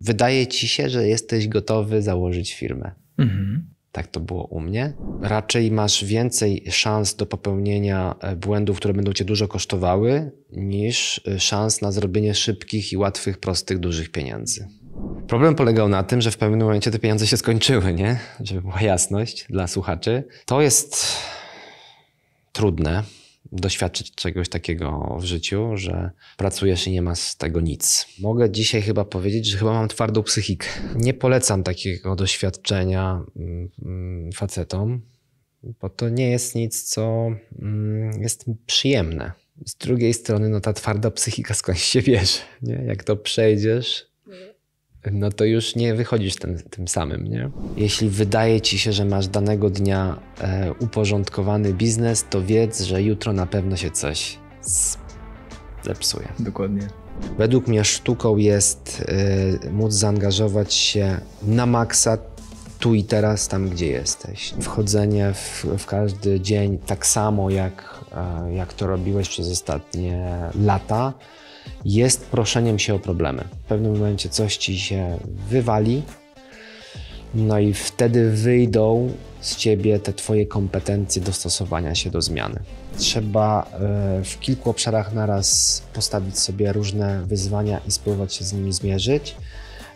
wydaje ci się, że jesteś gotowy założyć firmę. Mhm. Tak to było u mnie. Raczej masz więcej szans do popełnienia e, błędów, które będą cię dużo kosztowały, niż e, szans na zrobienie szybkich i łatwych, prostych, dużych pieniędzy. Problem polegał na tym, że w pewnym momencie te pieniądze się skończyły, nie? Żeby była jasność dla słuchaczy. To jest trudne, doświadczyć czegoś takiego w życiu, że pracujesz i nie ma z tego nic. Mogę dzisiaj chyba powiedzieć, że chyba mam twardą psychikę. Nie polecam takiego doświadczenia mm, mm, facetom, bo to nie jest nic, co mm, jest przyjemne. Z drugiej strony, no ta twarda psychika skądś się bierze. Nie? Jak to przejdziesz, no to już nie wychodzisz ten, tym samym, nie? Jeśli wydaje ci się, że masz danego dnia e, uporządkowany biznes, to wiedz, że jutro na pewno się coś zepsuje. Dokładnie. Według mnie sztuką jest y, móc zaangażować się na maksa tu i teraz, tam gdzie jesteś. Wchodzenie w, w każdy dzień tak samo, jak, e, jak to robiłeś przez ostatnie lata, jest proszeniem się o problemy. W pewnym momencie coś ci się wywali, no i wtedy wyjdą z ciebie te twoje kompetencje dostosowania się do zmiany. Trzeba e, w kilku obszarach naraz postawić sobie różne wyzwania i spróbować się z nimi zmierzyć,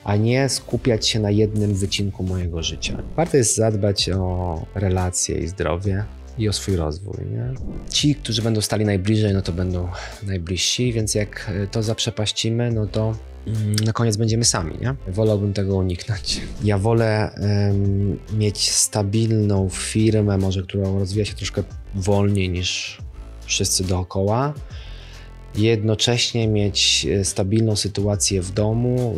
a nie skupiać się na jednym wycinku mojego życia. Warto jest zadbać o relacje i zdrowie, i o swój rozwój. Nie? Ci, którzy będą stali najbliżej, no to będą najbliżsi, więc jak e, to zaprzepaścimy, no to mm, na koniec będziemy sami, nie? Wolałbym tego uniknąć. Ja wolę mieć stabilną firmę, może którą rozwija się troszkę wolniej niż wszyscy dookoła, jednocześnie mieć e, stabilną sytuację w domu,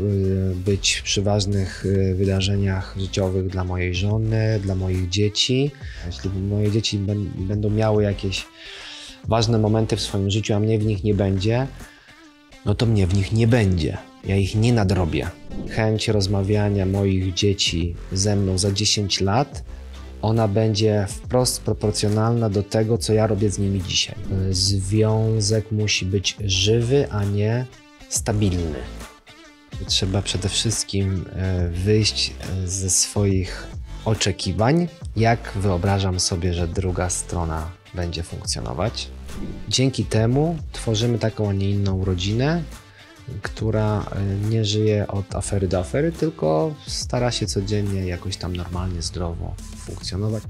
e, być przy ważnych e, wydarzeniach życiowych dla mojej żony, dla moich dzieci. Jeśli moje dzieci będą miały jakieś ważne momenty w swoim życiu, a mnie w nich nie będzie, no to mnie w nich nie będzie. Ja ich nie nadrobię. Chęć rozmawiania moich dzieci ze mną za 10 lat ona będzie wprost proporcjonalna do tego, co ja robię z nimi dzisiaj. Związek musi być żywy, a nie stabilny. Trzeba przede wszystkim e, wyjść e, ze swoich oczekiwań, jak wyobrażam sobie, że druga strona będzie funkcjonować. Dzięki temu tworzymy taką, a nie inną rodzinę, która e, nie żyje od afery do afery, tylko stara się codziennie jakoś tam normalnie, zdrowo funkcjonować.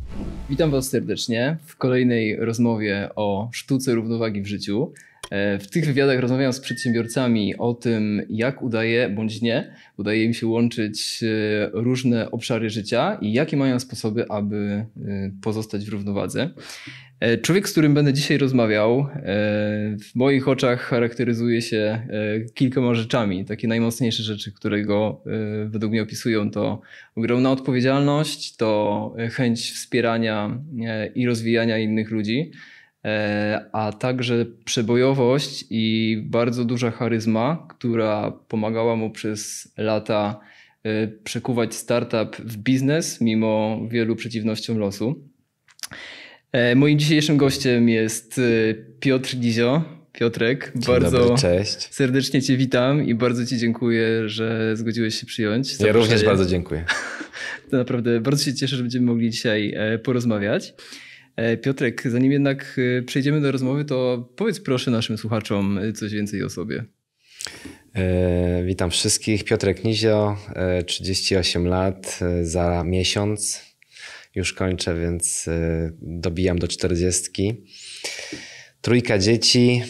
Witam Was serdecznie w kolejnej rozmowie o sztuce równowagi w życiu. E, w tych wywiadach rozmawiam z przedsiębiorcami o tym, jak udaje bądź nie udaje im się łączyć e, różne obszary życia i jakie mają sposoby, aby e, pozostać w równowadze. E, człowiek, z którym będę dzisiaj rozmawiał, e, w moich oczach charakteryzuje się e, kilkoma rzeczami. Takie najmocniejsze rzeczy, które go według mnie opisują, to ogromna odpowiedzialność, to chęć wspierania i rozwijania innych ludzi, a także przebojowość i bardzo duża charyzma, która pomagała mu przez lata przekuwać startup w biznes mimo wielu przeciwnościom losu. E, moim dzisiejszym gościem jest e, Piotr Gizio. Piotrek, Dzień bardzo dobry, cześć. serdecznie Cię witam i bardzo Ci dziękuję, że zgodziłeś się przyjąć. Ja również bardzo dziękuję. To naprawdę bardzo się cieszę, że będziemy mogli dzisiaj e, porozmawiać. Piotrek, zanim jednak przejdziemy do rozmowy, to powiedz proszę naszym słuchaczom coś więcej o sobie. Witam wszystkich. Piotrek Nizio, 38 lat, za miesiąc już kończę, więc y, dobijam do 40. Trójka dzieci,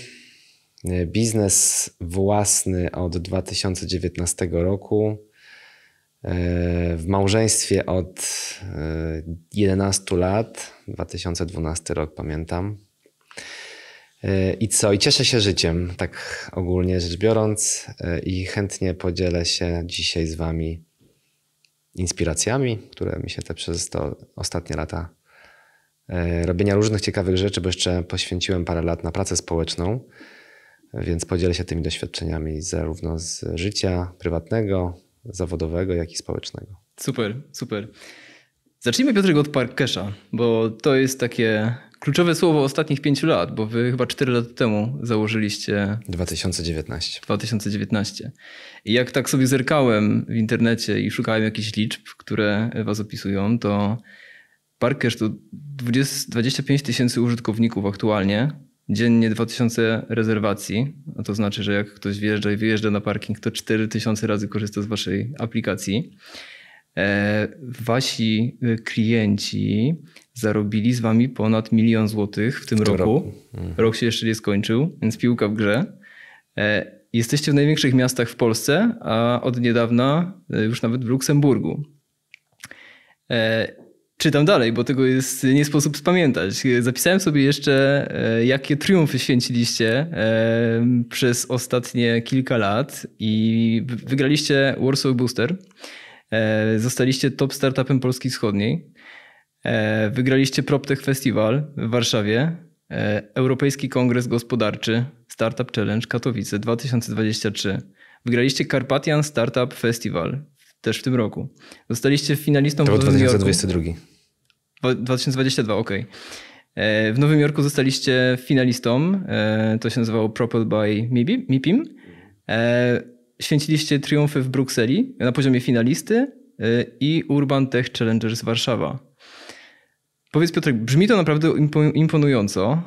y, biznes własny od 2019 roku, y, w małżeństwie od 11 lat, 2012 rok pamiętam. I co? I cieszę się życiem, tak ogólnie rzecz biorąc, i chętnie podzielę się dzisiaj z Wami inspiracjami, które mi się te przez to ostatnie lata e, robienia różnych ciekawych rzeczy, bo jeszcze poświęciłem parę lat na pracę społeczną, więc podzielę się tymi doświadczeniami zarówno z życia prywatnego, zawodowego, jak i społecznego. Super, super. Zacznijmy Piotrek od Parkesza, bo to jest takie Kluczowe słowo ostatnich pięciu lat, bo wy chyba cztery lata temu założyliście. 2019. 2019. I jak tak sobie zerkałem w internecie i szukałem jakichś liczb, które was opisują, to Parkerz to 20, 25 tysięcy użytkowników aktualnie, dziennie 2000 rezerwacji. A to znaczy, że jak ktoś wjeżdża i wyjeżdża na parking, to 4000 razy korzysta z waszej aplikacji. E, wasi e, klienci zarobili z wami ponad milion złotych w tym, w tym roku. roku. Mhm. Rok się jeszcze nie skończył, więc piłka w grze. E, jesteście w największych miastach w Polsce, a od niedawna e, już nawet w Luksemburgu. E, czytam dalej, bo tego jest nie sposób spamiętać. Zapisałem sobie jeszcze, jakie triumfy święciliście przez ostatnie kilka lat i wygraliście Warsaw Booster. Zostaliście top startupem Polski Wschodniej. E, wygraliście PropTech Festival w Warszawie, e, Europejski Kongres Gospodarczy Startup Challenge Katowice 2023. Wygraliście Carpathian Startup Festival też w tym roku. Zostaliście finalistą to w 2022. 2022, okej. Okay. E, w Nowym Jorku zostaliście finalistą. To się nazywało Propel by MIPIM. Święciliście triumfy w Brukseli na poziomie finalisty i Urban Tech Challengers Warszawa. Powiedz Piotrek, brzmi to naprawdę imponująco.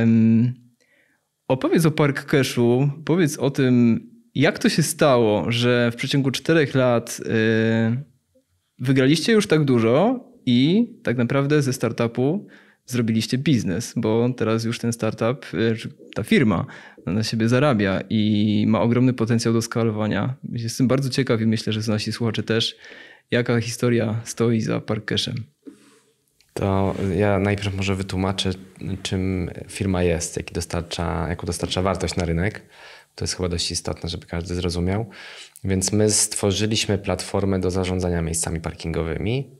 Um, opowiedz o Park Cashu, powiedz o tym, jak to się stało, że w przeciągu czterech lat yy, wygraliście już tak dużo i tak naprawdę ze startupu zrobiliście biznes, bo teraz już ten startup, e, ta firma na siebie zarabia i ma ogromny potencjał do skalowania. Jestem bardzo ciekaw i myślę, że nasi słuchacze też, jaka historia stoi za Park Keszem. To ja najpierw może wytłumaczę, czym firma jest, jaki dostarcza, jaką dostarcza wartość na rynek. To jest chyba dość istotne, żeby każdy zrozumiał. Więc my stworzyliśmy platformę do zarządzania miejscami parkingowymi.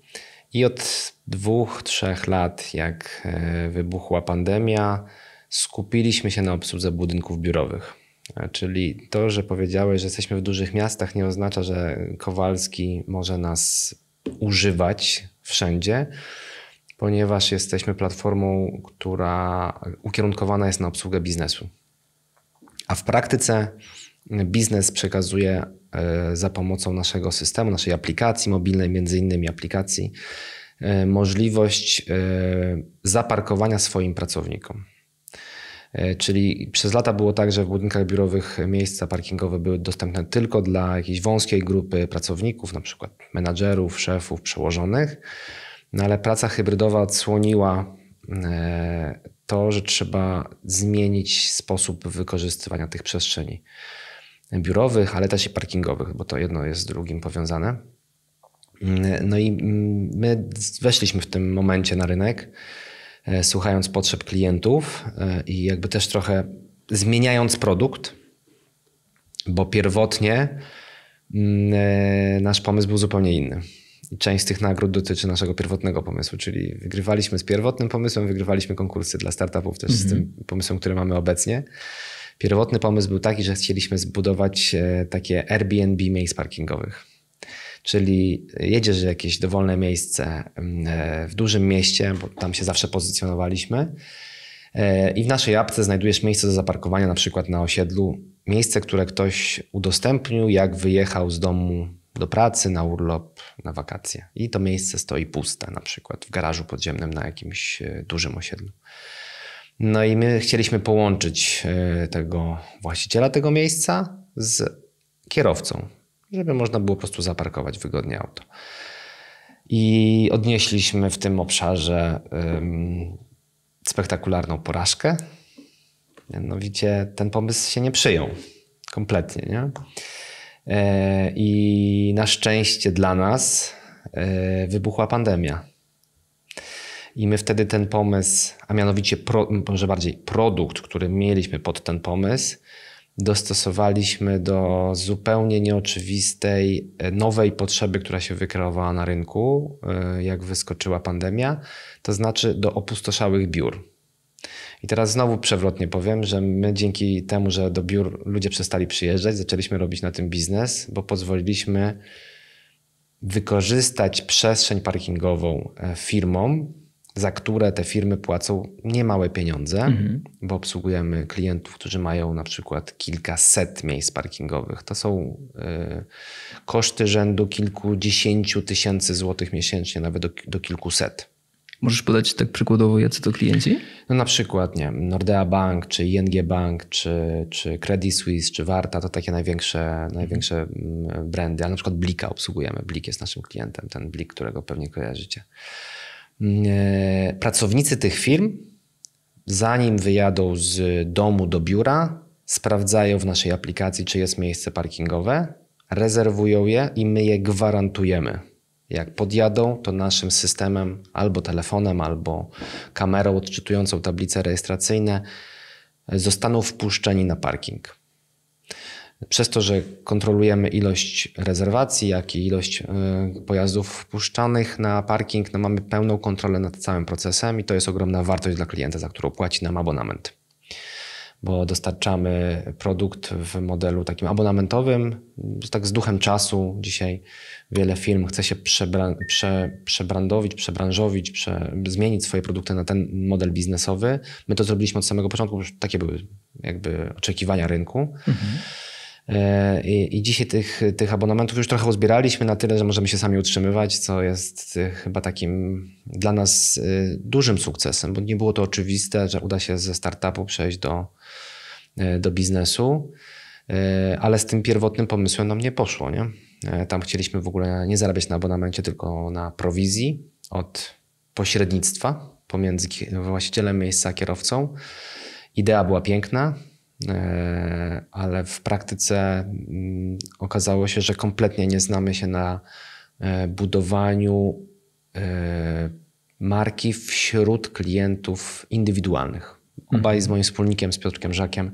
I od dwóch, trzech lat, jak e, wybuchła pandemia, skupiliśmy się na obsłudze budynków biurowych. E, czyli to, że powiedziałeś, że jesteśmy w dużych miastach, nie oznacza, że Kowalski może nas używać wszędzie ponieważ jesteśmy platformą, która ukierunkowana jest na obsługę biznesu. A w praktyce biznes przekazuje e, za pomocą naszego systemu, naszej aplikacji mobilnej, między innymi aplikacji, e, możliwość e, zaparkowania swoim pracownikom. Czyli przez lata było tak, że w budynkach biurowych miejsca parkingowe były dostępne tylko dla jakiejś wąskiej grupy pracowników, na przykład menadżerów, szefów, przełożonych no ale praca hybrydowa odsłoniła e, to, że trzeba zmienić sposób wykorzystywania tych przestrzeni biurowych, ale też i parkingowych, bo to jedno jest z drugim powiązane. Mm, no i mm, my weszliśmy w tym momencie na rynek, e, słuchając potrzeb klientów e, i jakby też trochę zmieniając produkt, bo pierwotnie mm, nasz pomysł był zupełnie inny część z tych nagród dotyczy naszego pierwotnego pomysłu, czyli wygrywaliśmy z pierwotnym pomysłem, wygrywaliśmy konkursy dla startupów też z tym mhm. pomysłem, który mamy obecnie. Pierwotny pomysł był taki, że chcieliśmy zbudować e, takie Airbnb miejsc parkingowych. Czyli jedziesz w jakieś dowolne miejsce mm, e, w dużym mieście, bo tam się zawsze pozycjonowaliśmy. E, I w naszej apce znajdujesz miejsce do zaparkowania, na przykład na osiedlu. Miejsce, które ktoś udostępnił, jak wyjechał z domu do pracy, na urlop, na wakacje. I to miejsce stoi puste, na przykład w garażu podziemnym na jakimś e, dużym osiedlu. No i my chcieliśmy połączyć e, tego właściciela tego miejsca z kierowcą, żeby można było po prostu zaparkować wygodnie auto. I odnieśliśmy w tym obszarze um, spektakularną porażkę. Mianowicie ten pomysł się nie przyjął kompletnie, nie? E, I na szczęście dla nas e, wybuchła pandemia. I my wtedy ten pomysł, a mianowicie pro, może bardziej produkt, który mieliśmy pod ten pomysł, dostosowaliśmy do zupełnie nieoczywistej, e, nowej potrzeby, która się wykreowała na rynku, jak wyskoczyła pandemia, to znaczy do opustoszałych biur. I teraz znowu przewrotnie powiem, że my dzięki temu, że do biur ludzie przestali przyjeżdżać, zaczęliśmy robić na tym biznes, bo pozwoliliśmy wykorzystać przestrzeń parkingową e, firmom, za które te firmy płacą niemałe pieniądze, mhm. bo obsługujemy klientów, którzy mają na przykład kilkaset miejsc parkingowych. To są y, koszty rzędu kilkudziesięciu tysięcy złotych miesięcznie, nawet do, do kilkuset. Możesz podać tak przykładowo, jacy to klienci? No na przykład, nie Nordea Bank, czy ING Bank, czy, czy Credit Suisse, czy Warta, to takie największe, największe mm, brandy, ale na przykład Blika obsługujemy. Blik jest naszym klientem, ten Blik, którego pewnie kojarzycie. Mm, e, pracownicy tych firm, zanim wyjadą z domu do biura, sprawdzają w naszej aplikacji, czy jest miejsce parkingowe, rezerwują je i my je gwarantujemy jak podjadą, to naszym systemem albo telefonem, albo kamerą odczytującą tablice rejestracyjne zostaną wpuszczeni na parking. Przez to, że kontrolujemy ilość rezerwacji, jak i ilość e, pojazdów wpuszczanych na parking, no mamy pełną kontrolę nad całym procesem i to jest ogromna wartość dla klienta, za którą płaci nam abonament bo dostarczamy produkt w modelu takim abonamentowym, tak z duchem czasu. Dzisiaj wiele firm chce się przebra prze przebrandowić, przebranżowić, prze zmienić swoje produkty na ten model biznesowy. My to zrobiliśmy od samego początku, takie były jakby oczekiwania rynku. Mhm. E, I, I, dzisiaj tych, tych abonamentów już trochę uzbieraliśmy na tyle, że możemy się sami utrzymywać, co jest e, chyba takim dla nas e, dużym sukcesem, bo nie było to oczywiste, że uda się ze startupu przejść do, E, do biznesu, e, ale z tym pierwotnym pomysłem nam nie poszło. Nie? E, tam chcieliśmy w ogóle nie zarabiać na abonamencie, tylko na prowizji od pośrednictwa pomiędzy właścicielem miejsca a kierowcą. Idea była piękna, ale w praktyce mm, okazało się, że kompletnie nie znamy się na budowaniu marki wśród klientów indywidualnych. Obaj z mhm. moim wspólnikiem, z Piotrkiem Żakiem,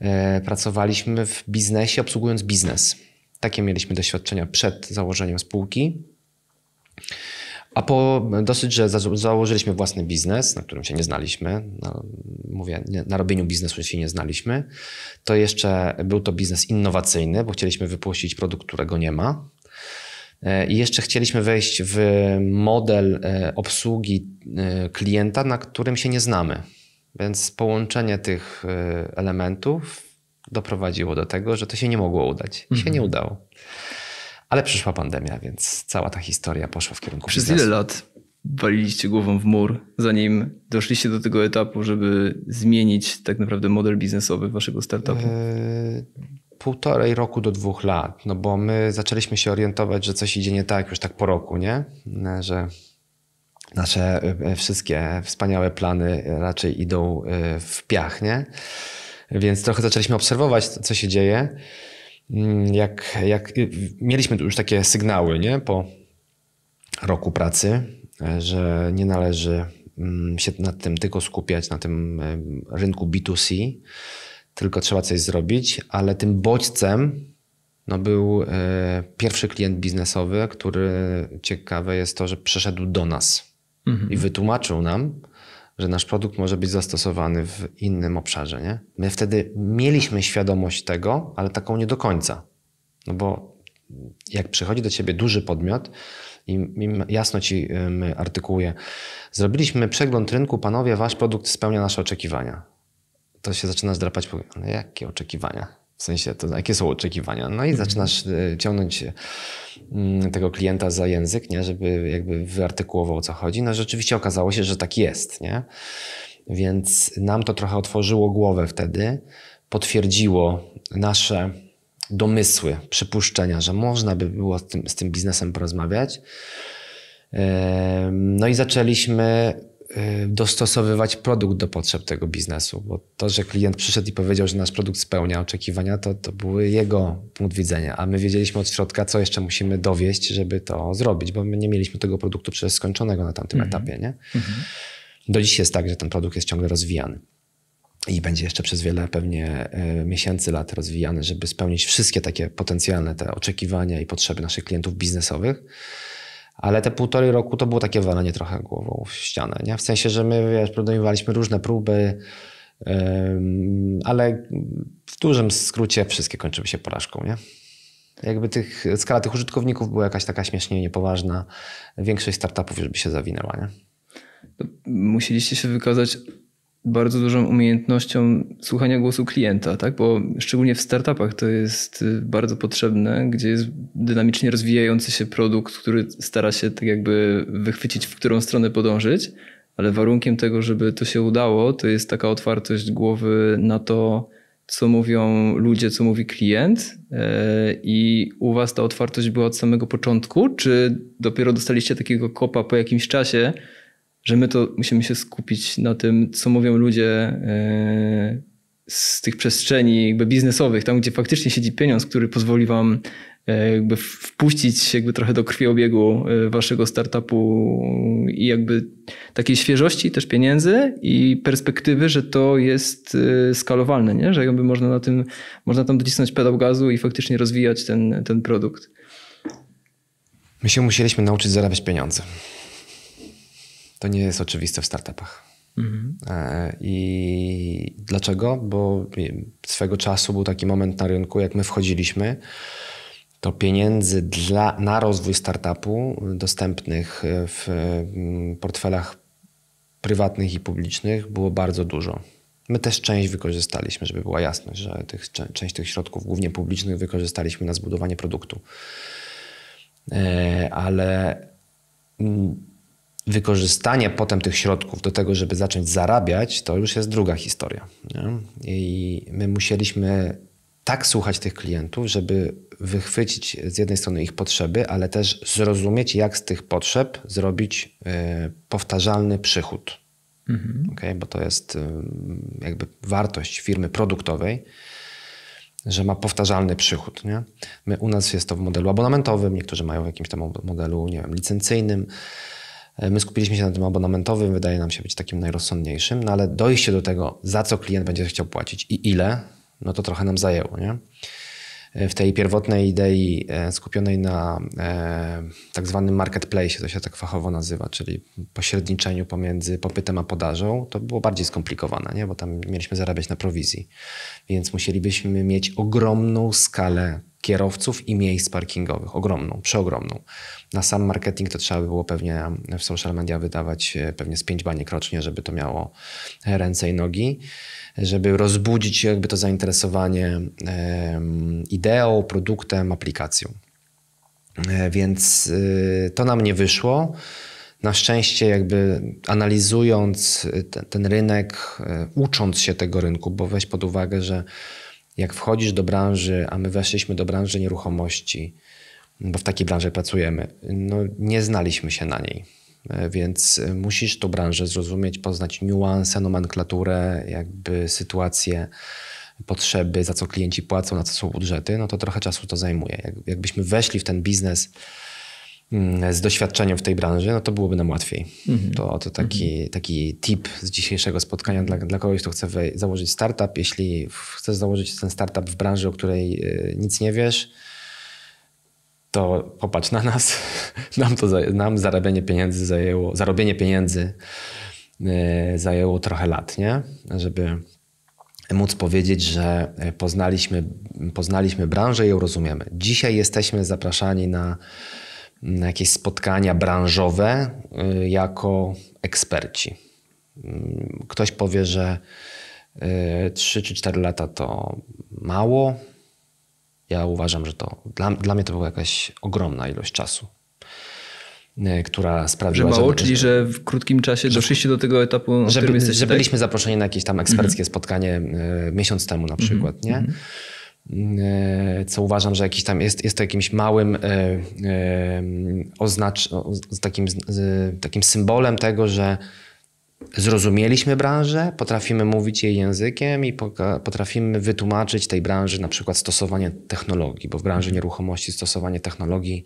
e, pracowaliśmy w biznesie, obsługując biznes. Takie mieliśmy doświadczenia przed założeniem spółki. A po dosyć, że założyliśmy własny biznes, na którym się nie znaliśmy, no, mówię, na robieniu biznesu się nie znaliśmy, to jeszcze był to biznes innowacyjny, bo chcieliśmy wypuścić produkt, którego nie ma. E, I jeszcze chcieliśmy wejść w model e, obsługi klienta, na którym się nie znamy. Więc połączenie tych y, elementów doprowadziło do tego, że to się nie mogło udać. Mhm. Się nie udało. Ale przyszła pandemia, więc cała ta historia poszła w kierunku. Przez biznesu. ile lat waliliście głową w mur, zanim doszliście do tego etapu, żeby zmienić tak naprawdę model biznesowy waszego startupu? Y, półtorej roku do dwóch lat, no bo my zaczęliśmy się orientować, że coś idzie nie tak już tak po roku, nie? Y, że nasze e, wszystkie wspaniałe plany e, raczej idą e, w piach, nie? Więc trochę zaczęliśmy obserwować, co się dzieje. Mm, jak, jak y, mieliśmy już takie sygnały, nie? Po roku pracy, że nie należy mm, się nad tym tylko skupiać, na tym rynku B2C, tylko trzeba coś zrobić, ale tym bodźcem no był pierwszy klient biznesowy, który ciekawe jest to, że przeszedł do nas mhm. i wytłumaczył nam, że nasz produkt może być zastosowany w innym obszarze. Nie? My wtedy mieliśmy świadomość tego, ale taką nie do końca. No bo jak przychodzi do ciebie duży podmiot i, jasno ci artykułuje, zrobiliśmy przegląd rynku, panowie, wasz produkt spełnia nasze oczekiwania. To się zaczyna zdrapać, ale jakie oczekiwania? W sensie, to jakie są oczekiwania? No i mhm. zaczynasz e, ciągnąć e, mm, tego klienta za język, nie? żeby jakby wyartykułował o co chodzi. No rzeczywiście okazało się, że tak jest, nie? Więc nam to trochę otworzyło głowę wtedy, potwierdziło nasze domysły, przypuszczenia, że można by było z tym, z tym biznesem porozmawiać. E, no i zaczęliśmy Y, dostosowywać produkt do potrzeb tego biznesu, bo to, że klient przyszedł i powiedział, że nasz produkt spełnia oczekiwania, to, to były jego punkt widzenia, a my wiedzieliśmy od środka, co jeszcze musimy dowieść, żeby to zrobić, bo my nie mieliśmy tego produktu przez skończonego na tamtym mm -hmm. etapie. Nie? Mm -hmm. Do dziś jest tak, że ten produkt jest ciągle rozwijany i będzie jeszcze przez wiele pewnie y, miesięcy, lat rozwijany, żeby spełnić wszystkie takie potencjalne te oczekiwania i potrzeby naszych klientów biznesowych. Ale te półtorej roku to było takie walenie trochę głową w ścianę. Nie? W sensie, że my wiesz, podejmowaliśmy różne próby, ale w dużym skrócie wszystkie kończyły się porażką. Nie? Jakby tych, skala tych użytkowników była jakaś taka śmiesznie niepoważna. Większość startupów już by się zawinęła. Nie? Musieliście się wykazać bardzo dużą umiejętnością słuchania głosu klienta, tak? bo szczególnie w startupach to jest y, bardzo potrzebne, gdzie jest dynamicznie rozwijający się produkt, który stara się tak jakby wychwycić, w którą stronę podążyć, ale warunkiem tego, żeby to się udało, to jest taka otwartość głowy na to, co mówią ludzie, co mówi klient. E, I u Was ta otwartość była od samego początku, czy dopiero dostaliście takiego kopa po jakimś czasie? że my to musimy się skupić na tym, co mówią ludzie e, z tych przestrzeni jakby biznesowych, tam gdzie faktycznie siedzi pieniądz, który pozwoli wam e, jakby wpuścić jakby trochę do krwiobiegu e, waszego startupu i jakby takiej świeżości też pieniędzy i perspektywy, że to jest skalowalne, nie? że jakby można na tym, można tam docisnąć pedał gazu i faktycznie rozwijać ten, ten produkt. My się musieliśmy nauczyć zarabiać pieniądze to nie jest oczywiste w startupach. Mhm. E, I dlaczego? Bo swego czasu był taki moment na rynku, jak my wchodziliśmy, to pieniędzy dla, na rozwój startupu dostępnych w mm, portfelach prywatnych i publicznych było bardzo dużo. My też część wykorzystaliśmy, żeby była jasność, że tych, część tych środków, głównie publicznych, wykorzystaliśmy na zbudowanie produktu. E, ale mm, wykorzystanie potem tych środków do tego, żeby zacząć zarabiać, to już jest druga historia. Nie? I my musieliśmy tak słuchać tych klientów, żeby wychwycić z jednej strony ich potrzeby, ale też zrozumieć, jak z tych potrzeb zrobić y, powtarzalny przychód. Mhm. Okay? Bo to jest y, jakby wartość firmy produktowej, że ma powtarzalny przychód. Nie? My, u nas jest to w modelu abonamentowym, niektórzy mają w jakimś tam modelu nie wiem, licencyjnym. E, my skupiliśmy się na tym abonamentowym, wydaje nam się być takim najrozsądniejszym, no ale dojście do tego, za co klient będzie chciał płacić i ile, no to trochę nam zajęło. Nie? w tej pierwotnej idei e, skupionej na e, tak zwanym marketplace, to się tak fachowo nazywa, czyli pośredniczeniu pomiędzy popytem a podażą, to było bardziej skomplikowane, nie? bo tam mieliśmy zarabiać na prowizji. Więc musielibyśmy mieć ogromną skalę kierowców i miejsc parkingowych. Ogromną, przeogromną. Na sam marketing to trzeba by było pewnie w social media wydawać e, pewnie z pięć baniek rocznie, żeby to miało ręce i nogi żeby rozbudzić jakby to zainteresowanie ideą, produktem, aplikacją. E, więc y, to nam nie wyszło. Na szczęście, jakby analizując y, ten, rynek, y, ucząc się tego rynku, bo weź pod uwagę, że jak wchodzisz do branży, a my weszliśmy do branży nieruchomości, bo w takiej branży pracujemy, no nie znaliśmy się na niej. E, więc e, musisz tą branżę zrozumieć, poznać niuanse, nomenklaturę, jakby sytuację, potrzeby, za co klienci płacą, na co są budżety, no to trochę czasu to zajmuje. Jak, jakbyśmy weszli w ten biznes mm, z doświadczeniem w tej branży, no to byłoby nam łatwiej. Mhm. To, to taki, mhm. taki tip z dzisiejszego spotkania dla, dla kogoś, kto chce założyć startup. Jeśli chcesz założyć ten startup w branży, o której e, nic nie wiesz, to popatrz na nas. Nam, to, nam zarabianie pieniędzy zajęło, zarobienie pieniędzy e, zajęło trochę lat, nie? Żeby móc powiedzieć, że e, poznaliśmy, poznaliśmy branżę i ją rozumiemy. Dzisiaj jesteśmy zapraszani na, na jakieś spotkania branżowe e, jako eksperci. Mm, ktoś powie, że 3 czy 4 lata to mało, ja uważam, że to dla, dla mnie to była jakaś ogromna ilość czasu, e, która sprawiła, że mało, czyli że w krótkim czasie doszliście do tego etapu, że, że byliśmy zaproszeni na jakieś tam eksperckie mm -hmm. spotkanie y, miesiąc temu na mhm. przykład, mm -hmm. nie? Mhm. E, co uważam, że jakiś tam jest, jest to jakimś małym oznacz, takim, takim symbolem tego, że zrozumieliśmy branżę, potrafimy mówić jej językiem i potrafimy wytłumaczyć tej branży na przykład stosowanie technologii, bo w branży nieruchomości stosowanie technologii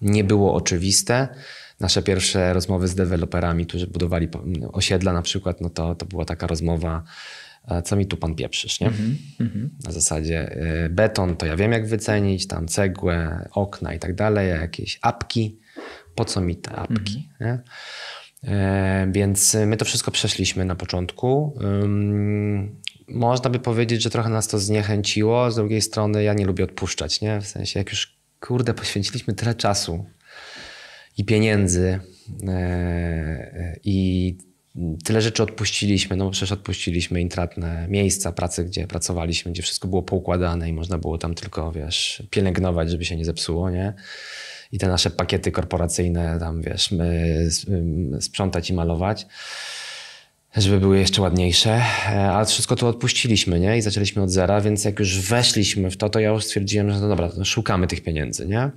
nie było oczywiste. Nasze pierwsze rozmowy z deweloperami, którzy budowali osiedla na przykład, no to, to była taka rozmowa, e, co mi tu pan pieprzysz, nie? Mm -hmm. Na zasadzie e, beton to ja wiem jak wycenić, tam cegłę, okna i tak dalej, jakieś apki, po co mi te apki, mm -hmm. nie? E, więc my to wszystko przeszliśmy na początku. Można by powiedzieć, że trochę nas to zniechęciło. Z drugiej strony ja nie lubię odpuszczać, nie? W sensie jak już kurde poświęciliśmy tyle czasu i pieniędzy e, i tyle rzeczy odpuściliśmy, no przecież odpuściliśmy intratne miejsca pracy, gdzie pracowaliśmy, gdzie wszystko było poukładane i można było tam tylko, wiesz, pielęgnować, żeby się nie zepsuło, nie? i te nasze pakiety korporacyjne tam, wiesz, sprzątać i malować żeby były jeszcze ładniejsze, e, ale wszystko to odpuściliśmy, nie? I zaczęliśmy od zera, więc jak już weszliśmy w to, to ja już stwierdziłem, że no dobra, szukamy tych pieniędzy, nie?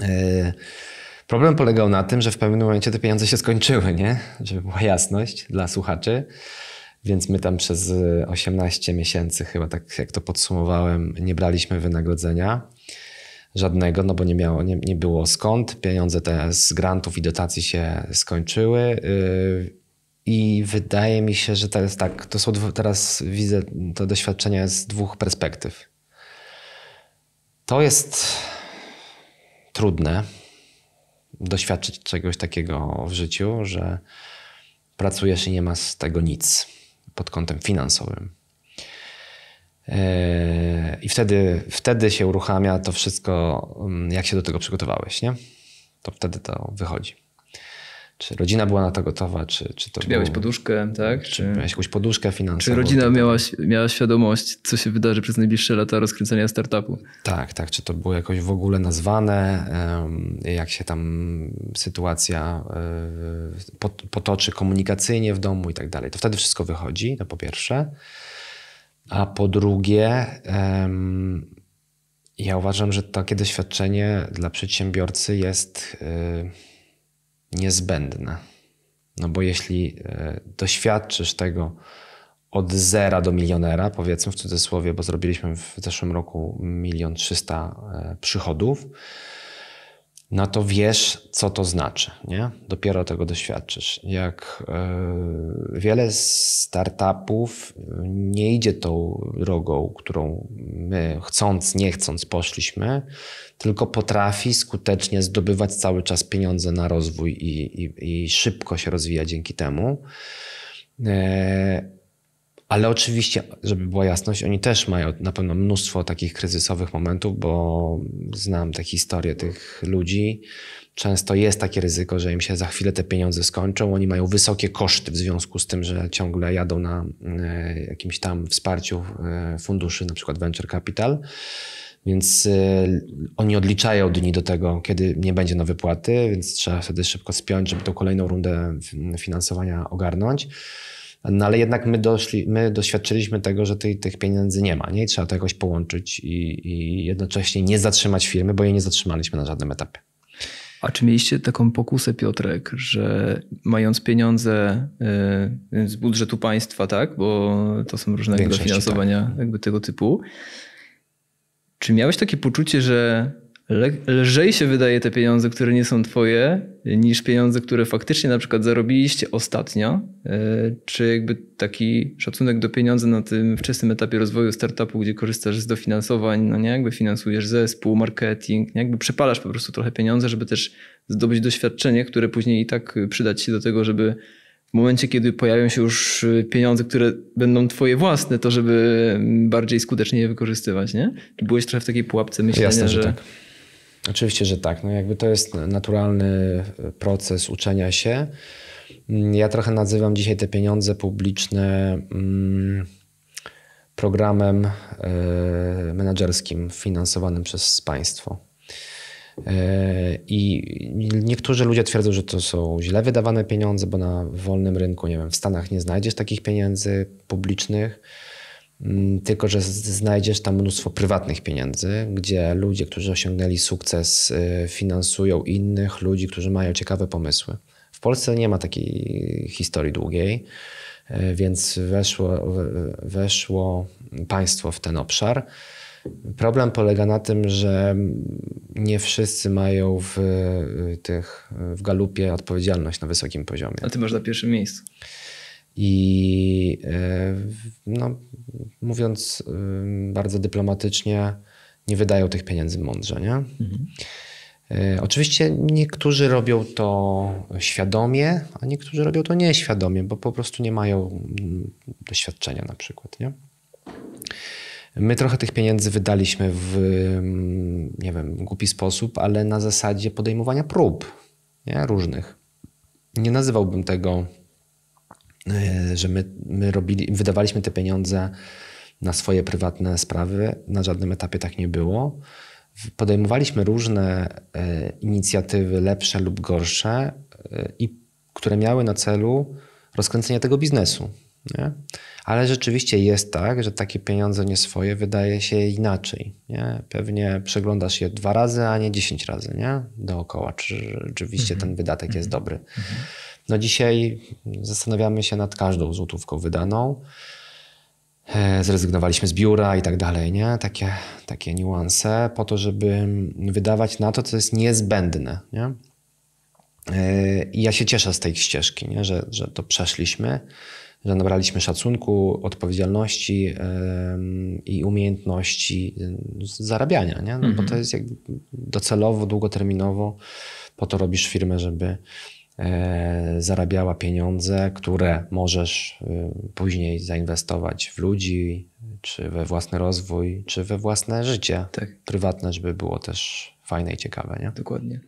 E, problem polegał na tym, że w pewnym momencie te pieniądze się skończyły, nie? Żeby była jasność dla słuchaczy. Więc my tam przez 18 y, miesięcy, chyba tak jak to podsumowałem, nie braliśmy wynagrodzenia żadnego, no bo nie, miało, nie, nie było skąd. Pieniądze te z grantów i dotacji się skończyły. Y, I wydaje mi się, że teraz tak, to są, teraz widzę to doświadczenie z dwóch perspektyw. To jest trudne doświadczyć czegoś takiego w życiu, że pracujesz i nie masz z tego nic pod kątem finansowym. Eee, I wtedy, wtedy się uruchamia to wszystko, mm, jak się do tego przygotowałeś, nie? To wtedy to wychodzi. Czy rodzina była na to gotowa, czy, czy to. Czy miałeś był, poduszkę, tak? Czy, czy miałeś jakąś poduszkę finansową? Czy rodzina tak. miała, miała świadomość, co się wydarzy przez najbliższe lata rozkręcenia startupu? Tak, tak. Czy to było jakoś w ogóle nazwane, jak się tam sytuacja e, potoczy komunikacyjnie w domu i tak dalej. To wtedy wszystko wychodzi, to po pierwsze. A po drugie, ja uważam, że takie doświadczenie dla przedsiębiorcy jest y, niezbędne. No bo jeśli y, doświadczysz tego od zera do milionera, powiedzmy w cudzysłowie, bo zrobiliśmy w zeszłym roku milion trzysta e, przychodów, na to wiesz, co to znaczy. Nie? Dopiero tego doświadczysz. Jak e, wiele startupów nie idzie tą drogą, którą my chcąc, nie chcąc poszliśmy, tylko potrafi skutecznie zdobywać cały czas pieniądze na rozwój i, i, i szybko się rozwija dzięki temu. E, ale oczywiście, żeby była jasność, oni też mają na pewno mnóstwo takich kryzysowych momentów, bo znam te historie tych ludzi. Często jest takie ryzyko, że im się za chwilę te pieniądze skończą. Oni mają wysokie koszty w związku z tym, że ciągle jadą na e, jakimś tam wsparciu e, funduszy, na przykład venture capital. Więc e, oni odliczają dni do tego, kiedy nie będzie na wypłaty, więc trzeba wtedy szybko spiąć, żeby tą kolejną rundę finansowania ogarnąć. No ale jednak my, doszli, my doświadczyliśmy tego, że tej tych pieniędzy nie ma, nie? I trzeba to jakoś połączyć i, i jednocześnie nie zatrzymać firmy, bo jej nie zatrzymaliśmy na żadnym etapie. A czy mieliście taką pokusę, Piotrek, że mając pieniądze y, z budżetu państwa, tak, bo to są różne finansowania tak. jakby tego typu, czy miałeś takie poczucie, że lżej się wydaje te pieniądze, które nie są twoje, niż pieniądze, które faktycznie na przykład zarobiliście ostatnio, e, czy jakby taki szacunek do pieniądza na tym wczesnym etapie rozwoju startupu, gdzie korzystasz z dofinansowań, no nie, jakby finansujesz zespół, marketing, nie, jakby przepalasz po prostu trochę pieniądze, żeby też zdobyć doświadczenie, które później i tak przydać się do tego, żeby w momencie, kiedy pojawią się już pieniądze, które będą twoje własne, to żeby bardziej skutecznie je wykorzystywać, nie? Byłeś trochę w takiej pułapce myślenia, Jasne, że, że tak. Oczywiście, że tak. No jakby to jest naturalny e, proces uczenia się. Mm, ja trochę nazywam dzisiaj te pieniądze publiczne mm, programem e, menedżerskim finansowanym przez państwo. E, I niektórzy ludzie twierdzą, że to są źle wydawane pieniądze, bo na wolnym rynku, nie wiem, w Stanach nie znajdziesz takich pieniędzy publicznych. Mm, tylko że znajdziesz tam mnóstwo prywatnych pieniędzy, gdzie ludzie, którzy osiągnęli sukces, y, finansują innych ludzi, którzy mają ciekawe pomysły. W Polsce nie ma takiej historii długiej, y, więc weszło, weszło państwo w ten obszar. Problem polega na tym, że nie wszyscy mają w, y, tych, w galupie odpowiedzialność na wysokim poziomie. A ty masz na pierwszym miejscu. I e, no, mówiąc bardzo dyplomatycznie, nie wydają tych pieniędzy mądrze. Nie? Mhm. E, oczywiście niektórzy robią to świadomie, a niektórzy robią to nieświadomie, bo po prostu nie mają mm, doświadczenia na przykład. Nie? My trochę tych pieniędzy wydaliśmy w, mm, nie wiem, głupi sposób, ale na zasadzie podejmowania prób nie? różnych. Nie nazywałbym tego E, że my, my robili, wydawaliśmy te pieniądze na swoje prywatne sprawy. Na żadnym etapie tak nie było. Podejmowaliśmy różne e, inicjatywy, lepsze lub gorsze, e, i które miały na celu rozkręcenie tego biznesu. Nie? Ale rzeczywiście jest tak, że takie pieniądze nie swoje wydaje się inaczej. Nie? Pewnie przeglądasz je dwa razy, a nie dziesięć razy nie? dookoła, czy rzeczywiście mm -hmm. ten wydatek mm -hmm. jest mhm. dobry. Mm -hmm. No dzisiaj zastanawiamy się nad każdą złotówką wydaną. E, zrezygnowaliśmy z biura i tak dalej, nie? Takie, takie niuanse po to, żeby wydawać na to, co jest niezbędne, nie? E, I ja się cieszę z tej ścieżki, nie? Że, że to przeszliśmy, że nabraliśmy szacunku, odpowiedzialności i umiejętności zarabiania, nie? No Bo mhm. to jest jak docelowo, długoterminowo po to robisz firmę, żeby E, zarabiała pieniądze, które możesz y, później zainwestować w ludzi, czy we własny rozwój, czy we własne życie tak. prywatne, żeby było też fajne i ciekawe. Nie? Dokładnie.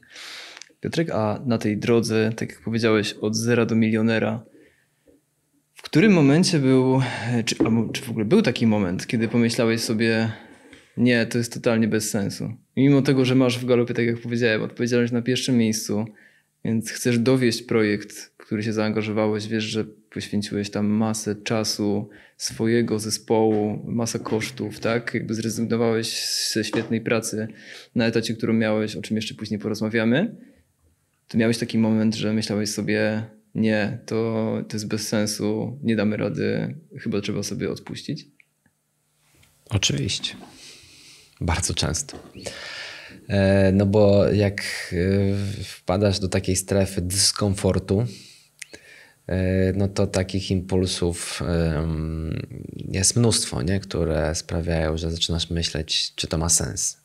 Piotrek, a na tej drodze, tak jak powiedziałeś, od zera do milionera, w którym momencie był, czy, albo, czy w ogóle był taki moment, kiedy pomyślałeś sobie, nie, to jest totalnie bez sensu. mimo tego, że masz w galopie, tak jak powiedziałem, odpowiedzialność na pierwszym miejscu, więc chcesz dowieść projekt, w który się zaangażowałeś, wiesz, że poświęciłeś tam masę czasu swojego zespołu, masę kosztów, tak? Jakby zrezygnowałeś ze świetnej pracy na etacie, którą miałeś, o czym jeszcze później porozmawiamy. To miałeś taki moment, że myślałeś sobie, nie, to, to jest bez sensu, nie damy rady, chyba trzeba sobie odpuścić? Oczywiście. Bardzo często. E, no bo jak e, wpadasz do takiej strefy dyskomfortu, e, no to takich impulsów jest mnóstwo, nie? które sprawiają, że zaczynasz myśleć, czy to ma sens.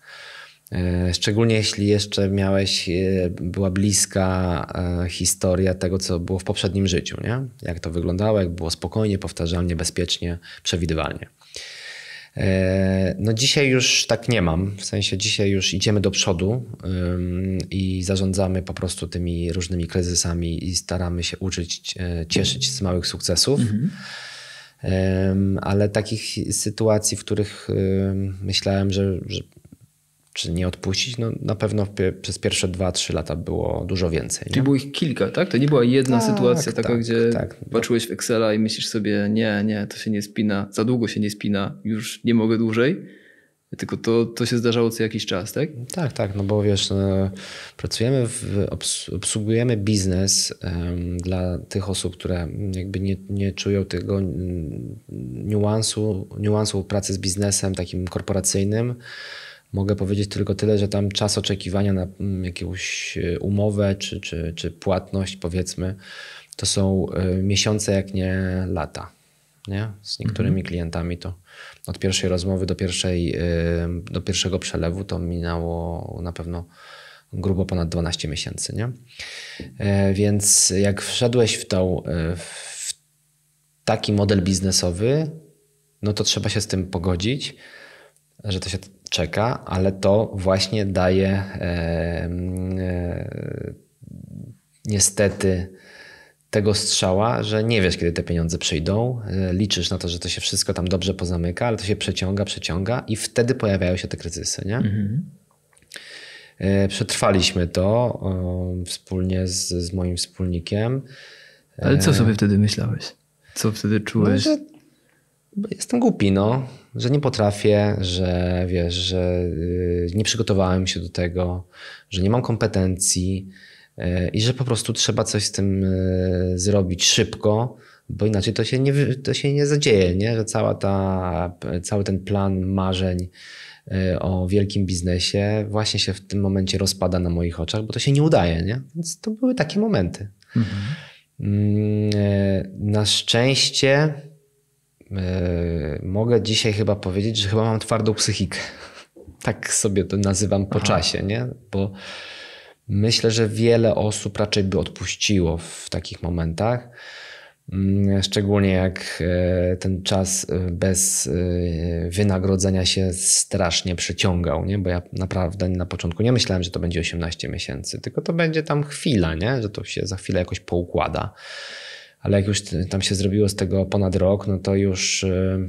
Szczególnie jeśli jeszcze miałeś, była bliska historia tego, co było w poprzednim życiu, nie? jak to wyglądało, jak było spokojnie, powtarzalnie, bezpiecznie, przewidywalnie. E, no dzisiaj już tak nie mam, w sensie dzisiaj już idziemy do przodu i zarządzamy po prostu tymi różnymi kryzysami i staramy się uczyć, e, cieszyć z małych sukcesów. Mhm. Ale takich sytuacji, w których myślałem, że, że czy nie odpuścić, no na pewno przez pierwsze 2-3 lata było dużo więcej. Czyli nie? było ich kilka, tak? To nie była jedna tak, sytuacja taka, tak, gdzie tak, tak, patrzyłeś w Excela i myślisz sobie, nie, nie, to się nie spina, za długo się nie spina, już nie mogę dłużej. Tylko to, to się zdarzało co jakiś czas, tak? Tak, tak, no bo wiesz, e, pracujemy, w, obsługujemy biznes dla tych osób, które jakby nie, nie czują tego niuansu, niuansu pracy z biznesem takim korporacyjnym Mogę powiedzieć tylko tyle, że tam czas oczekiwania na mm, jakąś e, umowę czy, czy, czy płatność, powiedzmy, to są e, miesiące, jak nie lata. Nie? Z niektórymi mhm. klientami to od pierwszej rozmowy do, pierwszej, e, do pierwszego przelewu to minęło na pewno grubo ponad 12 miesięcy. Nie? Więc jak wszedłeś w, tą, w taki model biznesowy, no to trzeba się z tym pogodzić, że to się czeka, ale to właśnie daje e, niestety tego strzała, że nie wiesz, kiedy te pieniądze przyjdą. E, liczysz na to, że to się wszystko tam dobrze pozamyka, ale to się przeciąga, przeciąga i wtedy pojawiają się te kryzysy, nie? Mhm. E, przetrwaliśmy to wspólnie z, z moim wspólnikiem. Ale co sobie wtedy myślałeś? Co wtedy no, czułeś? No, jestem głupi, no że nie potrafię, że wiesz, że y, nie przygotowałem się do tego, że nie mam kompetencji y, i że po prostu trzeba coś z tym y, zrobić szybko, bo inaczej to się nie, to się nie zadzieje, nie? że cała ta, cały ten plan marzeń o wielkim biznesie właśnie się w tym momencie rozpada na moich oczach, bo to się nie udaje. Nie? Więc to były takie momenty. Mhm. Mm, na szczęście E, mogę dzisiaj chyba powiedzieć, że chyba mam twardą psychikę. Tak sobie to nazywam po Aha. czasie, nie? Bo myślę, że wiele osób raczej by odpuściło w takich momentach. Mm, szczególnie jak e, ten czas e, bez wynagrodzenia się strasznie przeciągał, nie? bo ja naprawdę na początku nie myślałem, że to będzie 18 miesięcy, tylko to będzie tam chwila, nie? że to się za chwilę jakoś poukłada ale jak już tam się zrobiło z tego ponad rok, no to już y,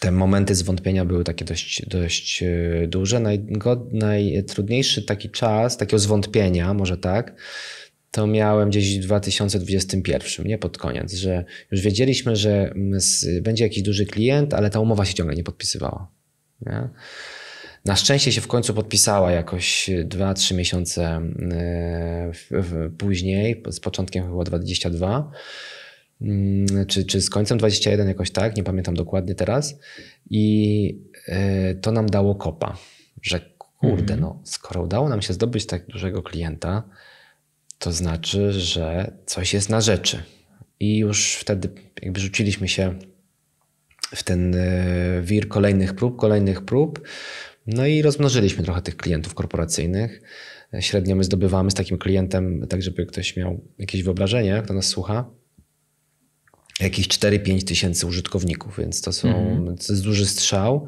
te momenty zwątpienia były takie dość, dość y, duże. najtrudniejszy taki czas, takiego zwątpienia, może tak, to miałem gdzieś w 2021, nie pod koniec, że już wiedzieliśmy, że mm, będzie jakiś duży klient, ale ta umowa się ciągle nie podpisywała. Nie? Na szczęście się w końcu podpisała jakoś 2-3 miesiące e, później, z początkiem chyba 22 mm, czy, czy z końcem 21 jakoś tak, nie pamiętam dokładnie teraz. I e, to nam dało kopa, że kurde, mhm. no, skoro udało nam się zdobyć tak dużego klienta, to znaczy, że coś jest na rzeczy. I już wtedy jakby rzuciliśmy się w ten e, wir kolejnych prób, kolejnych prób. No i rozmnożyliśmy trochę tych klientów korporacyjnych. Średnio my zdobywamy z takim klientem, tak żeby ktoś miał jakieś wyobrażenie, kto nas słucha, jakieś 4-5 tysięcy użytkowników, więc to, są, mm. to jest duży strzał.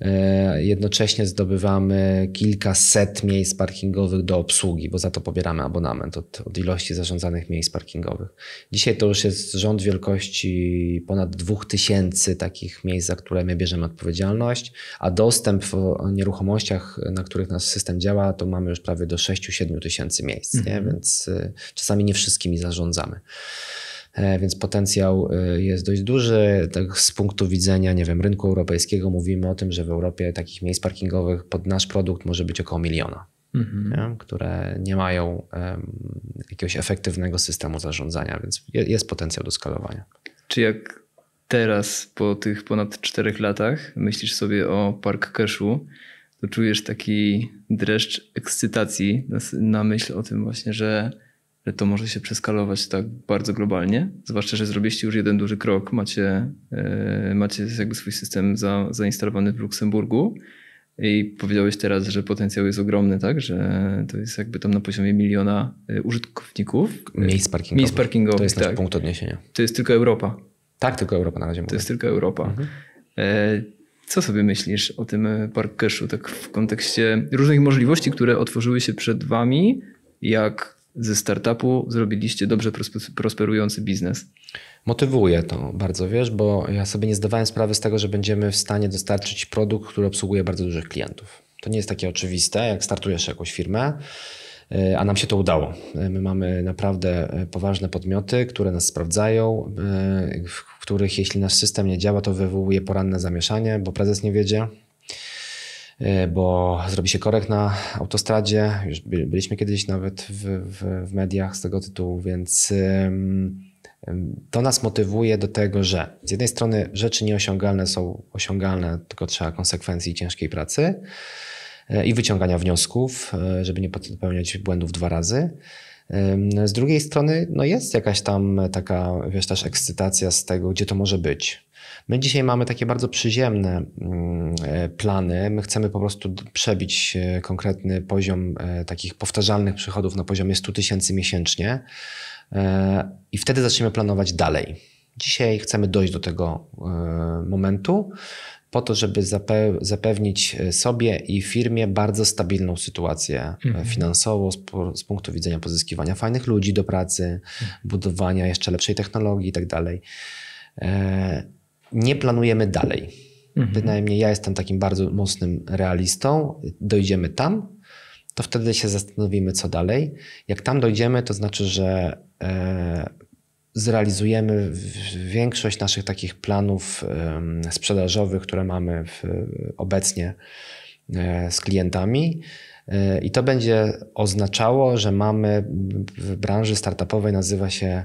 E, jednocześnie zdobywamy kilkaset miejsc parkingowych do obsługi, bo za to pobieramy abonament od, od, ilości zarządzanych miejsc parkingowych. Dzisiaj to już jest rząd wielkości ponad 2000 takich miejsc, za które my bierzemy odpowiedzialność, a dostęp w nieruchomościach, na których nasz system działa, to mamy już prawie do 6-7 tysięcy miejsc, nie? Mhm. więc e, czasami nie wszystkimi zarządzamy. E, więc potencjał e, jest dość duży. Tak z punktu widzenia, nie wiem, rynku europejskiego mówimy o tym, że w Europie takich miejsc parkingowych pod nasz produkt może być około miliona. Mhm. Nie? które nie mają um, jakiegoś efektywnego systemu zarządzania, więc jest potencjał do skalowania. Czy jak teraz, po tych ponad czterech latach, myślisz sobie o Park Cashu, to czujesz taki dreszcz ekscytacji na, na myśl o tym właśnie, że że to może się przeskalować tak bardzo globalnie. Zwłaszcza, że zrobiliście już jeden duży krok, macie, e, macie jakby swój system za, zainstalowany w Luksemburgu. I powiedziałeś teraz, że potencjał jest ogromny, tak? Że to jest jakby tam na poziomie miliona e, użytkowników. Miejsc parkingowych. Miejsc parkingowych to jest tak. nasz punkt odniesienia. To jest tylko Europa. Tak, tylko Europa na razie. Mówię. To jest tylko Europa. Mhm. E, co sobie myślisz o tym parkeszu, tak w kontekście różnych możliwości, które otworzyły się przed wami, jak ze startupu zrobiliście dobrze prosperujący biznes? Motywuje to bardzo, wiesz, bo ja sobie nie zdawałem sprawy z tego, że będziemy w stanie dostarczyć produkt, który obsługuje bardzo dużych klientów. To nie jest takie oczywiste, jak startujesz jakąś firmę, e, a nam się to udało. E, my mamy naprawdę e, poważne podmioty, które nas sprawdzają, w których jeśli nasz system nie działa, to wywołuje poranne zamieszanie, bo prezes nie wiedzie, E, bo zrobi się korek na autostradzie. Już byliśmy kiedyś nawet w, w, w mediach z tego tytułu, więc to nas motywuje do tego, że z jednej strony rzeczy nieosiągalne są osiągalne, tylko trzeba konsekwencji ciężkiej pracy e, i wyciągania wniosków, e, żeby nie popełniać błędów dwa razy. Z drugiej strony, no jest jakaś tam taka, wiesz, też ekscytacja z tego, gdzie to może być. My dzisiaj mamy takie bardzo przyziemne mm, e, plany. My chcemy po prostu przebić e, konkretny poziom e, takich powtarzalnych przychodów na poziomie 100 tysięcy miesięcznie i wtedy zaczniemy planować dalej. Dzisiaj chcemy dojść do tego momentu po to, żeby zape zapewnić e, sobie i firmie bardzo stabilną sytuację e, mhm. finansową z, z, punktu widzenia pozyskiwania fajnych ludzi do pracy, mhm. budowania jeszcze lepszej technologii itd. Tak e, nie planujemy dalej. Mhm. Bynajmniej ja jestem takim bardzo mocnym realistą. Dojdziemy tam, to wtedy się zastanowimy, co dalej. Jak tam dojdziemy, to znaczy, że zrealizujemy większość naszych takich planów sprzedażowych, które mamy obecnie e, z klientami. E, I to będzie oznaczało, że mamy w branży startupowej nazywa się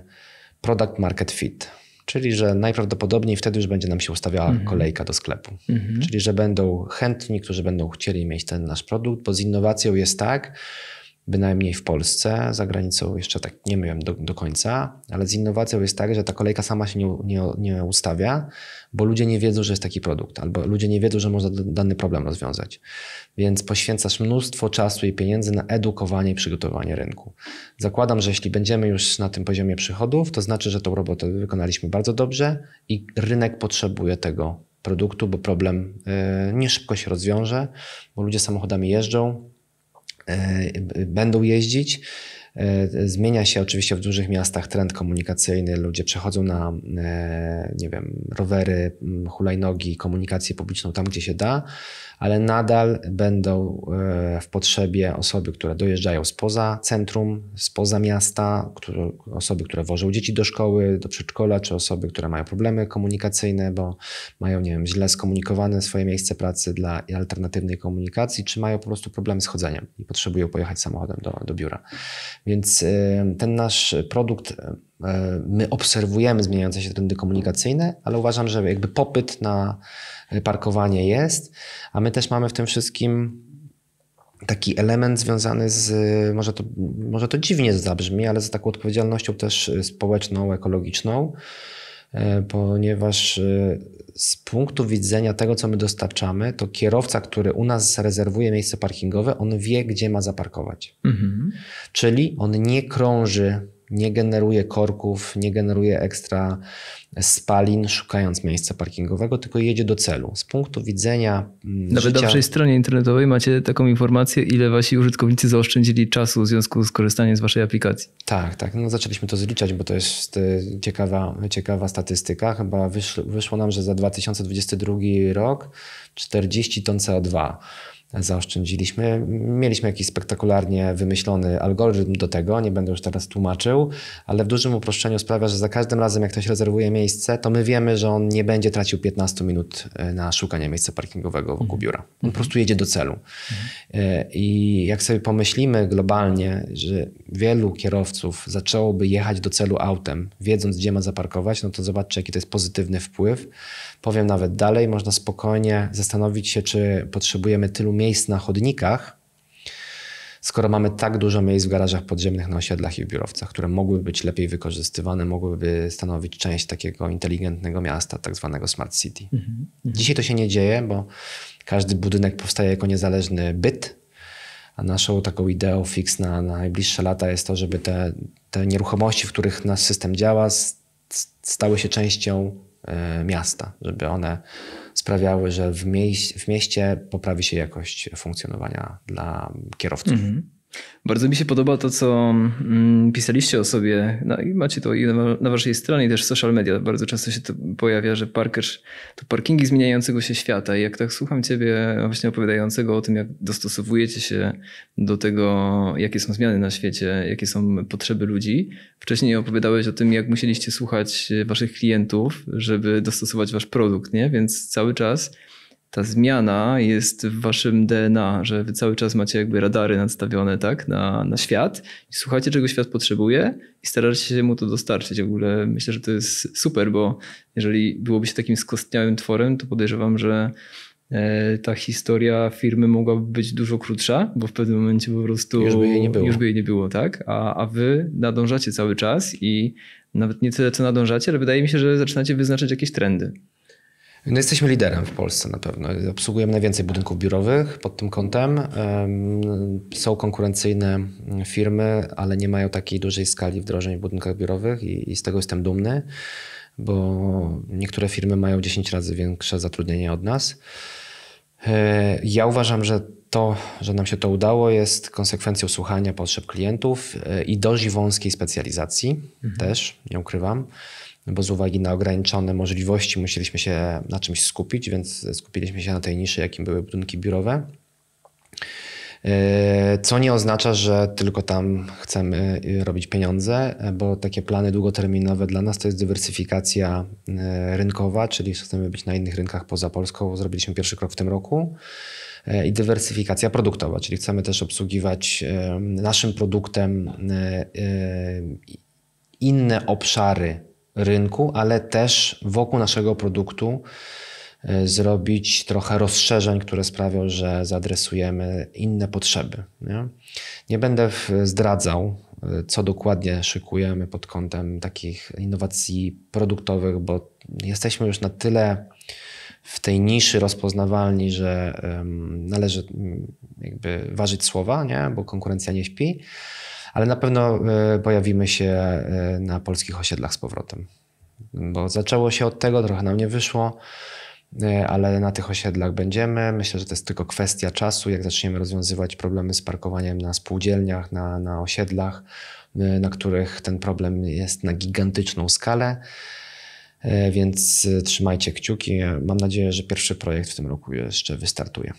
product market fit. Czyli, że najprawdopodobniej wtedy już będzie nam się ustawiała mhm. kolejka do sklepu. Mhm. Czyli, że będą chętni, którzy będą chcieli mieć ten nasz produkt, bo z innowacją jest tak, bynajmniej w Polsce, za granicą jeszcze tak nie wiem do, do, końca, ale z innowacją jest tak, że ta kolejka sama się nie, nie, nie ustawia, bo ludzie nie wiedzą, że jest taki produkt, albo ludzie nie wiedzą, że można dany problem rozwiązać. Więc poświęcasz mnóstwo czasu i pieniędzy na edukowanie i przygotowanie rynku. Zakładam, że jeśli będziemy już na tym poziomie przychodów, to znaczy, że tą robotę wykonaliśmy bardzo dobrze i rynek potrzebuje tego produktu, bo problem y, nie szybko się rozwiąże, bo ludzie samochodami jeżdżą, E, będą jeździć. E, zmienia się oczywiście w dużych miastach trend komunikacyjny. Ludzie przechodzą na, e, nie wiem, rowery, hulajnogi, komunikację publiczną tam, gdzie się da ale nadal będą e, w potrzebie osoby, które dojeżdżają spoza centrum, spoza miasta, które, osoby, które wożą dzieci do szkoły, do przedszkola, czy osoby, które mają problemy komunikacyjne, bo mają, nie wiem, źle skomunikowane swoje miejsce pracy dla alternatywnej komunikacji, czy mają po prostu problemy z chodzeniem i potrzebują pojechać samochodem do, do biura. Więc e, ten nasz produkt e, my obserwujemy zmieniające się trendy komunikacyjne, ale uważam, że jakby popyt na parkowanie jest, a my też mamy w tym wszystkim taki element związany z, może to, może to dziwnie zabrzmi, ale z taką odpowiedzialnością też społeczną, ekologiczną, e, ponieważ e, z punktu widzenia tego, co my dostarczamy, to kierowca, który u nas rezerwuje miejsce parkingowe, on wie, gdzie ma zaparkować. Mhm. Czyli on nie krąży nie generuje korków, nie generuje ekstra spalin, szukając miejsca parkingowego, tylko jedzie do celu. Z punktu widzenia. Mm, Nawet życia... na waszej stronie internetowej macie taką informację, ile wasi użytkownicy zaoszczędzili czasu w związku z korzystaniem z waszej aplikacji. Tak, tak. No zaczęliśmy to zliczać, bo to jest y, ciekawa, ciekawa statystyka. Chyba wyszło, wyszło nam, że za 2022 rok 40 ton CO2 zaoszczędziliśmy. Mieliśmy jakiś spektakularnie wymyślony algorytm do tego, nie będę już teraz tłumaczył, ale w dużym uproszczeniu sprawia, że za każdym razem, jak ktoś rezerwuje miejsce, to my wiemy, że on nie będzie tracił 15 minut e, na szukanie miejsca parkingowego wokół mhm. biura. On po mhm. prostu jedzie do celu. Mhm. E, I jak sobie pomyślimy globalnie, że wielu kierowców zaczęłoby jechać do celu autem, wiedząc, gdzie ma zaparkować, no to zobaczcie, jaki to jest pozytywny wpływ Powiem nawet dalej, można spokojnie zastanowić się, czy potrzebujemy tylu miejsc na chodnikach, skoro mamy tak dużo miejsc w garażach podziemnych na osiedlach i w biurowcach, które mogłyby być lepiej wykorzystywane, mogłyby stanowić część takiego inteligentnego miasta, tak zwanego smart city. Mhm, mhm. Dzisiaj to się nie dzieje, bo każdy budynek powstaje jako niezależny byt, a naszą taką ideą fix na, na najbliższe lata jest to, żeby te, te nieruchomości, w których nasz system działa, stały się częścią E, miasta, żeby one sprawiały, że w, mieście poprawi się jakość funkcjonowania dla kierowców. Mhm. Bardzo mi się podoba to, co mm, pisaliście o sobie. No i macie to i na waszej stronie, i też w social media. Bardzo często się to pojawia, że parkerz to parkingi zmieniającego się świata. I jak tak słucham ciebie właśnie opowiadającego o tym, jak dostosowujecie się do tego, jakie są zmiany na świecie, jakie są potrzeby ludzi. Wcześniej opowiadałeś o tym, jak musieliście słuchać waszych klientów, żeby dostosować wasz produkt, nie? Więc cały czas ta zmiana jest w waszym DNA, że wy cały czas macie jakby radary nadstawione tak, na, na świat i słuchacie, czego świat potrzebuje i staracie się mu to dostarczyć. W ogóle myślę, że to jest super, bo jeżeli byłoby się takim skostniałym tworem, to podejrzewam, że e, ta historia firmy mogłaby być dużo krótsza, bo w pewnym momencie po prostu już by jej nie było, już by jej nie było tak? A, a wy nadążacie cały czas i nawet nie tyle co nadążacie, ale wydaje mi się, że zaczynacie wyznaczać jakieś trendy. No jesteśmy liderem w Polsce na pewno. Obsługujemy najwięcej budynków biurowych pod tym kątem. Są konkurencyjne firmy, ale nie mają takiej dużej skali wdrożeń w budynkach biurowych i z tego jestem dumny, bo niektóre firmy mają 10 razy większe zatrudnienie od nas. E, ja uważam, że to, że nam się to udało, jest konsekwencją słuchania potrzeb klientów e, i dość wąskiej specjalizacji mhm. też, nie ukrywam. No bo z uwagi na ograniczone możliwości musieliśmy się na czymś skupić, więc skupiliśmy się na tej niszy, jakim były budynki biurowe. E, co nie oznacza, że tylko tam chcemy e, robić pieniądze, bo takie plany długoterminowe dla nas to jest dywersyfikacja e, rynkowa, czyli chcemy być na innych rynkach poza Polską. Zrobiliśmy pierwszy krok w tym roku. I dywersyfikacja produktowa, czyli chcemy też obsługiwać naszym produktem inne obszary rynku, ale też wokół naszego produktu e, zrobić trochę rozszerzeń, które sprawią, że zaadresujemy inne potrzeby. Nie, nie będę zdradzał, e, co dokładnie szykujemy pod kątem takich innowacji produktowych, bo jesteśmy już na tyle w tej niszy rozpoznawalni, że należy jakby ważyć słowa, nie? bo konkurencja nie śpi ale na pewno e, pojawimy się e, na polskich osiedlach z powrotem. Bo zaczęło się od tego, trochę nam nie wyszło, e, ale na tych osiedlach będziemy. Myślę, że to jest tylko kwestia czasu, jak zaczniemy rozwiązywać problemy z parkowaniem na spółdzielniach, na, na osiedlach, na których ten problem jest na gigantyczną skalę. Więc trzymajcie kciuki. Mam nadzieję, że pierwszy projekt w tym roku jeszcze wystartuje.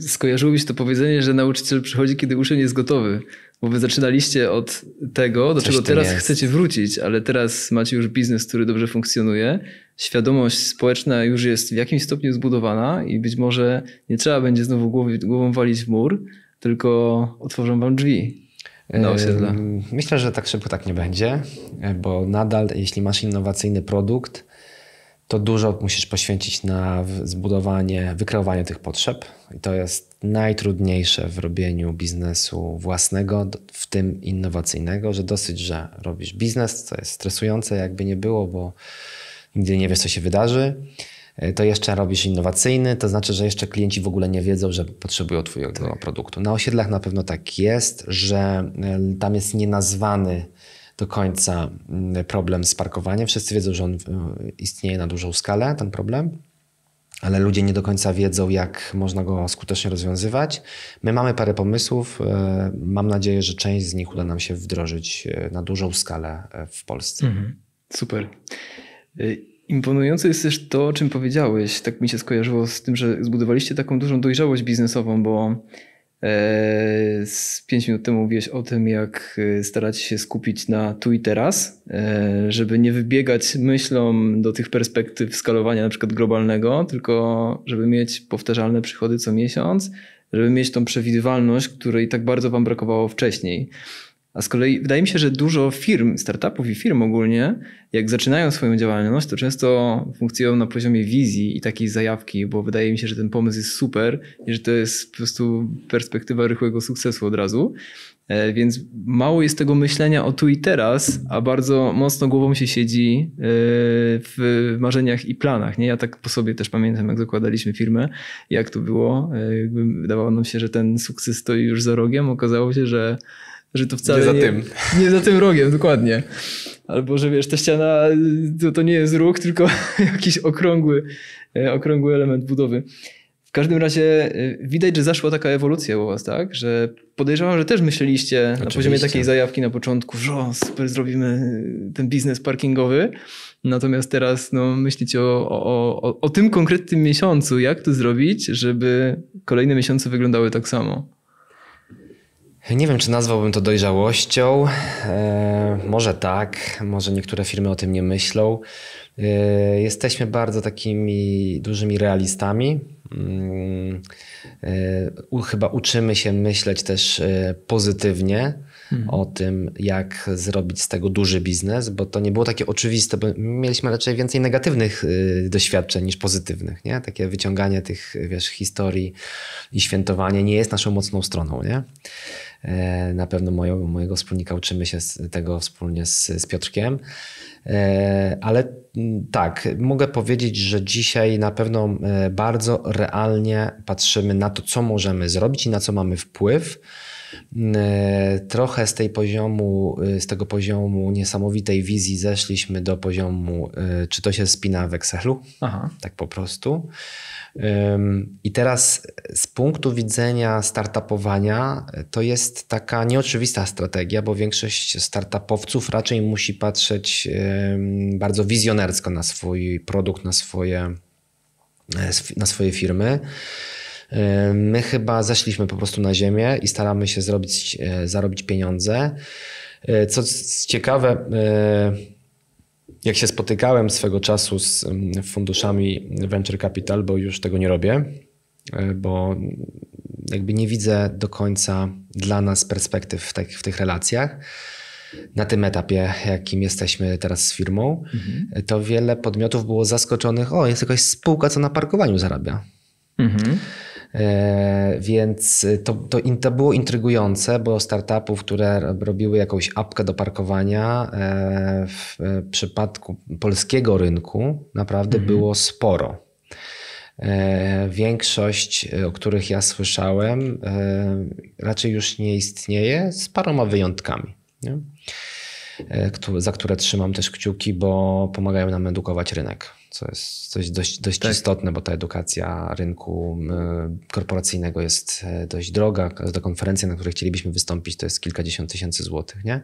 Skojarzyło mi się to powiedzenie, że nauczyciel przychodzi, kiedy uczeń jest gotowy. Bo wy zaczynaliście od tego, do Coś czego teraz jest. chcecie wrócić, ale teraz macie już biznes, który dobrze funkcjonuje. Świadomość społeczna już jest w jakimś stopniu zbudowana i być może nie trzeba będzie znowu głowy, głową walić w mur, tylko otworzą wam drzwi na osiedle. Myślę, że tak szybko tak nie będzie, bo nadal, jeśli masz innowacyjny produkt, to dużo musisz poświęcić na zbudowanie, wykreowanie tych potrzeb. I to jest najtrudniejsze w robieniu biznesu własnego, w tym innowacyjnego, że dosyć, że robisz biznes, co jest stresujące, jakby nie było, bo nigdy nie wiesz, co się wydarzy. E, to jeszcze robisz innowacyjny, to znaczy, że jeszcze klienci w ogóle nie wiedzą, że potrzebują Twojego tak. produktu. Na osiedlach na pewno tak jest, że e, tam jest nienazwany do końca mm, problem z parkowaniem. Wszyscy wiedzą, że on e, istnieje na dużą skalę, ten problem ale ludzie nie do końca wiedzą, jak można go skutecznie rozwiązywać. My mamy parę pomysłów. E, mam nadzieję, że część z nich uda nam się wdrożyć e, na dużą skalę e, w Polsce. Mhm. Super. Imponujące jest też to, o czym powiedziałeś. Tak mi się skojarzyło z tym, że zbudowaliście taką dużą dojrzałość biznesową, bo E, z pięć minut temu mówiłeś o tym, jak e, starać się skupić na tu i teraz, e, żeby nie wybiegać myślą do tych perspektyw skalowania na przykład globalnego, tylko żeby mieć powtarzalne przychody co miesiąc, żeby mieć tą przewidywalność, której tak bardzo wam brakowało wcześniej. A z kolei wydaje mi się, że dużo firm, startupów i firm ogólnie, jak zaczynają swoją działalność, to często funkcjonują na poziomie wizji i takiej zajawki, bo wydaje mi się, że ten pomysł jest super i że to jest po prostu perspektywa rychłego sukcesu od razu. E, więc mało jest tego myślenia o tu i teraz, a bardzo mocno głową się siedzi e, w marzeniach i planach. Nie? Ja tak po sobie też pamiętam, jak zakładaliśmy firmę, jak to było. E, jakby wydawało nam się, że ten sukces stoi już za rogiem. Okazało się, że że to wcale nie za nie, tym. Nie za tym rogiem, dokładnie. Albo, że wiesz, ta ściana to, to nie jest róg, tylko jakiś okrągły, e, okrągły element budowy. W każdym razie e, widać, że zaszła taka ewolucja u was, tak? Że podejrzewam, że też myśleliście Oczywiście. na poziomie takiej zajawki na początku, że super, zrobimy ten biznes parkingowy. Natomiast teraz no, myślicie o, o, o, o tym konkretnym miesiącu, jak to zrobić, żeby kolejne miesiące wyglądały tak samo. Nie wiem, czy nazwałbym to dojrzałością. E, może tak, może niektóre firmy o tym nie myślą. E, jesteśmy bardzo takimi dużymi realistami. Mm, e, chyba uczymy się myśleć też e, pozytywnie mhm. o tym, jak zrobić z tego duży biznes, bo to nie było takie oczywiste, bo mieliśmy raczej więcej negatywnych e, doświadczeń niż pozytywnych. Nie? Takie wyciąganie tych wiesz, historii i świętowanie nie jest naszą mocną stroną. Nie? E, na pewno mojego, mojego wspólnika uczymy się tego wspólnie z, z Piotrkiem. E, ale mm, tak, mogę powiedzieć, że dzisiaj na pewno e, bardzo realnie patrzymy na to, co możemy zrobić i na co mamy wpływ E, trochę z, tej poziomu, e, z tego poziomu niesamowitej wizji zeszliśmy do poziomu, e, czy to się spina w Excelu, Aha. tak po prostu. I teraz z punktu widzenia startupowania to jest taka nieoczywista strategia, bo większość startupowców raczej musi patrzeć bardzo wizjonersko na swój produkt, na swoje, na swoje firmy. My chyba zeszliśmy po prostu na ziemię i staramy się zrobić, e, zarobić pieniądze. E, co ciekawe, e, jak się spotykałem swego czasu z funduszami venture capital, bo już tego nie robię, bo jakby nie widzę do końca dla nas perspektyw w, tak, w tych relacjach. Na tym etapie, jakim jesteśmy teraz z firmą, mhm. to wiele podmiotów było zaskoczonych: o, jest jakaś spółka, co na parkowaniu zarabia. Mhm. E, więc e, to, to, to było intrygujące, bo startupów, które robiły jakąś apkę do parkowania, e, w przypadku polskiego rynku naprawdę mhm. było sporo. Większość, o których ja słyszałem, raczej już nie istnieje, z paroma wyjątkami. Nie? za które trzymam też kciuki, bo pomagają nam edukować rynek co jest coś dość, dość tak. istotne, bo ta edukacja rynku korporacyjnego jest e, dość droga. Każda konferencja, na której chcielibyśmy wystąpić, to jest kilkadziesiąt tysięcy złotych, nie?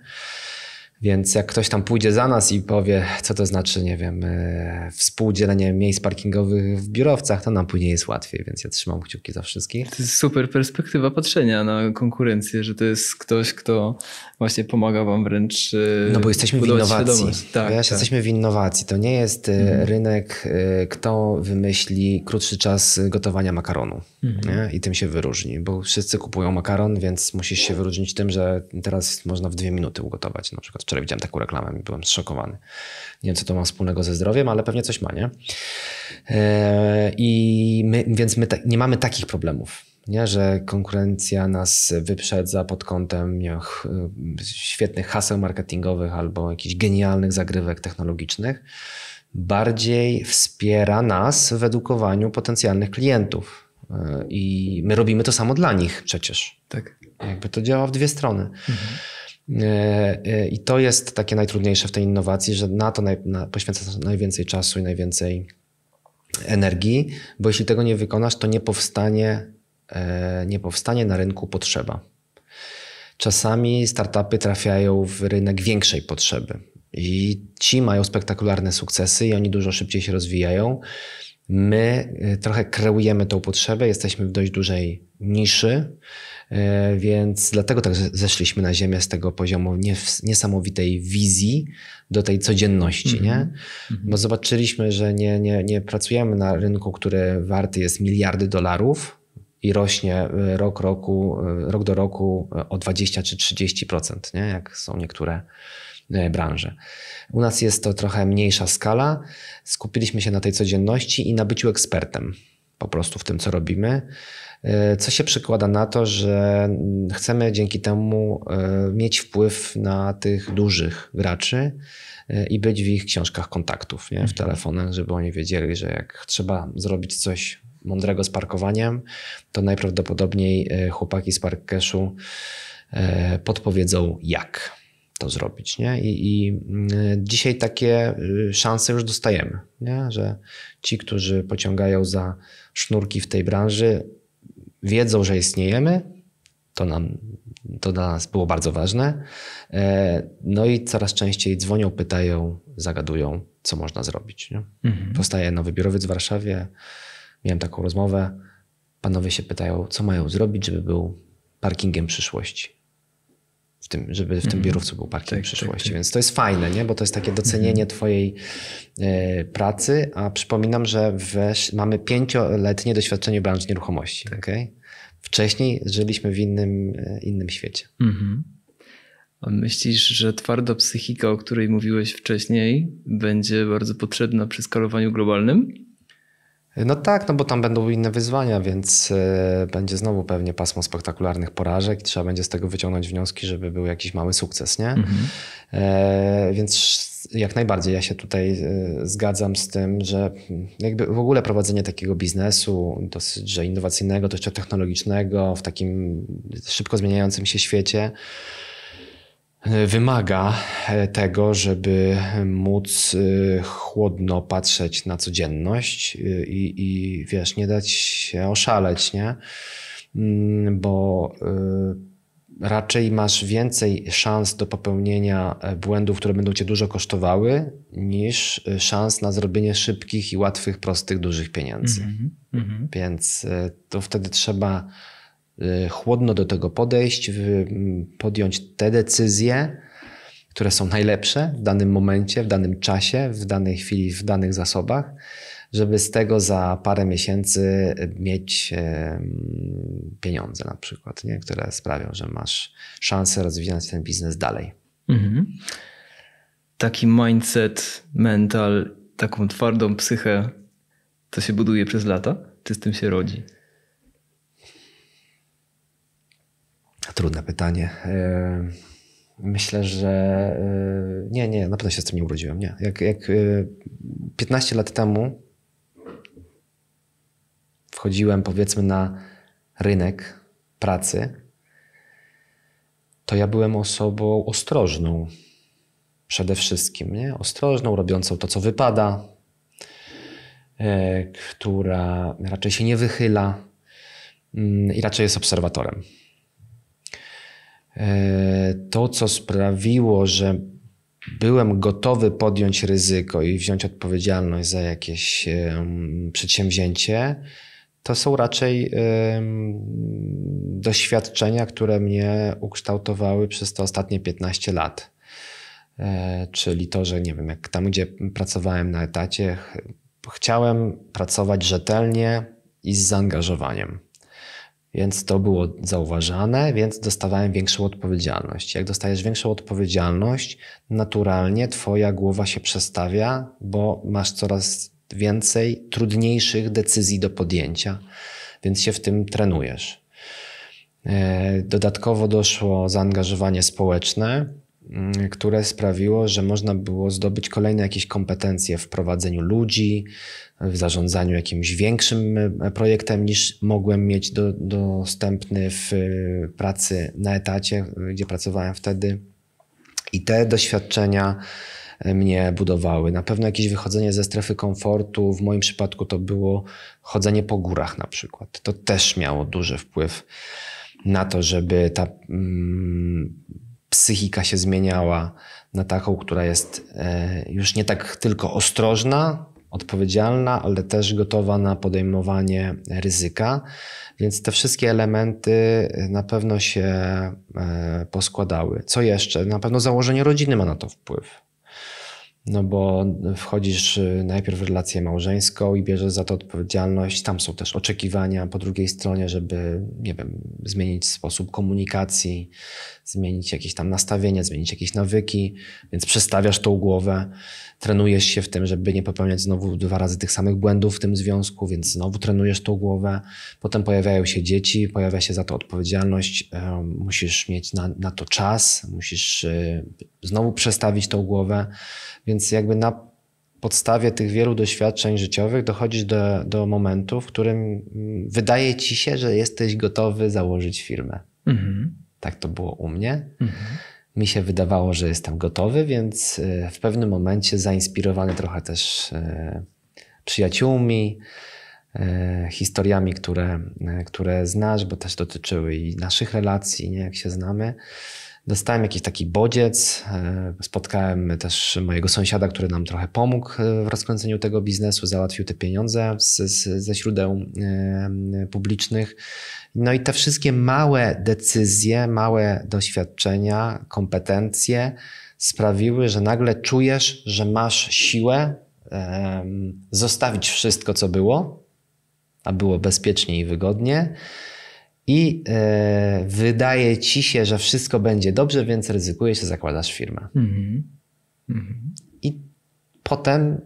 Więc jak ktoś tam pójdzie za nas i powie, co to znaczy, nie wiem, e, współdzielenie miejsc parkingowych w biurowcach, to nam później jest łatwiej, więc ja trzymam kciuki za wszystkich. To jest super perspektywa patrzenia na konkurencję, że to jest ktoś, kto właśnie pomaga wam wręcz. E, no bo jesteśmy w innowacji. Tak, Wiesz, tak. jesteśmy w innowacji. To nie jest e, mhm. rynek, kto wymyśli krótszy czas gotowania makaronu. Mhm. I tym się wyróżni, bo wszyscy kupują makaron, więc musisz się wyróżnić tym, że teraz można w dwie minuty ugotować. Na przykład wczoraj widziałem taką reklamę i byłem zszokowany. Nie wiem, co to ma wspólnego ze zdrowiem, ale pewnie coś ma, nie? E, I my, więc my nie mamy takich problemów. Nie, że konkurencja nas wyprzedza pod kątem nie, świetnych haseł marketingowych albo jakichś genialnych zagrywek technologicznych, bardziej wspiera nas w edukowaniu potencjalnych klientów E, I my robimy to samo dla nich przecież. Tak. Jakby to działa w dwie strony. Mhm. E, e, I to jest takie najtrudniejsze w tej innowacji, że na to naj, na, poświęcasz najwięcej czasu i najwięcej energii, bo jeśli tego nie wykonasz, to nie powstanie, nie powstanie na rynku potrzeba. Czasami startupy trafiają w rynek większej potrzeby i ci mają spektakularne sukcesy i oni dużo szybciej się rozwijają. My y, trochę kreujemy tą potrzebę, jesteśmy w dość dużej niszy, y, więc dlatego tak zeszliśmy na ziemię z tego poziomu niesamowitej wizji do tej codzienności, mm-hmm. nie? Mhm. Mhm. Bo zobaczyliśmy, że nie, nie, nie pracujemy na rynku, który warty jest miliardy dolarów, i rośnie y, rok, roku, rok do roku o 20 czy 30%, nie? jak są niektóre E, branżę. U nas jest to trochę mniejsza skala. Skupiliśmy się na tej codzienności i na byciu ekspertem po prostu w tym, co robimy. E, co się przekłada na to, że mm, chcemy dzięki temu e, mieć wpływ na tych dużych graczy i być w ich książkach kontaktów, nie? w mhm. telefonach, żeby oni wiedzieli, że jak trzeba zrobić coś mądrego z parkowaniem, to najprawdopodobniej chłopaki z Parkeszu podpowiedzą jak to zrobić. Nie? I, i mm, dzisiaj takie y, szanse już dostajemy, nie? że ci, którzy pociągają za sznurki w tej branży, wiedzą, że istniejemy. To, nam, to dla nas było bardzo ważne. E, no i coraz częściej dzwonią, pytają, zagadują, co można zrobić. Nie? Mhm. Powstaje nowy biurowiec w Warszawie. Miałem taką rozmowę. Panowie się pytają, co mają zrobić, żeby był parkingiem przyszłości w tym, żeby w tym mhm. biurowcu był parking tak, tak, przyszłości. Tak, Więc to jest fajne, nie? bo to jest takie docenienie mhm. Twojej e, pracy. A przypominam, że mamy pięcioletnie doświadczenie branży nieruchomości. Tak. Okay? Wcześniej żyliśmy w innym, e, innym świecie. Mhm. A myślisz, że twarda psychika, o której mówiłeś wcześniej, będzie bardzo potrzebna przy skalowaniu globalnym? No tak, no bo tam będą inne wyzwania, więc e, będzie znowu pewnie pasmo spektakularnych porażek. Trzeba będzie z tego wyciągnąć wnioski, żeby był jakiś mały sukces, nie? Mhm. E, więc jak najbardziej ja się tutaj e, zgadzam z tym, że jakby w ogóle prowadzenie takiego biznesu dosyć że innowacyjnego, dość technologicznego, w takim szybko zmieniającym się świecie wymaga e, tego, żeby móc e, chłodno patrzeć na codzienność e, i, i wiesz, nie dać się oszaleć, nie? Mm, bo raczej masz więcej szans do popełnienia błędów, które będą cię dużo kosztowały, niż szans na zrobienie szybkich i łatwych, prostych, dużych pieniędzy. Mm -hmm, mm -hmm. Więc to wtedy trzeba Y, chłodno do tego podejść, podjąć te decyzje, które są najlepsze w danym momencie, w danym czasie, w danej chwili, w danych zasobach, żeby z tego za parę miesięcy mieć pieniądze na przykład, nie? które sprawią, że masz szansę rozwijać ten biznes dalej. Mhm. Taki mindset, mental, taką twardą psychę, to się buduje przez lata? Czy z tym się rodzi? Trudne pytanie. E, myślę, że e, nie, nie, na pewno się z tym nie urodziłem. Nie. Jak, jak 15 e, lat temu wchodziłem powiedzmy na rynek pracy, to ja byłem osobą ostrożną przede wszystkim, nie? ostrożną, robiącą to, co wypada, która raczej się nie wychyla mm, i raczej jest obserwatorem. E, to, co sprawiło, że byłem gotowy podjąć ryzyko i wziąć odpowiedzialność za jakieś przedsięwzięcie, to są raczej doświadczenia, które mnie ukształtowały przez te ostatnie 15 lat. E, czyli to, że nie wiem, jak tam, gdzie pracowałem na etacie, chciałem pracować rzetelnie i z zaangażowaniem. Więc to było zauważane, więc dostawałem większą odpowiedzialność. Jak dostajesz większą odpowiedzialność, naturalnie twoja głowa się przestawia, bo masz coraz więcej trudniejszych decyzji do podjęcia, więc się w tym trenujesz. E, dodatkowo doszło zaangażowanie społeczne, Mm, które sprawiło, że można było zdobyć kolejne jakieś kompetencje w prowadzeniu ludzi, w zarządzaniu jakimś większym e, projektem niż mogłem mieć do, dostępny w e, pracy na etacie, e, gdzie pracowałem wtedy. I te doświadczenia mnie budowały. Na pewno jakieś wychodzenie ze strefy komfortu, w moim przypadku to było chodzenie po górach na przykład. To też miało duży wpływ na to, żeby ta. Mm, psychika się zmieniała na taką, która jest e, już nie tak tylko ostrożna, odpowiedzialna, ale też gotowa na podejmowanie ryzyka. Więc te wszystkie elementy e, na pewno się e, poskładały. Co jeszcze? Na pewno założenie rodziny ma na to wpływ no bo wchodzisz y, najpierw w relację małżeńską i bierzesz za to odpowiedzialność. Tam są też oczekiwania po drugiej stronie, żeby, nie wiem, zmienić sposób komunikacji, zmienić jakieś tam nastawienie, zmienić jakieś nawyki, więc przestawiasz tą głowę trenujesz się w tym, żeby nie popełniać znowu dwa razy tych samych błędów w tym związku, więc znowu trenujesz tą głowę. Potem pojawiają się dzieci, pojawia się za to odpowiedzialność, musisz mieć na, na to czas, musisz y, znowu przestawić tą głowę, więc jakby na podstawie tych wielu doświadczeń życiowych dochodzisz do, do momentu, w którym mm, wydaje ci się, że jesteś gotowy założyć firmę. Mhm. Tak to było u mnie. Mhm mi się wydawało, że jestem gotowy, więc y, w pewnym momencie zainspirowany trochę też y, przyjaciółmi, y, historiami, które, które znasz, bo też dotyczyły i naszych relacji, nie, jak się znamy Dostałem jakiś taki bodziec, e, spotkałem też mojego sąsiada, który nam trochę pomógł e, w rozkręceniu tego biznesu, załatwił te pieniądze z, z, ze źródeł e, publicznych. No i te wszystkie małe decyzje, małe doświadczenia, kompetencje sprawiły, że nagle czujesz, że masz siłę zostawić wszystko, co było, a było bezpiecznie i wygodnie i e, wydaje ci się, że wszystko będzie dobrze, więc ryzykujesz, zakładasz firmę. Mm-hmm. Mm-hmm. I potem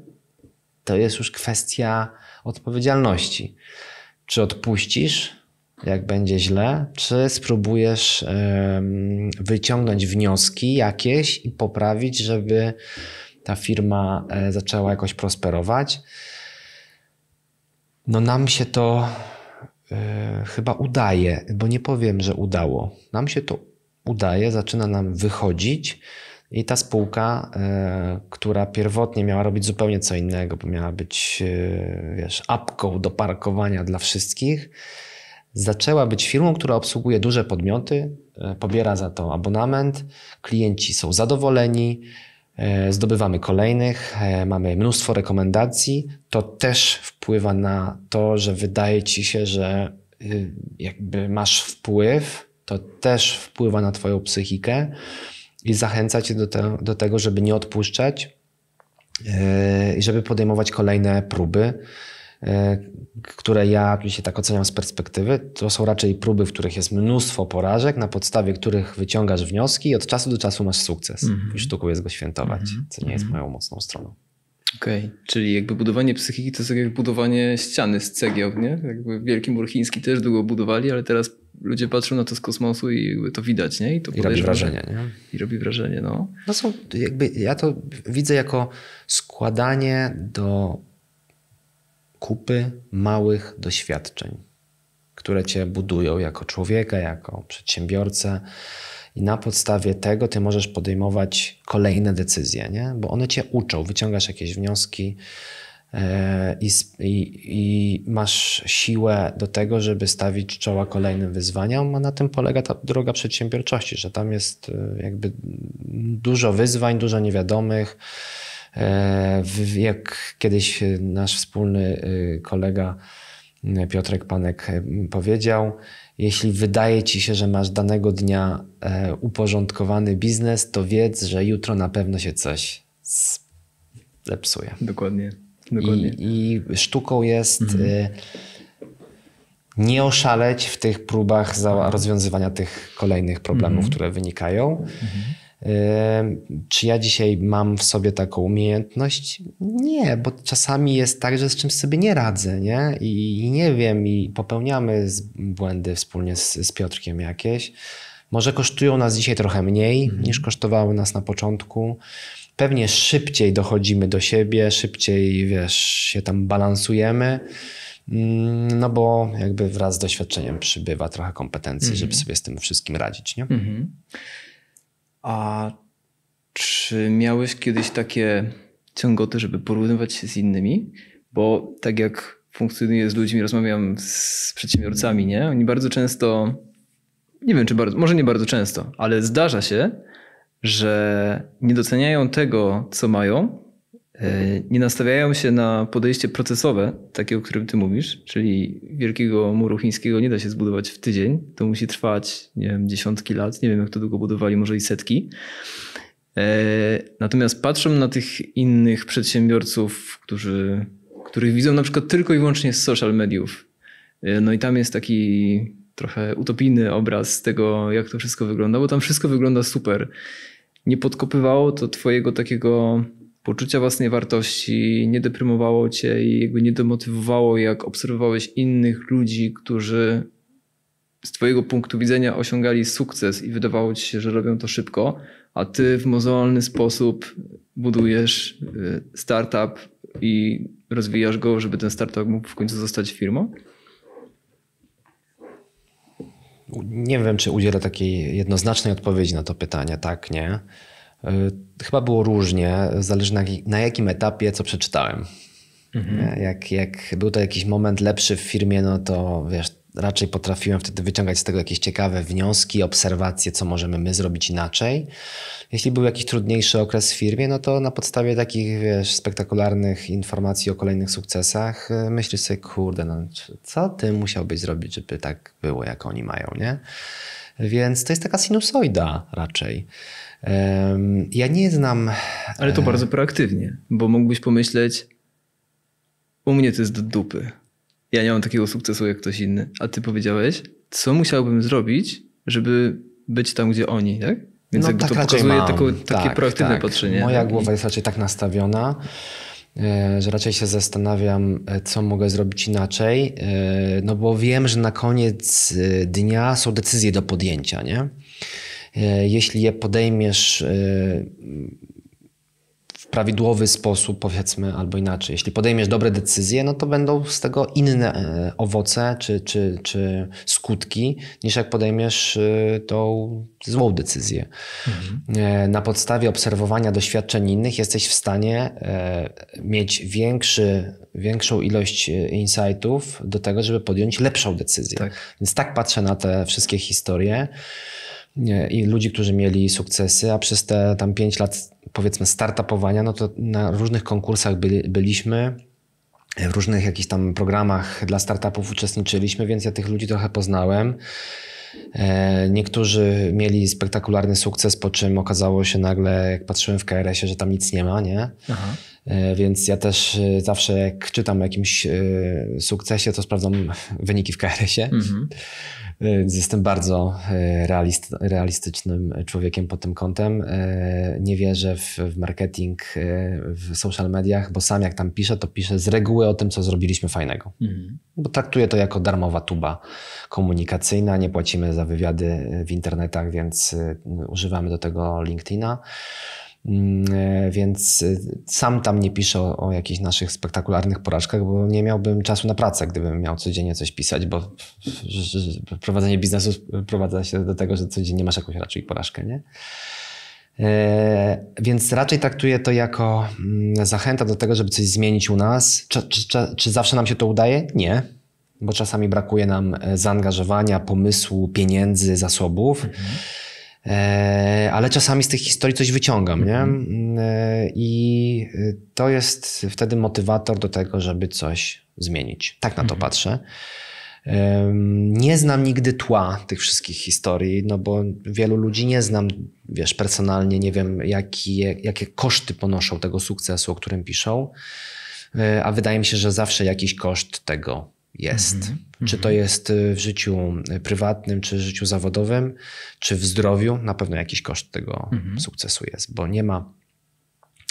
to jest już kwestia odpowiedzialności. Czy odpuścisz, jak będzie źle, czy spróbujesz wyciągnąć wnioski jakieś i poprawić, żeby ta firma e, zaczęła jakoś prosperować. No nam się to E, chyba udaje, bo nie powiem, że udało. Nam się to udaje, zaczyna nam wychodzić. I ta spółka, e, która pierwotnie miała robić zupełnie co innego, bo miała być, e, wiesz, apką do parkowania dla wszystkich, zaczęła być firmą, która obsługuje duże podmioty, pobiera za to abonament, klienci są zadowoleni, E, zdobywamy kolejnych, e, mamy mnóstwo rekomendacji, to też wpływa na to, że wydaje ci się, że y, jakby masz wpływ, to też wpływa na Twoją psychikę i zachęca Cię do, te, do tego, żeby nie odpuszczać e, i żeby podejmować kolejne próby. E, które ja się tak oceniam z perspektywy, to są raczej próby, w których jest mnóstwo porażek, na podstawie których wyciągasz wnioski i od czasu do czasu masz sukces. Mm-hmm. I sztuką jest go świętować, mm-hmm. co nie jest mhm. moją mocną stroną. Okej, okay. czyli jakby budowanie psychiki to jest tak jak budowanie ściany z cegieł, nie? Jakby Wielki Mur Chiński też długo budowali, ale teraz ludzie patrzą na to z kosmosu i jakby to widać, nie? I to I robi wrażenie, nie? I robi wrażenie, no. No są, jakby ja to widzę jako składanie do kupy małych doświadczeń, które cię budują jako człowieka, jako przedsiębiorcę. I na podstawie tego ty możesz podejmować kolejne decyzje, nie? bo one cię uczą, wyciągasz jakieś wnioski e, i, i, i masz siłę do tego, żeby stawić czoła kolejnym wyzwaniom, a na tym polega ta droga przedsiębiorczości, że tam jest e, jakby dużo wyzwań, dużo niewiadomych E, jak kiedyś e, nasz wspólny e, kolega Piotrek Panek powiedział, jeśli wydaje ci się, że masz danego dnia uporządkowany biznes, to wiedz, że jutro na pewno się coś zepsuje. Dokładnie. Dokładnie. I, i sztuką jest mhm. nie oszaleć w tych próbach za rozwiązywania tych kolejnych problemów, mhm. które wynikają. Mhm czy ja dzisiaj mam w sobie taką umiejętność? Nie, bo czasami jest tak, że z czymś sobie nie radzę, nie? I, i nie wiem, i popełniamy błędy wspólnie z, z Piotrkiem jakieś. Może kosztują nas dzisiaj trochę mniej mhm. niż kosztowały nas na początku. Pewnie szybciej dochodzimy do siebie, szybciej, wiesz, się tam balansujemy. Mm, no bo jakby wraz z doświadczeniem przybywa trochę kompetencji, mhm. żeby sobie z tym wszystkim radzić, nie? Mhm. A czy miałeś kiedyś takie ciągoty, żeby porównywać się z innymi? Bo tak jak funkcjonuję z ludźmi, rozmawiam z przedsiębiorcami, nie? Oni bardzo często, nie wiem czy bardzo, może nie bardzo często, ale zdarza się, że nie doceniają tego, co mają, E, nie nastawiają się na podejście procesowe, takie o którym ty mówisz, czyli wielkiego muru chińskiego nie da się zbudować w tydzień. To musi trwać, nie wiem, dziesiątki lat. Nie wiem, jak to długo budowali, może i setki. E, natomiast patrzą na tych innych przedsiębiorców, którzy, których widzą na przykład tylko i wyłącznie z social mediów. E, no i tam jest taki trochę utopijny obraz tego, jak to wszystko wygląda, bo tam wszystko wygląda super. Nie podkopywało to twojego takiego poczucia własnej wartości, nie deprymowało cię i jakby nie demotywowało, jak obserwowałeś innych ludzi, którzy z twojego punktu widzenia osiągali sukces i wydawało ci się, że robią to szybko, a ty w mozolny sposób budujesz y, startup i rozwijasz go, żeby ten startup mógł w końcu zostać firmą? Nie wiem, czy udzielę takiej jednoznacznej odpowiedzi na to pytanie, tak, nie. E, chyba było różnie, zależy na, na jakim etapie co przeczytałem. Mhm. Jak, jak był to jakiś moment lepszy w firmie, no to wiesz, raczej potrafiłem wtedy wyciągać z tego jakieś ciekawe wnioski, obserwacje, co możemy my zrobić inaczej. Jeśli był jakiś trudniejszy okres w firmie, no to na podstawie takich, wiesz, spektakularnych informacji o kolejnych sukcesach e, myślisz sobie, kurde, no, co ty musiałbyś zrobić, żeby tak było, jak oni mają, nie? Więc to jest taka sinusoida raczej. Ja nie znam. Ale to e, bardzo proaktywnie, bo mógłbyś pomyśleć, u mnie to jest do dupy. Ja nie mam takiego sukcesu jak ktoś inny. A ty powiedziałeś, co musiałbym zrobić, żeby być tam, gdzie oni, tak? Więc no, tak to pokazuje taką, takie tak, proaktywne tak. patrzenie. Moja głowa jest raczej tak nastawiona, e, że raczej się zastanawiam, e, co mogę zrobić inaczej, no bo wiem, że na koniec dnia są decyzje do podjęcia, nie? E, jeśli je podejmiesz e, w prawidłowy sposób, powiedzmy, albo inaczej, jeśli podejmiesz dobre decyzje, no to będą z tego inne e, owoce czy, czy, czy skutki, niż jak podejmiesz tą złą decyzję. Mhm. Na podstawie obserwowania doświadczeń innych jesteś w stanie mieć większy, większą ilość insightów do tego, żeby podjąć lepszą decyzję. Tak. Więc tak patrzę na te wszystkie historie i ludzi, którzy mieli sukcesy, a przez te tam 5 lat powiedzmy startupowania, no to na różnych konkursach byli, byliśmy, e, w różnych jakichś tam programach dla startupów uczestniczyliśmy, więc ja tych ludzi trochę poznałem. E, niektórzy mieli spektakularny sukces, po czym okazało się nagle, jak patrzyłem w KRS-ie, że tam nic nie ma, nie? Aha. E, więc ja też zawsze, jak czytam o jakimś sukcesie, to sprawdzam wyniki w KRS-ie. Mhm. Jestem bardzo e, realist, realistycznym człowiekiem pod tym kątem. E, nie wierzę w, w, marketing, e, w social mediach, bo sam jak tam piszę, to piszę z reguły o tym, co zrobiliśmy fajnego. Mhm. Bo traktuję to jako darmowa tuba komunikacyjna. Nie płacimy za wywiady w internetach, więc używamy do tego LinkedIna. Mm, e, więc e, sam tam nie piszę o, o jakichś naszych spektakularnych porażkach, bo nie miałbym czasu na pracę, gdybym miał codziennie coś pisać, bo prowadzenie biznesu sprowadza się do tego, że codziennie masz jakąś raczej porażkę, nie? E, więc raczej traktuję to jako mm, zachęta do tego, żeby coś zmienić u nas. Czy, czy, czy, zawsze nam się to udaje? Nie, bo czasami brakuje nam zaangażowania, pomysłu, pieniędzy, zasobów. Mhm. E, ale czasami z tych historii coś wyciągam, nie? Mhm. E, I e, to jest wtedy motywator do tego, żeby coś zmienić. Tak na to mhm. patrzę. Nie znam nigdy tła tych wszystkich historii, no bo wielu ludzi nie znam, wiesz, personalnie, nie wiem, jakie, jakie koszty ponoszą tego sukcesu, o którym piszą, a wydaje mi się, że zawsze jakiś koszt tego jest. Mhm. Czy to mhm. jest y, w życiu y, prywatnym, czy w życiu zawodowym, czy w zdrowiu, na pewno jakiś koszt tego mhm. sukcesu jest, bo nie ma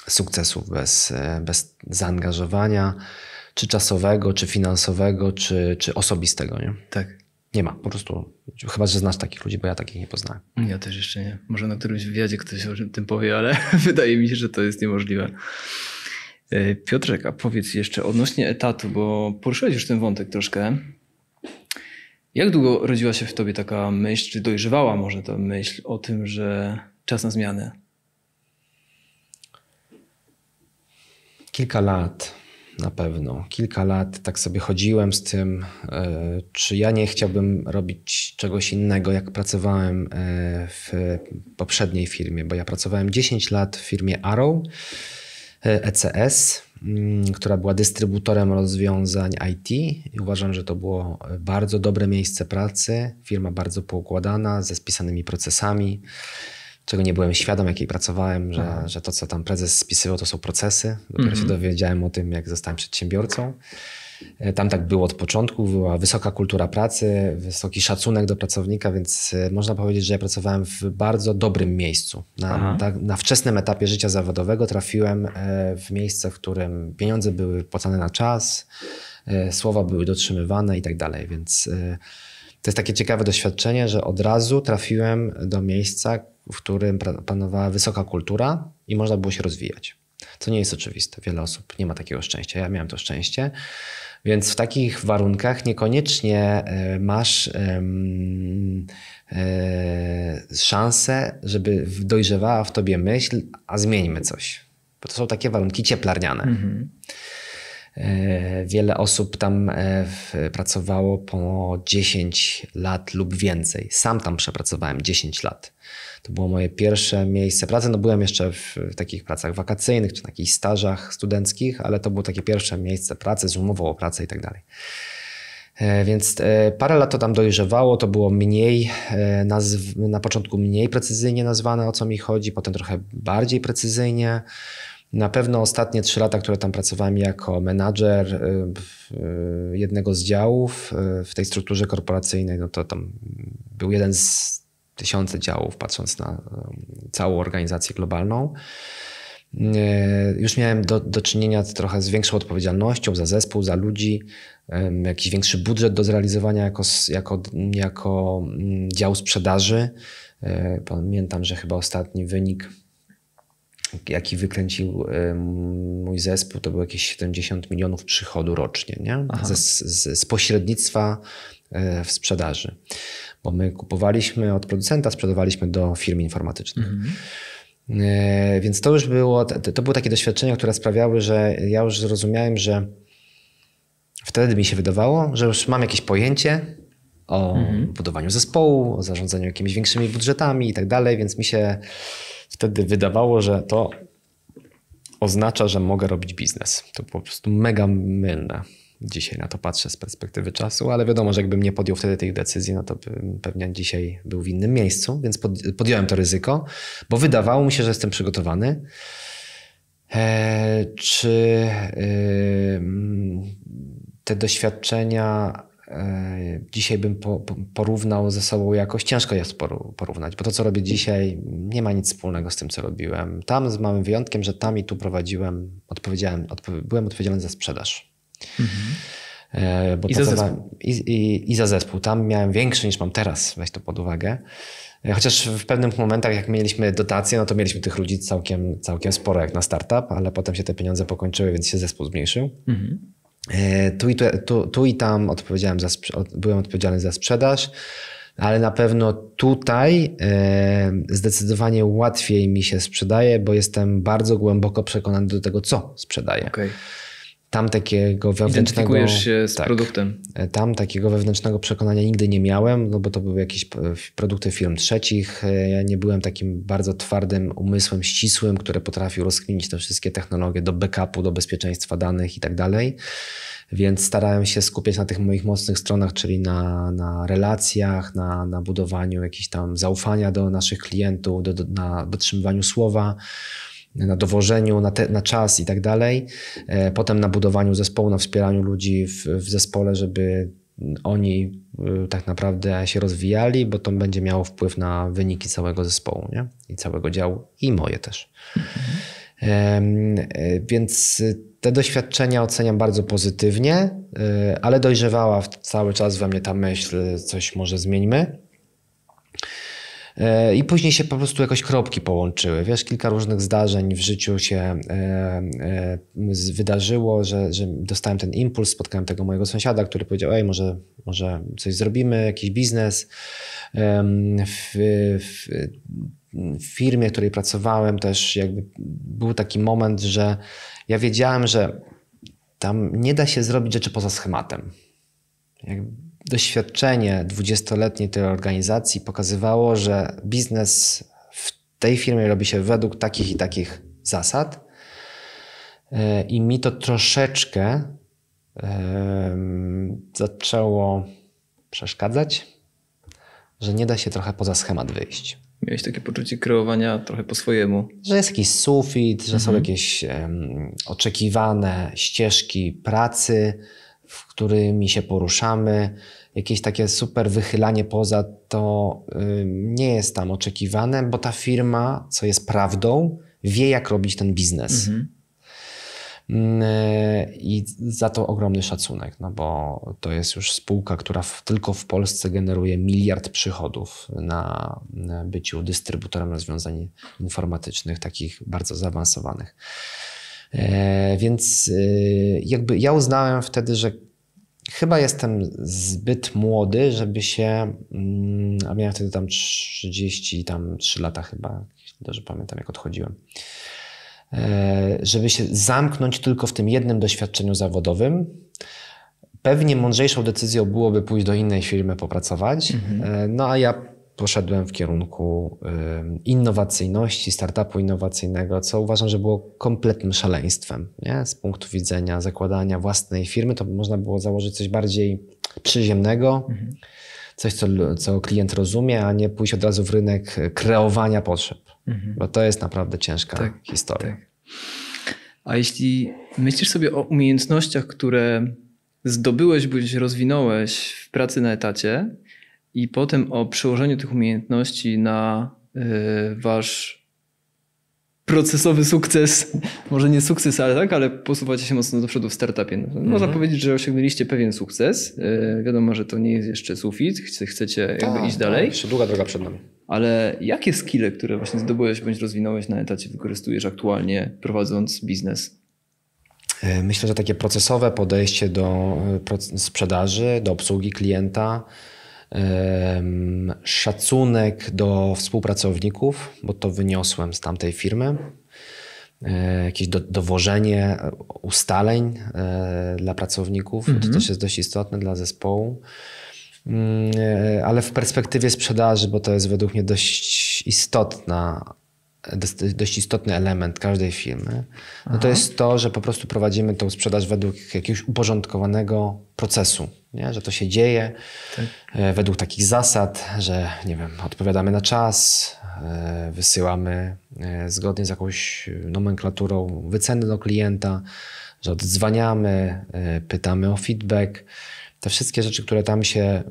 sukcesów bez, y, bez zaangażowania, czy czasowego, czy finansowego, czy, czy osobistego. Nie? Tak. Nie ma, po prostu. Chyba, że znasz takich ludzi, bo ja takich nie poznałem. Ja też jeszcze nie. Może na którymś wywiadzie ktoś o tym powie, ale wydaje mi się, że to jest niemożliwe. Piotrek, a powiedz jeszcze odnośnie etatu, bo poruszyłeś już ten wątek troszkę. Jak długo rodziła się w tobie taka myśl, czy dojrzewała może ta myśl o tym, że czas na zmianę? Kilka lat na pewno. Kilka lat tak sobie chodziłem z tym, e, czy ja nie chciałbym robić czegoś innego, jak pracowałem e, w poprzedniej firmie, bo ja pracowałem 10 lat w firmie Arrow ECS e Mm, która była dystrybutorem rozwiązań IT. I uważam, że to było bardzo dobre miejsce pracy. Firma bardzo poukładana, ze spisanymi procesami, czego nie byłem świadom, jakiej pracowałem, że, że to, co tam prezes spisywał, to są procesy. Dopiero mm -hmm. się mhm. dowiedziałem o tym, jak zostałem przedsiębiorcą. E, tam tak było od początku, była wysoka kultura pracy, wysoki szacunek do pracownika, więc e, można powiedzieć, że ja pracowałem w bardzo dobrym miejscu. Na, na, na wczesnym etapie życia zawodowego trafiłem e, w miejsce, w którym pieniądze były płacane na czas, słowa były dotrzymywane i tak dalej, więc to jest takie ciekawe doświadczenie, że od razu trafiłem do miejsca, w którym panowała wysoka kultura i można było się rozwijać. Co nie jest oczywiste. Wiele osób nie ma takiego szczęścia. Ja miałem to szczęście. Więc w takich warunkach niekoniecznie e, masz e, szansę, żeby dojrzewała w tobie myśl, a zmieńmy coś. Bo to są takie warunki cieplarniane. Mhm. E, wiele osób tam pracowało po 10 lat lub więcej. Sam tam przepracowałem 10 lat. To było moje pierwsze miejsce pracy. No byłem jeszcze w, takich pracach wakacyjnych czy takich stażach studenckich, ale to było takie pierwsze miejsce pracy z umową o pracę i tak dalej. E, więc e, parę lat to tam dojrzewało, to było mniej, e, nazw, na początku mniej precyzyjnie nazwane o co mi chodzi, potem trochę bardziej precyzyjnie. Na pewno ostatnie trzy lata, które tam pracowałem jako menadżer jednego z działów w tej strukturze korporacyjnej, no to tam był jeden z tysiące działów, patrząc na całą organizację globalną. E, już miałem do, do czynienia trochę z większą odpowiedzialnością za zespół, za ludzi, jakiś większy budżet do zrealizowania jako, jako, jako mm, dział sprzedaży. E, pamiętam, że chyba ostatni wynik, jaki wykręcił mój zespół, to było jakieś 70 milionów przychodu rocznie nie? Z, z, z pośrednictwa e, w sprzedaży bo my kupowaliśmy od producenta, sprzedawaliśmy do firm informatycznych. Mhm. E, więc to już było, to były takie doświadczenia, które sprawiały, że ja już zrozumiałem, że wtedy mi się wydawało, że już mam jakieś pojęcie o mhm. budowaniu zespołu, o zarządzaniu jakimiś większymi budżetami i tak dalej, więc mi się wtedy wydawało, że to oznacza, że mogę robić biznes. To po prostu mega mylne dzisiaj na to patrzę z perspektywy czasu, ale wiadomo, że jakbym nie podjął wtedy tych decyzji, no to bym pewnie dzisiaj był w innym miejscu, więc podjąłem to ryzyko, bo wydawało mi się, że jestem przygotowany. E, czy y, mm, te doświadczenia e, dzisiaj bym porównał ze sobą jakoś, ciężko jest porównać, bo to, co robię dzisiaj, nie ma nic wspólnego z tym, co robiłem. Tam z małym wyjątkiem, że tam i tu prowadziłem, odpowiedziałem, byłem odpowiedzialny za sprzedaż Mhm. E, I, za zespół. I, i, I za zespół. Tam miałem większy niż mam teraz, weź to pod uwagę. E, chociaż w pewnych momentach, jak mieliśmy dotacje, no to mieliśmy tych ludzi całkiem, całkiem sporo, jak na startup, ale potem się te pieniądze pokończyły, więc się zespół zmniejszył. Mhm. E, tu, i, tu, tu, tu i tam odpowiedziałem za, byłem odpowiedzialny za sprzedaż, ale na pewno tutaj zdecydowanie łatwiej mi się sprzedaje, bo jestem bardzo głęboko przekonany do tego, co sprzedaję. Okay tam takiego wewnętrznego... się z tak, produktem. E, tam takiego wewnętrznego przekonania nigdy nie miałem, no bo to były jakieś e, produkty firm trzecich. E, ja nie byłem takim bardzo twardym umysłem ścisłym, który potrafił rozkminić te wszystkie technologie do backupu, do bezpieczeństwa danych i tak dalej. Więc starałem się skupiać na tych moich mocnych stronach, czyli na, na relacjach, na, na budowaniu jakichś tam zaufania do naszych klientów, do, do, na dotrzymywaniu słowa na dowożeniu, na, te, na czas i tak dalej. E, potem na budowaniu zespołu, na wspieraniu ludzi w, w zespole, żeby oni e, tak naprawdę się rozwijali, bo to będzie miało wpływ na wyniki całego zespołu nie? i całego działu i moje też. Mhm. Więc te doświadczenia oceniam bardzo pozytywnie, ale dojrzewała cały czas we mnie ta myśl, coś może zmieńmy. E, I później się po prostu jakoś kropki połączyły. Wiesz, kilka różnych zdarzeń w życiu się e, e, wydarzyło, że, że dostałem ten impuls, spotkałem tego mojego sąsiada, który powiedział, ej, może, może coś zrobimy, jakiś biznes. W, w, w firmie, w której pracowałem też jakby był taki moment, że ja wiedziałem, że tam nie da się zrobić rzeczy poza schematem. Jakby doświadczenie 20-letniej tej organizacji pokazywało, że biznes w tej firmie robi się według takich i takich zasad. E, I mi to troszeczkę zaczęło przeszkadzać, że nie da się trochę poza schemat wyjść. Miałeś takie poczucie kreowania trochę po swojemu. Że jest jakiś sufit, że mhm. są jakieś um, oczekiwane ścieżki pracy, w którymi się poruszamy jakieś takie super wychylanie poza to nie jest tam oczekiwane, bo ta firma, co jest prawdą, wie jak robić ten biznes. Mhm y, i za to ogromny szacunek, no bo to jest już spółka, która w, tylko w Polsce generuje miliard przychodów na byciu dystrybutorem rozwiązań informatycznych, takich bardzo zaawansowanych. E, więc e, jakby ja uznałem wtedy, że chyba jestem zbyt młody, żeby się. Mm, a miałem wtedy tam 30, tam 3 lata chyba, dobrze pamiętam, jak odchodziłem. E, żeby się zamknąć tylko w tym jednym doświadczeniu zawodowym. Pewnie mądrzejszą decyzją byłoby pójść do innej firmy popracować. Mhm. E, no a ja poszedłem w kierunku y, innowacyjności, startupu innowacyjnego, co uważam, że było kompletnym szaleństwem. Nie? Z punktu widzenia zakładania własnej firmy, to można było założyć coś bardziej przyziemnego, mhm. coś, co, co klient rozumie, a nie pójść od razu w rynek kreowania potrzeb, mhm. bo to jest naprawdę ciężka tak, historia. Tak. A jeśli myślisz sobie o umiejętnościach, które zdobyłeś bądź rozwinąłeś w pracy na etacie, i potem o przełożeniu tych umiejętności na y, wasz procesowy sukces, może nie sukces, ale tak, ale posuwacie się mocno do przodu w startupie. No, można mhm. powiedzieć, że osiągnęliście pewien sukces. Y, wiadomo, że to nie jest jeszcze sufit, chcecie jakby ta, iść dalej. Ta, jeszcze długa droga przed nami. Ale jakie skille, które właśnie zdobyłeś bądź rozwinąłeś na etacie, wykorzystujesz aktualnie prowadząc biznes? Y, myślę, że takie procesowe podejście do sprzedaży, do obsługi klienta, szacunek do współpracowników, bo to wyniosłem z tamtej firmy. E, jakieś do, dowożenie ustaleń e, dla pracowników, to mhm. też jest dość istotne dla zespołu. Mm, e, ale w perspektywie sprzedaży, bo to jest według mnie dość istotna dość istotny element każdej firmy, no to jest to, że po prostu prowadzimy tą sprzedaż według jakiegoś uporządkowanego procesu. Nie? Że to się dzieje tak. E, według takich zasad, że nie wiem, odpowiadamy na czas, e, wysyłamy e, zgodnie z jakąś nomenklaturą wyceny do klienta, że oddzwaniamy, pytamy o feedback te wszystkie rzeczy, które tam się e,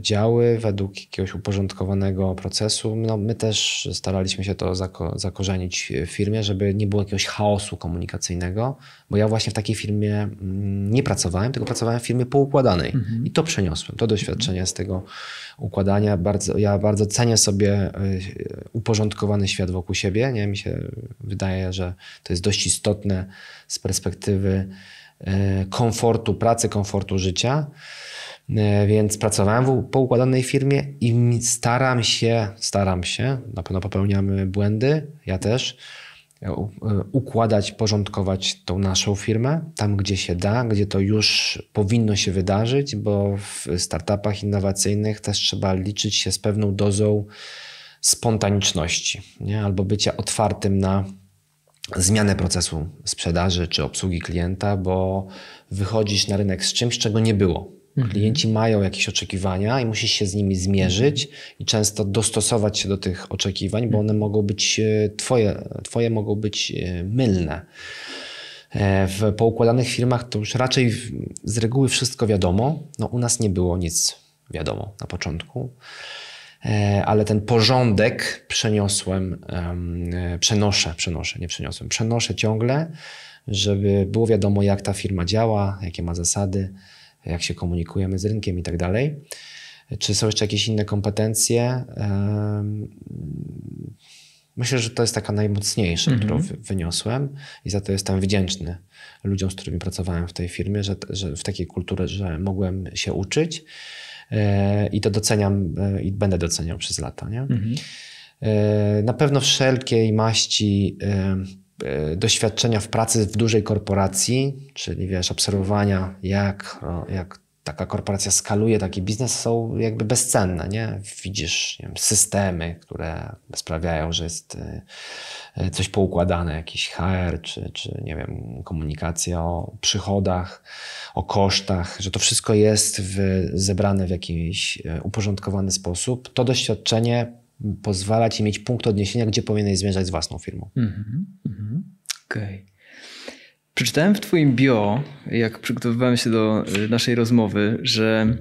działy według jakiegoś uporządkowanego procesu, no my też staraliśmy się to zako zakorzenić w firmie, żeby nie było jakiegoś chaosu komunikacyjnego, bo ja właśnie w takiej firmie mm, nie pracowałem, tylko pracowałem w firmie poukładanej mhm. i to przeniosłem, to doświadczenie z tego układania. Bardzo, ja bardzo cenię sobie e, uporządkowany świat wokół siebie, nie? mi się wydaje, że to jest dość istotne z perspektywy e, komfortu pracy, komfortu życia. E, więc pracowałem w poukładanej firmie i staram się, staram się, na pewno popełniamy błędy, ja też, e, układać, porządkować tą naszą firmę tam, gdzie się da, gdzie to już powinno się wydarzyć, bo w startupach innowacyjnych też trzeba liczyć się z pewną dozą spontaniczności nie? albo bycia otwartym na zmianę procesu sprzedaży czy obsługi klienta, bo wychodzisz na rynek z czymś, czego nie było. Mhm. Klienci mają jakieś oczekiwania i musisz się z nimi zmierzyć i często dostosować się do tych oczekiwań, bo one mogą być e, twoje, twoje mogą być e, mylne. E, w poukładanych firmach to już raczej z reguły wszystko wiadomo. No, u nas nie było nic wiadomo na początku. E, ale ten porządek przeniosłem, e, przenoszę, przenoszę, nie przeniosłem, przenoszę ciągle, żeby było wiadomo, jak ta firma działa, jakie ma zasady, jak się komunikujemy z rynkiem i tak dalej. Czy są jeszcze jakieś inne kompetencje? Myślę, że to jest taka najmocniejsza, mm -hmm. którą mhm. wyniosłem i za to jestem wdzięczny ludziom, z którymi pracowałem w tej firmie, że, że w takiej kulturze, że mogłem się uczyć. E, i to doceniam e, i będę doceniał przez lata. Nie? Mhm. E, na pewno wszelkiej maści doświadczenia w pracy w dużej korporacji, czyli wiesz, obserwowania, jak, jak taka korporacja skaluje taki biznes, są jakby bezcenne. Nie? Widzisz nie wiem, systemy, które sprawiają, że jest y, y, coś poukładane, jakiś HR, czy, czy nie wiem, komunikacja o przychodach, o kosztach, że to wszystko jest w, zebrane w jakiś y, uporządkowany sposób. To doświadczenie pozwala ci mieć punkt odniesienia, gdzie powinieneś zmierzać z własną firmą. mm -hmm. okej. Okay. Przeczytałem w Twoim bio, jak przygotowywałem się do y, naszej rozmowy, że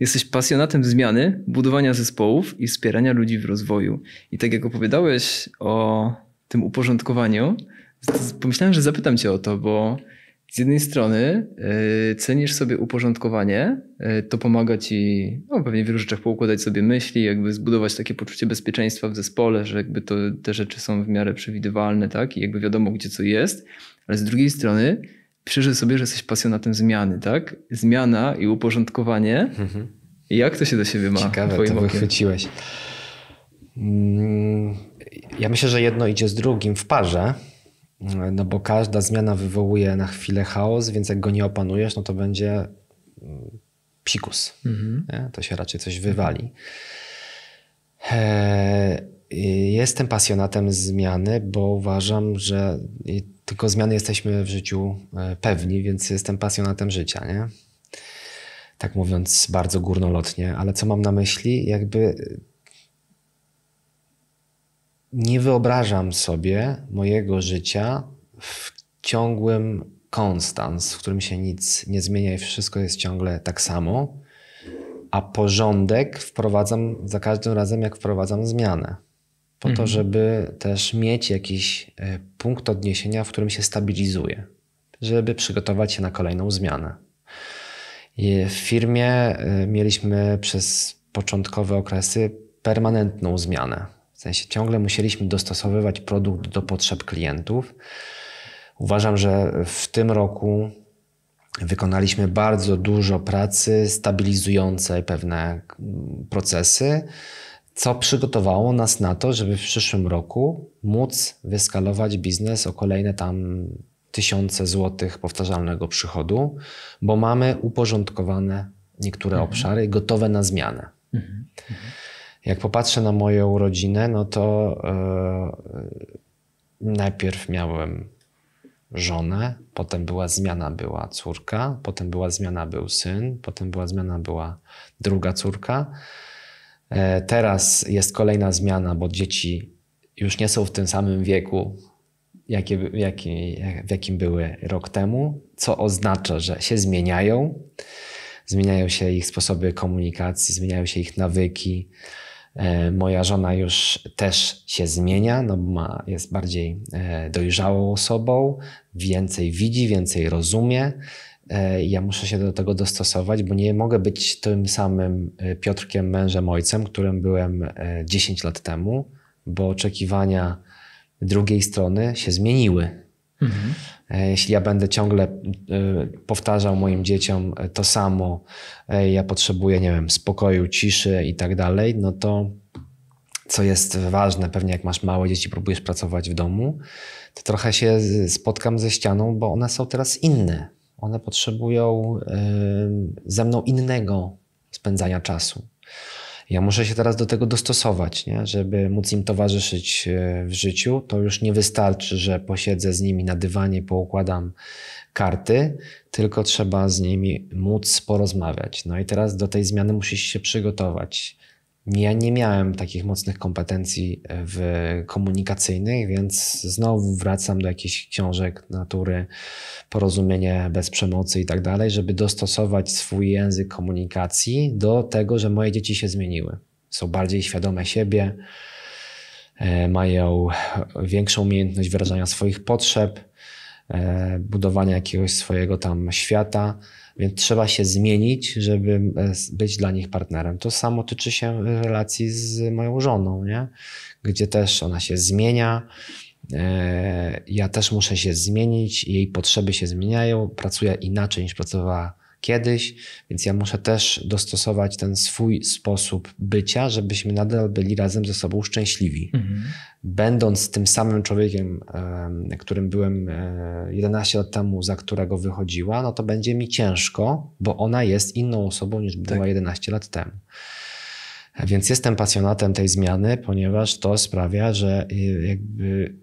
jesteś pasjonatem zmiany, budowania zespołów i wspierania ludzi w rozwoju. I tak jak opowiadałeś o tym uporządkowaniu, pomyślałem, że zapytam Cię o to, bo z jednej strony y, cenisz sobie uporządkowanie, y, to pomaga Ci no, pewnie w wielu rzeczach poukładać sobie myśli, jakby zbudować takie poczucie bezpieczeństwa w zespole, że jakby to, te rzeczy są w miarę przewidywalne, tak? I jakby wiadomo, gdzie co jest ale z drugiej strony przyjrzyj sobie, że jesteś pasjonatem zmiany, tak? Zmiana i uporządkowanie. Mhm. Jak to się do siebie ma? Ciekawe, to okiem? wychwyciłeś. Mm, ja myślę, że jedno idzie z drugim w parze, no bo każda zmiana wywołuje na chwilę chaos, więc jak go nie opanujesz, no to będzie mm, psikus. Mhm. To się raczej coś wywali. E, jestem pasjonatem zmiany, bo uważam, że tylko zmiany jesteśmy w życiu e, pewni, więc jestem pasjonatem życia, nie? Tak mówiąc bardzo górnolotnie, ale co mam na myśli? Jakby e, nie wyobrażam sobie mojego życia w ciągłym konstans, w którym się nic nie zmienia i wszystko jest ciągle tak samo, a porządek wprowadzam za każdym razem, jak wprowadzam zmianę po mhm. to, żeby też mieć jakiś e, punkt odniesienia, w którym się stabilizuje, żeby przygotować się na kolejną zmianę. I w firmie e, mieliśmy przez początkowe okresy permanentną zmianę. W sensie ciągle musieliśmy dostosowywać produkt do potrzeb klientów. Uważam, że w tym roku wykonaliśmy bardzo dużo pracy stabilizującej pewne procesy co przygotowało nas na to, żeby w przyszłym roku móc wyskalować biznes o kolejne tam tysiące złotych powtarzalnego przychodu, bo mamy uporządkowane niektóre mhm. obszary gotowe na zmianę. Mhm. Mhm. Jak popatrzę na moją rodzinę, no to yy, najpierw miałem żonę, potem była zmiana, była córka, potem była zmiana, był syn, potem była zmiana, była druga córka. E, teraz jest kolejna zmiana, bo dzieci już nie są w tym samym wieku, jakie, w jakim były rok temu, co oznacza, że się zmieniają. Zmieniają się ich sposoby komunikacji, zmieniają się ich nawyki. E, moja żona już też się zmienia, no ma, jest bardziej e, dojrzałą osobą, więcej widzi, więcej rozumie, E, ja muszę się do tego dostosować, bo nie mogę być tym samym e, Piotrkiem, mężem, ojcem, którym byłem 10 e, lat temu, bo oczekiwania drugiej strony się zmieniły. Mhm. Jeśli ja będę ciągle powtarzał moim dzieciom to samo, ja potrzebuję, nie wiem, spokoju, ciszy i tak dalej, no to co jest ważne, pewnie jak masz małe dzieci, próbujesz pracować w domu, to trochę się spotkam ze ścianą, bo one są teraz inne one potrzebują ze mną innego spędzania czasu. Ja muszę się teraz do tego dostosować, nie? żeby móc im towarzyszyć e, w życiu. To już nie wystarczy, że posiedzę z nimi na dywanie, poukładam karty, tylko trzeba z nimi móc porozmawiać. No i teraz do tej zmiany musisz się przygotować. Ja nie miałem takich mocnych kompetencji e, w komunikacyjnych, więc znowu wracam do jakichś książek natury porozumienie bez przemocy i tak dalej, żeby dostosować swój język komunikacji do tego, że moje dzieci się zmieniły. Są bardziej świadome siebie, e, mają większą umiejętność wyrażania swoich potrzeb, e, budowania jakiegoś swojego tam świata więc trzeba się zmienić, żeby e, być dla nich partnerem. To samo tyczy się e, relacji z moją żoną, nie? gdzie też ona się zmienia. E, ja też muszę się zmienić, jej potrzeby się zmieniają, pracuję inaczej niż pracowała kiedyś, więc ja muszę też dostosować ten swój sposób bycia, żebyśmy nadal byli razem ze sobą szczęśliwi. Mhm. Będąc tym samym człowiekiem, którym byłem 11 e, lat temu, za którego wychodziła, no to będzie mi ciężko, bo ona jest inną osobą niż była 11 tak. lat temu. Więc jestem pasjonatem tej zmiany, ponieważ to sprawia, że e, jakby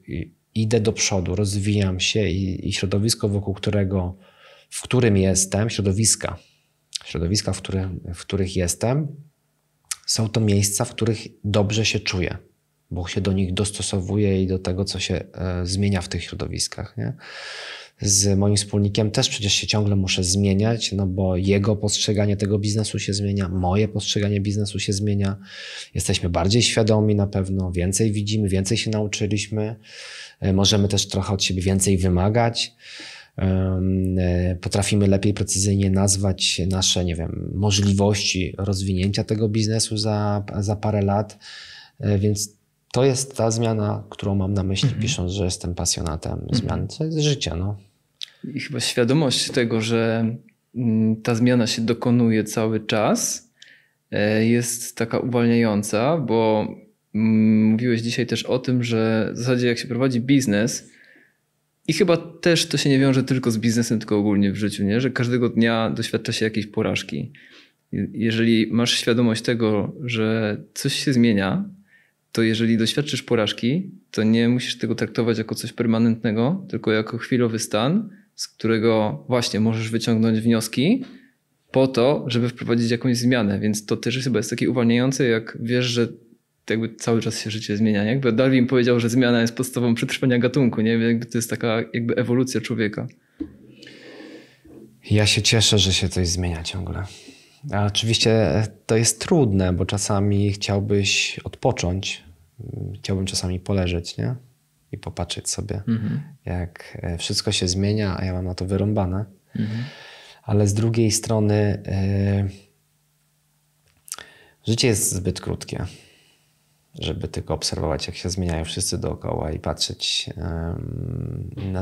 idę do przodu, rozwijam się i, i środowisko, wokół którego w którym jestem, środowiska, środowiska, w, który, w których jestem, są to miejsca, w których dobrze się czuję, bo się do nich dostosowuję i do tego, co się e, zmienia w tych środowiskach. Nie? Z moim wspólnikiem też przecież się ciągle muszę zmieniać, no bo jego postrzeganie tego biznesu się zmienia, moje postrzeganie biznesu się zmienia. Jesteśmy bardziej świadomi na pewno, więcej widzimy, więcej się nauczyliśmy, e, możemy też trochę od siebie więcej wymagać. E, potrafimy lepiej, precyzyjnie nazwać nasze, nie wiem, możliwości rozwinięcia tego biznesu za, za parę lat. E, więc to jest ta zmiana, którą mam na myśli, mhm. pisząc, że jestem pasjonatem mhm. zmian, To jest życie. No. I chyba świadomość tego, że mm, ta zmiana się dokonuje cały czas, e, jest taka uwalniająca, bo mm, mówiłeś dzisiaj też o tym, że w zasadzie jak się prowadzi biznes, i chyba też to się nie wiąże tylko z biznesem, tylko ogólnie w życiu, nie? że każdego dnia doświadcza się jakiejś porażki. Jeżeli masz świadomość tego, że coś się zmienia, to jeżeli doświadczysz porażki, to nie musisz tego traktować jako coś permanentnego, tylko jako chwilowy stan, z którego właśnie możesz wyciągnąć wnioski po to, żeby wprowadzić jakąś zmianę. Więc to też chyba jest takie uwalniające, jak wiesz, że jakby cały czas się życie zmienia. Nie? Jakby Darwin powiedział, że zmiana jest podstawą przetrwania gatunku, nie? Jakby to jest taka jakby ewolucja człowieka. Ja się cieszę, że się coś zmienia ciągle. A oczywiście to jest trudne, bo czasami chciałbyś odpocząć, chciałbym czasami poleżeć, nie? I popatrzeć sobie, mhm. jak e, wszystko się zmienia, a ja mam na to wyrąbane. Mhm. Ale z drugiej strony, yy, życie jest zbyt krótkie żeby tylko obserwować, jak się zmieniają wszyscy dookoła i patrzeć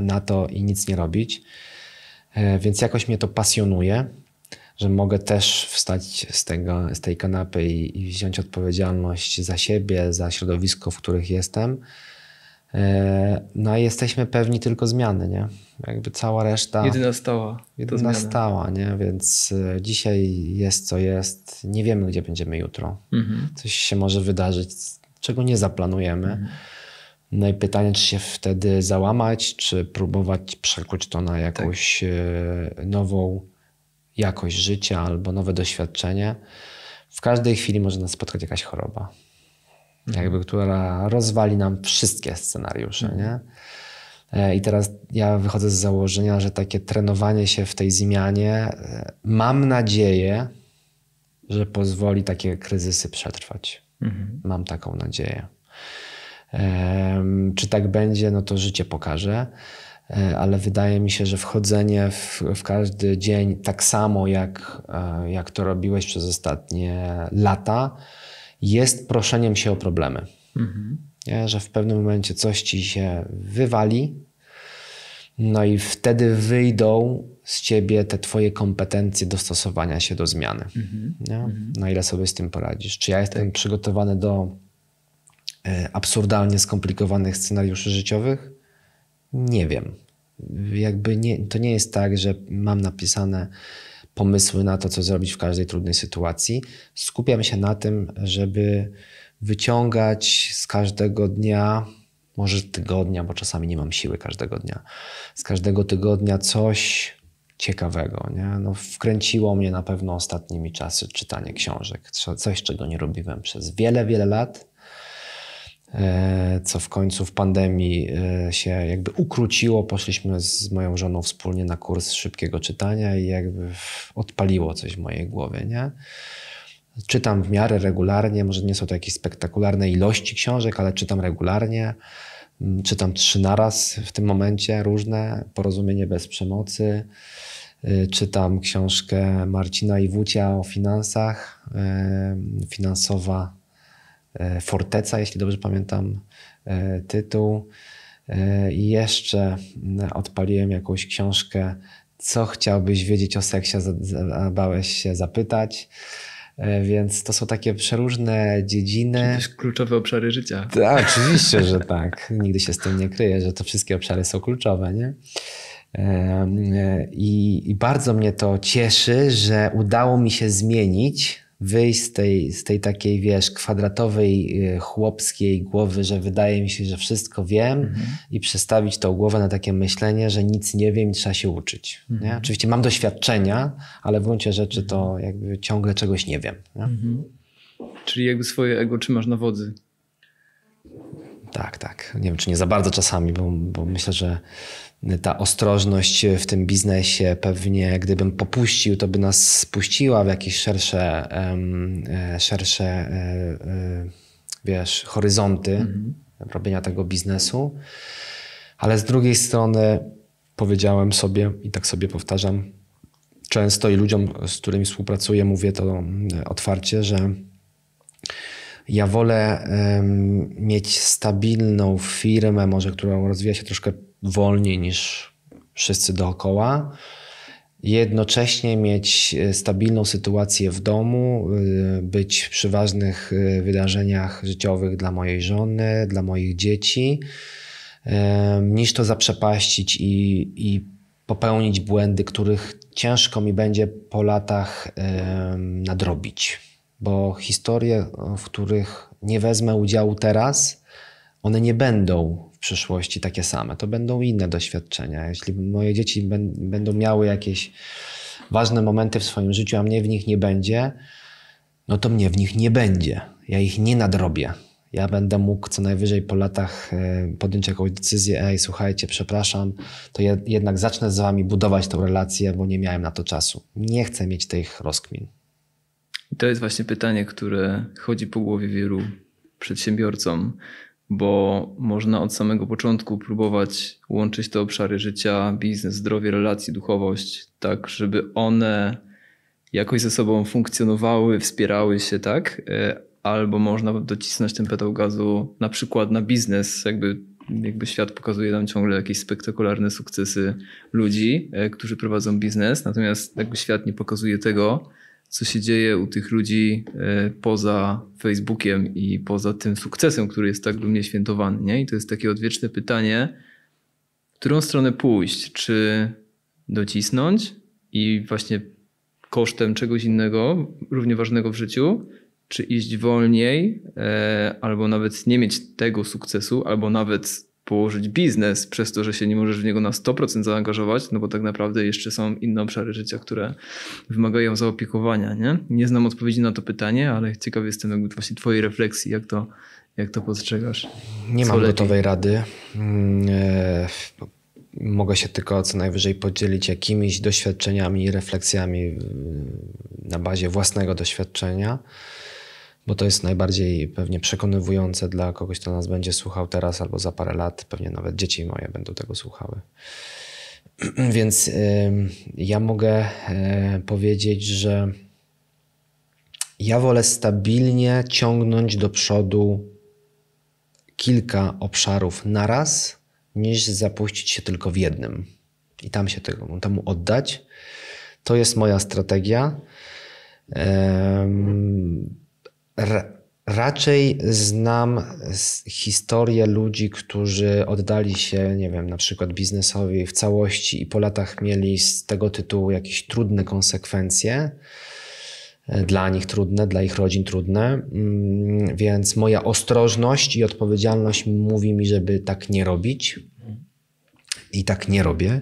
na to i nic nie robić. E, więc jakoś mnie to pasjonuje, że mogę też wstać z, tego, z tej kanapy i, i wziąć odpowiedzialność za siebie, za środowisko, w których jestem. E, no a jesteśmy pewni tylko zmiany, nie? Jakby cała reszta... Jedyna stała. Jedyna stała, nie? Więc e, dzisiaj jest co jest. Nie wiemy, gdzie będziemy jutro. Mhm. Coś się może wydarzyć, czego nie zaplanujemy. Mhm. No i pytanie, czy się wtedy załamać, czy próbować przekuć to na jakąś tak. E, nową jakość życia albo nowe doświadczenie. W każdej chwili może nas spotkać jakaś choroba, mhm. jakby, która rozwali nam wszystkie scenariusze. Mhm. Nie? E, I teraz ja wychodzę z założenia, że takie trenowanie się w tej zmianie, e, mam nadzieję, że pozwoli takie kryzysy przetrwać. Mhm. Mam taką nadzieję. Czy tak będzie, no to życie pokaże, e, ale wydaje mi się, że wchodzenie w, w, każdy dzień tak samo jak, e, jak to robiłeś przez ostatnie lata, jest proszeniem się o problemy. Mhm. że w pewnym momencie coś ci się wywali, no i wtedy wyjdą z ciebie te twoje kompetencje dostosowania się do zmiany. Mhm. Mhm. Na ile sobie z tym poradzisz? Czy ja jestem tak. przygotowany do e, absurdalnie skomplikowanych scenariuszy życiowych? Nie wiem. Jakby nie, to nie jest tak, że mam napisane pomysły na to, co zrobić w każdej trudnej sytuacji. Skupiam się na tym, żeby wyciągać z każdego dnia może tygodnia, bo czasami nie mam siły każdego dnia. Z każdego tygodnia coś ciekawego. Nie? No, wkręciło mnie na pewno ostatnimi czasy czytanie książek. Coś, czego nie robiłem przez wiele, wiele lat, e, co w końcu w pandemii e, się jakby ukróciło. Poszliśmy z moją żoną wspólnie na kurs szybkiego czytania i jakby odpaliło coś w mojej głowie. Nie? Czytam w miarę regularnie, może nie są to jakieś spektakularne ilości książek, ale czytam regularnie. Mm, czytam trzy naraz w tym momencie różne, Porozumienie bez przemocy. Y, czytam książkę Marcina Iwucia o finansach, y, finansowa y, forteca, jeśli dobrze pamiętam tytuł. I jeszcze mm, odpaliłem jakąś książkę, co chciałbyś wiedzieć o seksie, bałeś się zapytać. E, więc to są takie przeróżne dziedziny. kluczowe obszary życia. Tak, oczywiście, że tak. Nigdy się z tym nie kryję, że to wszystkie obszary są kluczowe. Nie? E, e, I, I, bardzo mnie to cieszy, że udało mi się zmienić wyjść z tej, z tej takiej, wiesz, kwadratowej, e, chłopskiej głowy, że wydaje mi się, że wszystko wiem mhm. i przestawić tą głowę na takie myślenie, że nic nie wiem i trzeba się uczyć. Mhm. Nie? Oczywiście mam doświadczenia, ale w gruncie rzeczy to mhm. jakby ciągle czegoś nie wiem. Nie? Mhm. Czyli jakby swoje ego trzymasz na wodzy. Tak, tak. Nie wiem, czy nie za bardzo czasami, bo, bo myślę, że ta ostrożność w tym biznesie pewnie, gdybym popuścił, to by nas spuściła w jakieś szersze, e, szersze e, e, wiesz, horyzonty mhm. robienia tego biznesu. Ale z drugiej strony powiedziałem sobie i tak sobie powtarzam często i ludziom, z którymi współpracuję, mówię to otwarcie, że ja wolę um, mieć stabilną firmę, może którą rozwija się troszkę wolniej niż wszyscy dookoła. Jednocześnie mieć e, stabilną sytuację w domu, e, być przy ważnych e, wydarzeniach życiowych dla mojej żony, dla moich dzieci, niż to zaprzepaścić i, i popełnić błędy, których ciężko mi będzie po latach nadrobić. Bo historie, w których nie wezmę udziału teraz, one nie będą przyszłości takie same. To będą inne doświadczenia. Jeśli moje dzieci będą miały jakieś ważne momenty w swoim życiu, a mnie w nich nie będzie, no to mnie w nich nie będzie. Ja ich nie nadrobię. Ja będę mógł co najwyżej po latach e, podjąć jakąś decyzję: Ej, słuchajcie, przepraszam, to ja jednak zacznę z wami budować tą relację, bo nie miałem na to czasu. Nie chcę mieć tych rozkmin. To jest właśnie pytanie, które chodzi po głowie wielu przedsiębiorcom bo można od samego początku próbować łączyć te obszary życia, biznes, zdrowie, relacje, duchowość, tak, żeby one jakoś ze sobą funkcjonowały, wspierały się, tak? E, albo można docisnąć ten pedał gazu na przykład na biznes, jakby jakby świat pokazuje nam ciągle jakieś spektakularne sukcesy ludzi, e, którzy prowadzą biznes, natomiast jakby świat nie pokazuje tego, co się dzieje u tych ludzi e, poza Facebookiem i poza tym sukcesem, który jest tak dumnie świętowany. Nie? I to jest takie odwieczne pytanie, w którą stronę pójść? Czy docisnąć i właśnie kosztem czegoś innego, równie ważnego w życiu, czy iść wolniej, e, albo nawet nie mieć tego sukcesu, albo nawet położyć biznes przez to, że się nie możesz w niego na 100% zaangażować, no bo tak naprawdę jeszcze są inne obszary życia, które wymagają zaopiekowania, nie? Nie znam odpowiedzi na to pytanie, ale ciekawy jestem jakby właśnie twojej refleksji, jak to, jak to postrzegasz. Nie Co mam lepiej? gotowej rady. Mm, e, mogę się tylko co najwyżej podzielić jakimiś doświadczeniami i refleksjami mm, na bazie własnego doświadczenia bo to jest najbardziej pewnie przekonywujące dla kogoś, kto nas będzie słuchał teraz albo za parę lat. Pewnie nawet dzieci moje będą tego słuchały. Więc ja mogę e, powiedzieć, że ja wolę stabilnie ciągnąć do przodu kilka obszarów naraz, niż zapuścić się tylko w jednym i tam się tego, temu oddać. To jest moja strategia. Um, raczej znam historię ludzi, którzy oddali się, nie wiem, na przykład biznesowi w całości i po latach mieli z tego tytułu jakieś trudne konsekwencje. E, dla nich trudne, dla ich rodzin trudne, mm, więc moja ostrożność i odpowiedzialność mówi mi, żeby tak nie robić. I tak nie robię.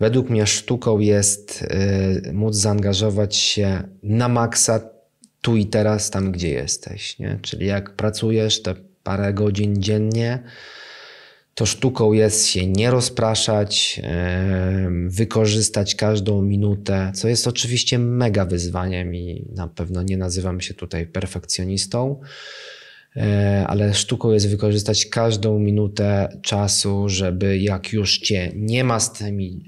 Według mnie sztuką jest e, móc zaangażować się na maksa tu i teraz, tam gdzie jesteś. Nie? Czyli jak pracujesz te parę godzin dziennie, to sztuką jest się nie rozpraszać, wykorzystać każdą minutę, co jest oczywiście mega wyzwaniem i na pewno nie nazywam się tutaj perfekcjonistą, e, ale sztuką jest wykorzystać każdą minutę czasu, żeby jak już cię nie ma z tymi,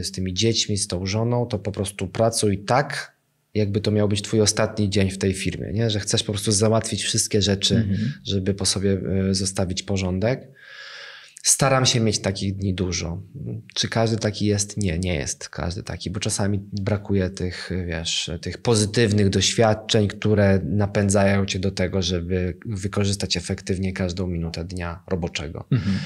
e, z tymi dziećmi, z tą żoną, to po prostu pracuj tak, jakby to miał być twój ostatni dzień w tej firmie, nie? że chcesz po prostu załatwić wszystkie rzeczy, mhm. żeby po sobie e, zostawić porządek. Staram się mieć takich dni dużo. Czy każdy taki jest? Nie, nie jest każdy taki, bo czasami brakuje tych, wiesz, tych pozytywnych doświadczeń, które napędzają cię do tego, żeby wykorzystać efektywnie każdą minutę dnia roboczego. Mhm.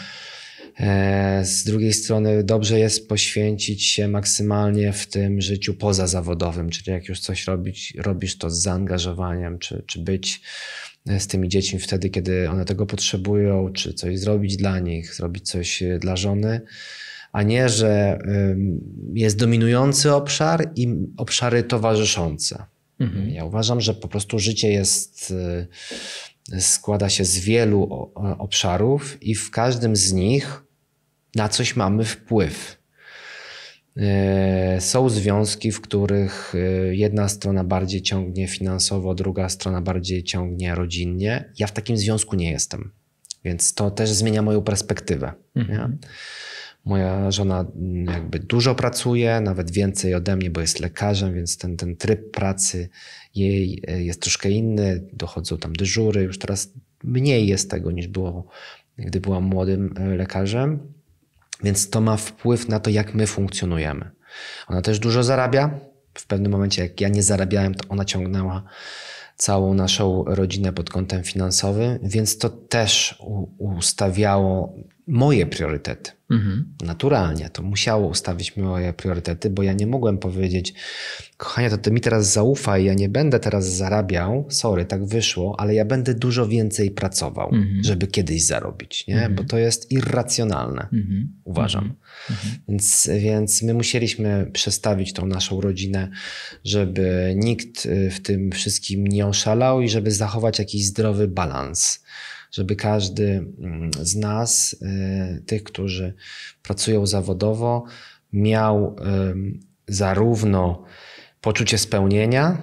E, z drugiej strony dobrze jest poświęcić się maksymalnie w tym życiu pozazawodowym, czyli jak już coś robić, robisz to z zaangażowaniem, czy, czy być e, z tymi dziećmi wtedy, kiedy one tego potrzebują, czy coś zrobić dla nich, zrobić coś e, dla żony, a nie, że jest dominujący obszar i obszary towarzyszące. Mhm. Ja uważam, że po prostu życie jest składa się z wielu obszarów i w każdym z nich na coś mamy wpływ. E, są związki, w których e, jedna strona bardziej ciągnie finansowo, druga strona bardziej ciągnie rodzinnie. Ja w takim związku nie jestem, więc to też zmienia moją perspektywę. Mhm. Moja żona mm, jakby dużo pracuje, nawet więcej ode mnie, bo jest lekarzem, więc ten, ten tryb pracy jej e, jest troszkę inny, dochodzą tam dyżury, już teraz mniej jest tego niż było, gdy byłam młodym e, lekarzem, więc to ma wpływ na to, jak my funkcjonujemy. Ona też dużo zarabia. W pewnym momencie, jak ja nie zarabiałem, to ona ciągnęła całą naszą rodzinę pod kątem finansowym, więc to też ustawiało moje priorytety. Mhm. Naturalnie to musiało ustawić moje priorytety, bo ja nie mogłem powiedzieć, kochanie, to ty mi teraz zaufaj, ja nie będę teraz zarabiał, sorry, tak wyszło, ale ja będę dużo więcej pracował, mhm. żeby kiedyś zarobić, nie? Mhm. bo to jest irracjonalne, mhm. Mhm. uważam. Mhm. Więc, więc my musieliśmy przestawić tą naszą rodzinę, żeby nikt y, w tym wszystkim nie oszalał i żeby zachować jakiś zdrowy balans żeby każdy mm, z nas, y, tych, którzy pracują zawodowo, miał zarówno poczucie spełnienia,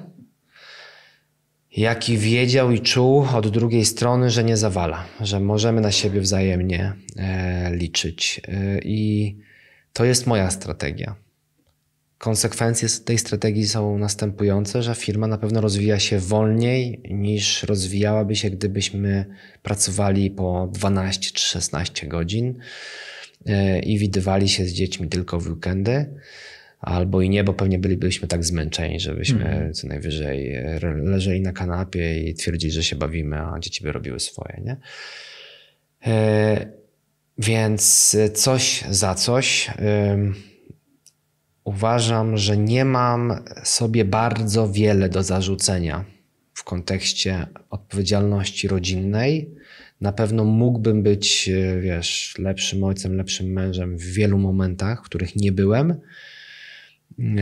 jak i wiedział i czuł od drugiej strony, że nie zawala, że możemy na siebie wzajemnie e, liczyć. Y, I to jest moja strategia konsekwencje tej strategii są następujące, że firma na pewno rozwija się wolniej niż rozwijałaby się, gdybyśmy pracowali po 12 czy 16 godzin e, i widywali się z dziećmi tylko w weekendy. Albo i nie, bo pewnie bylibyśmy tak zmęczeni, żebyśmy mm. co najwyżej e, leżeli na kanapie i twierdzili, że się bawimy, a dzieci by robiły swoje. Nie? E, więc coś za coś uważam, że nie mam sobie bardzo wiele do zarzucenia w kontekście odpowiedzialności rodzinnej. Na pewno mógłbym być, e, wiesz, lepszym ojcem, lepszym mężem w wielu momentach, w których nie byłem,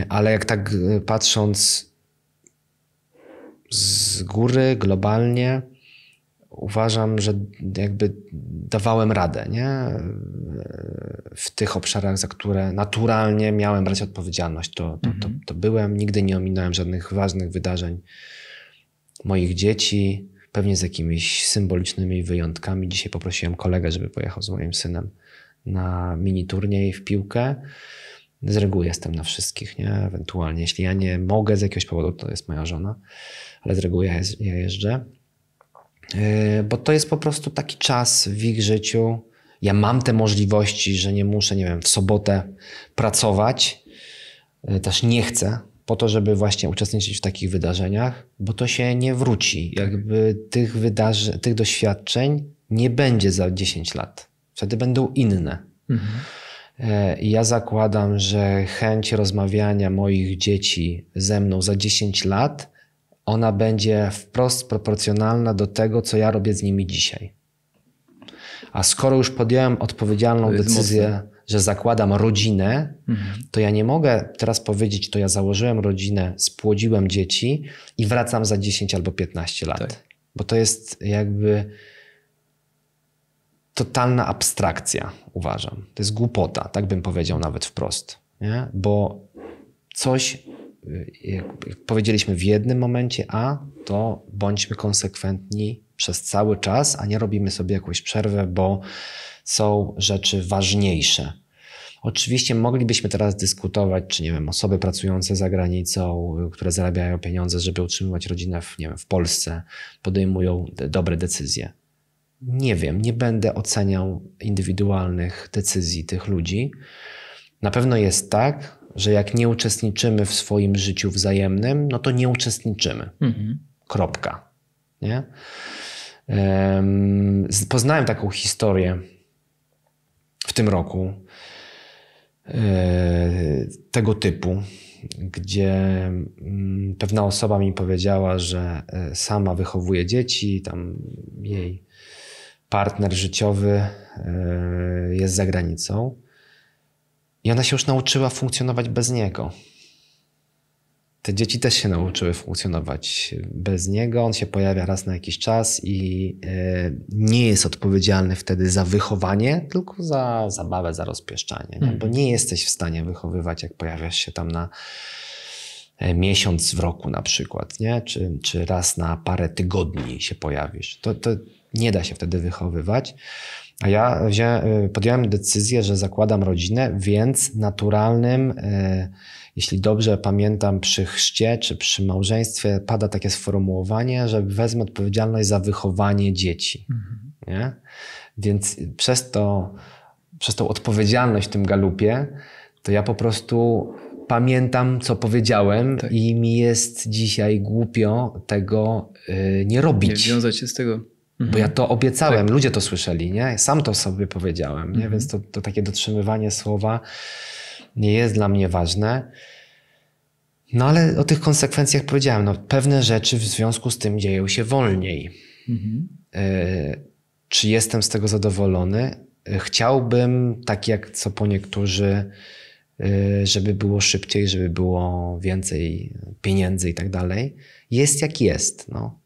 ale jak tak e, patrząc z góry, globalnie, uważam, że jakby dawałem radę nie? w tych obszarach, za które naturalnie miałem brać odpowiedzialność. To, to, to, mhm. to byłem, nigdy nie ominąłem żadnych ważnych wydarzeń moich dzieci, pewnie z jakimiś symbolicznymi wyjątkami. Dzisiaj poprosiłem kolegę, żeby pojechał z moim synem na mini turniej w piłkę. Z reguły jestem na wszystkich, nie? Ewentualnie, jeśli ja nie mogę z jakiegoś powodu, to jest moja żona, ale z reguły ja jeżdżę. Yy, bo to jest po prostu taki czas w ich życiu. Ja mam te możliwości, że nie muszę, nie wiem, w sobotę pracować. Yy, też nie chcę, po to, żeby właśnie uczestniczyć w takich wydarzeniach, bo to się nie wróci. Jakby tych, wydarzeń, tych doświadczeń nie będzie za 10 lat. Wtedy będą inne. Mhm. Yy, ja zakładam, że chęć rozmawiania moich dzieci ze mną za 10 lat ona będzie wprost proporcjonalna do tego, co ja robię z nimi dzisiaj. A skoro już podjąłem odpowiedzialną decyzję, mocne. że zakładam rodzinę, mhm. to ja nie mogę teraz powiedzieć, to ja założyłem rodzinę, spłodziłem dzieci i wracam za 10 albo 15 lat. Tak. Bo to jest jakby totalna abstrakcja, uważam. To jest głupota, tak bym powiedział nawet wprost. Nie? Bo coś Y, jak powiedzieliśmy w jednym momencie A, to bądźmy konsekwentni przez cały czas, a nie robimy sobie jakąś przerwę, bo są rzeczy ważniejsze. Oczywiście moglibyśmy teraz dyskutować, czy nie wiem, osoby pracujące za granicą, które zarabiają pieniądze, żeby utrzymywać rodzinę w, nie wiem, w Polsce, podejmują dobre decyzje. Nie wiem, nie będę oceniał indywidualnych decyzji tych ludzi. Na pewno jest tak, że jak nie uczestniczymy w swoim życiu wzajemnym, no to nie uczestniczymy. Mhm. Kropka. Nie? Poznałem taką historię w tym roku e, tego typu, gdzie mm, pewna osoba mi powiedziała, że e, sama wychowuje dzieci, tam jej partner życiowy e, jest za granicą. I ona się już nauczyła funkcjonować bez niego. Te dzieci też się nauczyły funkcjonować bez niego. On się pojawia raz na jakiś czas i e, nie jest odpowiedzialny wtedy za wychowanie, tylko za zabawę, za rozpieszczanie. Nie? No, bo mhm. nie jesteś w stanie wychowywać, jak pojawiasz się tam na e, miesiąc w roku na przykład, nie? Czy, czy raz na parę tygodni się pojawisz. To, to nie da się wtedy wychowywać. A ja y, podjąłem decyzję, że zakładam rodzinę, więc naturalnym, y, jeśli dobrze pamiętam, przy chrzcie czy przy małżeństwie pada takie sformułowanie, że wezmę odpowiedzialność za wychowanie dzieci. Mhm. Nie? Więc przez, to, przez tą odpowiedzialność w tym galupie, to ja po prostu pamiętam, co powiedziałem tak. i mi jest dzisiaj głupio tego y, nie robić. Nie wiązać się z tego. Mhm. Bo ja to mhm. obiecałem, tak. ludzie to słyszeli, nie? Sam to sobie powiedziałem, nie? Mhm. Więc to, to takie dotrzymywanie słowa nie jest dla mnie ważne. No ale o tych konsekwencjach powiedziałem. No, pewne rzeczy w związku z tym dzieją się wolniej. Mhm. Y- czy jestem z tego zadowolony? E, chciałbym, tak jak co po niektórzy, e, żeby było szybciej, żeby było więcej pieniędzy i tak dalej. Jest jak jest. No.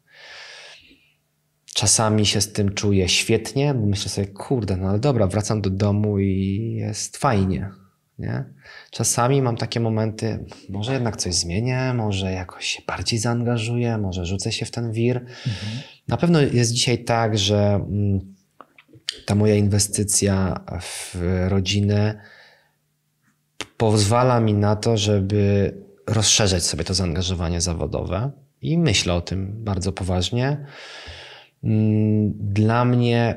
Czasami się z tym czuję świetnie, bo myślę sobie, kurde, no ale dobra, wracam do domu i jest fajnie. Nie? Czasami mam takie momenty, może jednak coś zmienię, może jakoś się bardziej zaangażuję, może rzucę się w ten wir. Mhm. Na pewno jest dzisiaj tak, że mm, ta moja inwestycja w rodzinę pozwala mi na to, żeby rozszerzyć sobie to zaangażowanie zawodowe i myślę o tym bardzo poważnie. Mm, dla mnie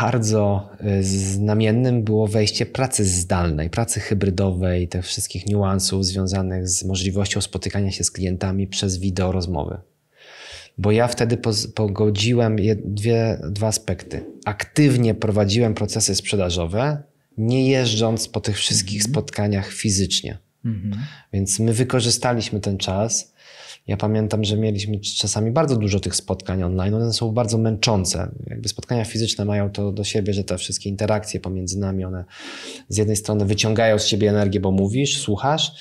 bardzo y, znamiennym było wejście pracy zdalnej, pracy hybrydowej, tych wszystkich niuansów związanych z możliwością spotykania się z klientami przez wideo rozmowy. Bo ja wtedy pogodziłem dwie, dwa aspekty. Aktywnie prowadziłem procesy sprzedażowe, nie jeżdżąc po tych wszystkich mhm. spotkaniach fizycznie. Mhm. Więc my wykorzystaliśmy ten czas ja pamiętam, że mieliśmy czasami bardzo dużo tych spotkań online. One są bardzo męczące. Jakby spotkania fizyczne mają to do siebie, że te wszystkie interakcje pomiędzy nami, one z jednej strony wyciągają z ciebie energię, bo mówisz, słuchasz,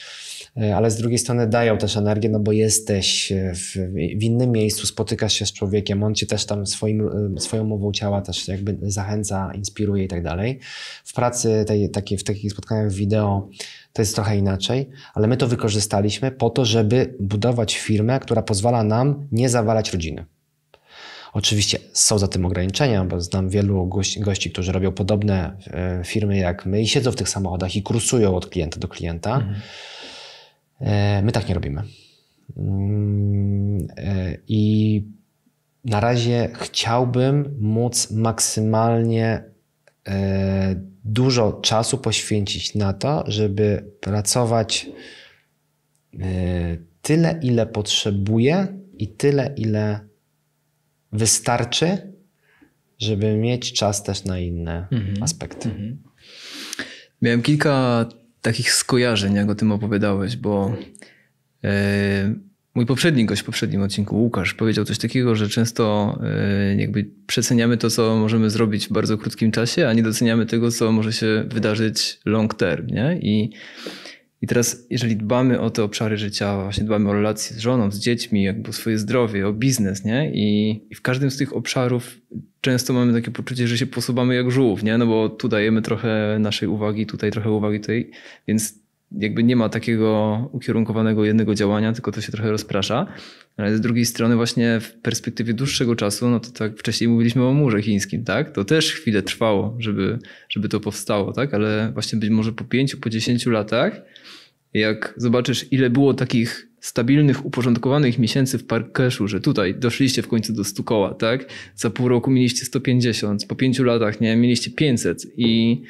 e, ale z drugiej strony dają też energię, no bo jesteś e, w, w, innym miejscu, spotykasz się z człowiekiem, on cię też tam swoim, e, swoją mową ciała też jakby zachęca, inspiruje i tak dalej. W pracy tej, takiej, w takich spotkaniach wideo to jest trochę inaczej, ale my to wykorzystaliśmy po to, żeby budować firmę, która pozwala nam nie zawalać rodziny. Oczywiście są za tym ograniczenia, bo znam wielu gości, gości, którzy robią podobne e, firmy jak my i siedzą w tych samochodach i kursują od klienta do klienta. Mhm. E, my tak nie robimy. Mm, e, I na razie chciałbym móc maksymalnie dużo czasu poświęcić na to, żeby pracować e, tyle, ile potrzebuję i tyle, ile wystarczy, żeby mieć czas też na inne mhm. aspekty. Mhm. Miałem kilka takich skojarzeń, jak o tym opowiadałeś, bo. Yy Mój poprzedni gość w poprzednim odcinku, Łukasz, powiedział coś takiego, że często e, jakby przeceniamy to, co możemy zrobić w bardzo krótkim czasie, a nie doceniamy tego, co może się wydarzyć long term. Nie? I, I teraz, jeżeli dbamy o te obszary życia, właśnie dbamy o relacje z żoną, z dziećmi, jakby o swoje zdrowie, o biznes, nie? I, i w każdym z tych obszarów często mamy takie poczucie, że się posuwamy jak żółw, nie? no bo tu dajemy trochę naszej uwagi, tutaj trochę uwagi, tej, więc jakby nie ma takiego ukierunkowanego jednego działania, tylko to się trochę rozprasza. Ale z drugiej strony właśnie w perspektywie dłuższego czasu, no to tak wcześniej mówiliśmy o murze chińskim, tak? To też chwilę trwało, żeby, żeby to powstało, tak? Ale właśnie być może po pięciu, po dziesięciu latach, jak zobaczysz ile było takich stabilnych, uporządkowanych miesięcy w parkeszu, że tutaj doszliście w końcu do stu koła, tak? Za pół roku mieliście 150, po pięciu latach, nie, mieliście 500 i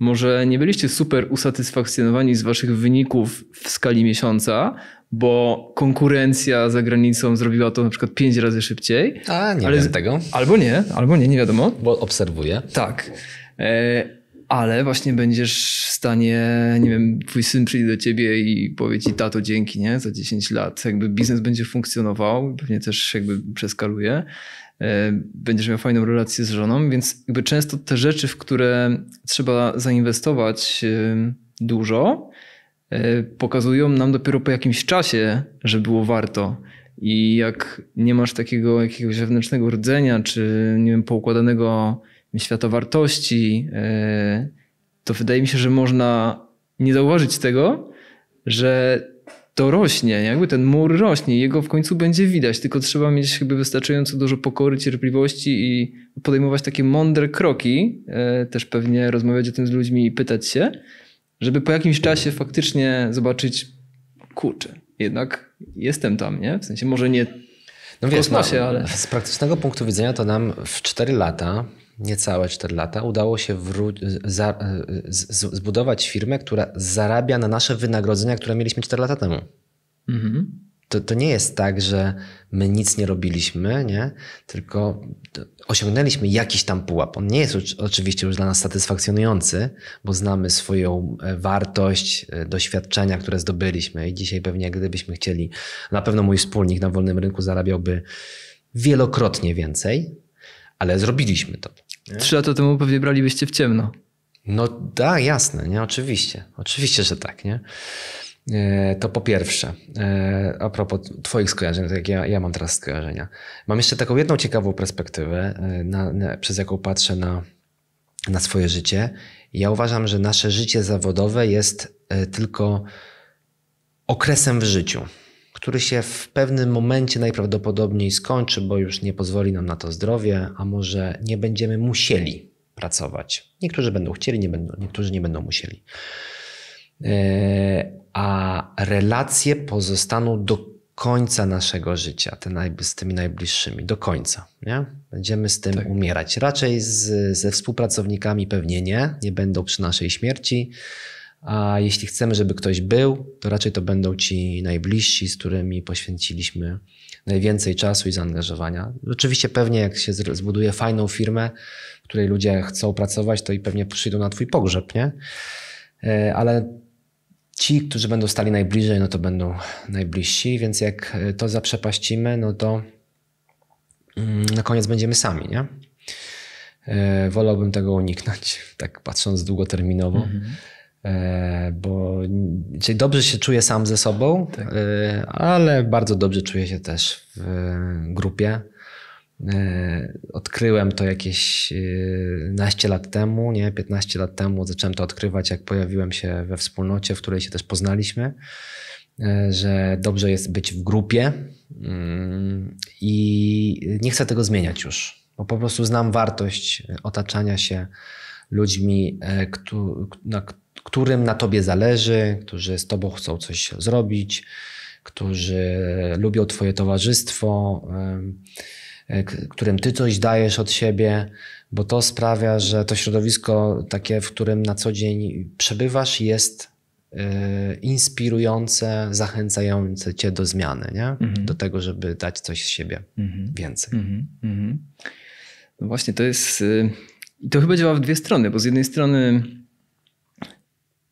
może nie byliście super usatysfakcjonowani z waszych wyników w skali miesiąca, bo konkurencja za granicą zrobiła to na przykład pięć razy szybciej. A, nie ale... wiem tego. Albo nie, albo nie, nie wiadomo. Bo obserwuję. Tak. E ale właśnie będziesz w stanie, nie wiem, twój syn przyjdzie do ciebie i powie ci, tato, dzięki, nie, za 10 lat. Jakby biznes będzie funkcjonował, pewnie też jakby przeskaluje E, będziesz miał fajną relację z żoną, więc jakby często te rzeczy, w które trzeba zainwestować e, dużo, e, pokazują nam dopiero po jakimś czasie, że było warto. I jak nie masz takiego jakiegoś wewnętrznego rdzenia, czy nie wiem, poukładanego świata wartości, to wydaje mi się, że można nie zauważyć tego, że to rośnie, jakby ten mur rośnie, jego w końcu będzie widać, tylko trzeba mieć chyba wystarczająco dużo pokory, cierpliwości i podejmować takie mądre kroki, e, też pewnie rozmawiać o tym z ludźmi i pytać się, żeby po jakimś czasie faktycznie zobaczyć, kurczę, jednak jestem tam, nie? W sensie może nie no w wiesz, kosmosie, no, ale... Z praktycznego punktu widzenia to nam w 4 lata niecałe 4 lata udało się zbudować firmę, która zarabia na nasze wynagrodzenia, które mieliśmy 4 lata temu. Mhm. To, to nie jest tak, że my nic nie robiliśmy, nie? tylko osiągnęliśmy jakiś tam pułap. On nie jest oczywiście już dla nas satysfakcjonujący, bo znamy swoją e, wartość, e, doświadczenia, które zdobyliśmy i dzisiaj pewnie gdybyśmy chcieli, na pewno mój wspólnik na wolnym rynku zarabiałby wielokrotnie więcej, ale zrobiliśmy to. Nie? Trzy lata temu pewnie bralibyście w ciemno. No tak, jasne, nie? Oczywiście. Oczywiście, że tak, nie? E, to po pierwsze, e, a propos Twoich skojarzeń, tak jak ja, ja mam teraz skojarzenia. Mam jeszcze taką jedną ciekawą perspektywę, e, na, na, przez jaką patrzę na, na swoje życie. Ja uważam, że nasze życie zawodowe jest tylko okresem w życiu który się w pewnym momencie najprawdopodobniej skończy, bo już nie pozwoli nam na to zdrowie, a może nie będziemy musieli pracować. Niektórzy będą chcieli, nie będą, niektórzy nie będą musieli. E, a relacje pozostaną do końca naszego życia, te naj, z tymi najbliższymi, do końca. Nie? Będziemy z tym tak. umierać. Raczej z, ze współpracownikami pewnie nie, nie będą przy naszej śmierci. A jeśli chcemy, żeby ktoś był, to raczej to będą ci najbliżsi, z którymi poświęciliśmy najwięcej czasu i zaangażowania. Oczywiście pewnie jak się zbuduje fajną firmę, w której ludzie chcą pracować, to i pewnie przyjdą na twój pogrzeb, nie? E, ale ci, którzy będą stali najbliżej, no to będą najbliżsi, więc jak e, to zaprzepaścimy, no to mm, na koniec będziemy sami, nie? E, wolałbym tego uniknąć, tak patrząc długoterminowo. Mhm. E, bo dobrze się czuję sam ze sobą, tak. E, ale bardzo dobrze czuję się też w e, grupie. Odkryłem to jakieś 15 lat temu, nie 15 lat temu zacząłem to odkrywać, jak pojawiłem się we wspólnocie, w której się też poznaliśmy, że dobrze jest być w grupie mm, i nie chcę tego zmieniać już, bo po prostu znam wartość otaczania się ludźmi, na których którym na tobie zależy, którzy z tobą chcą coś zrobić, którzy lubią twoje towarzystwo, którym ty coś dajesz od siebie, bo to sprawia, że to środowisko takie, w którym na co dzień przebywasz, jest e, inspirujące, zachęcające cię do zmiany, nie? Mhm. do tego, żeby dać coś z siebie mhm. więcej. Mhm. mhm. No właśnie, to jest. Y, I to chyba działa w dwie strony, bo z jednej strony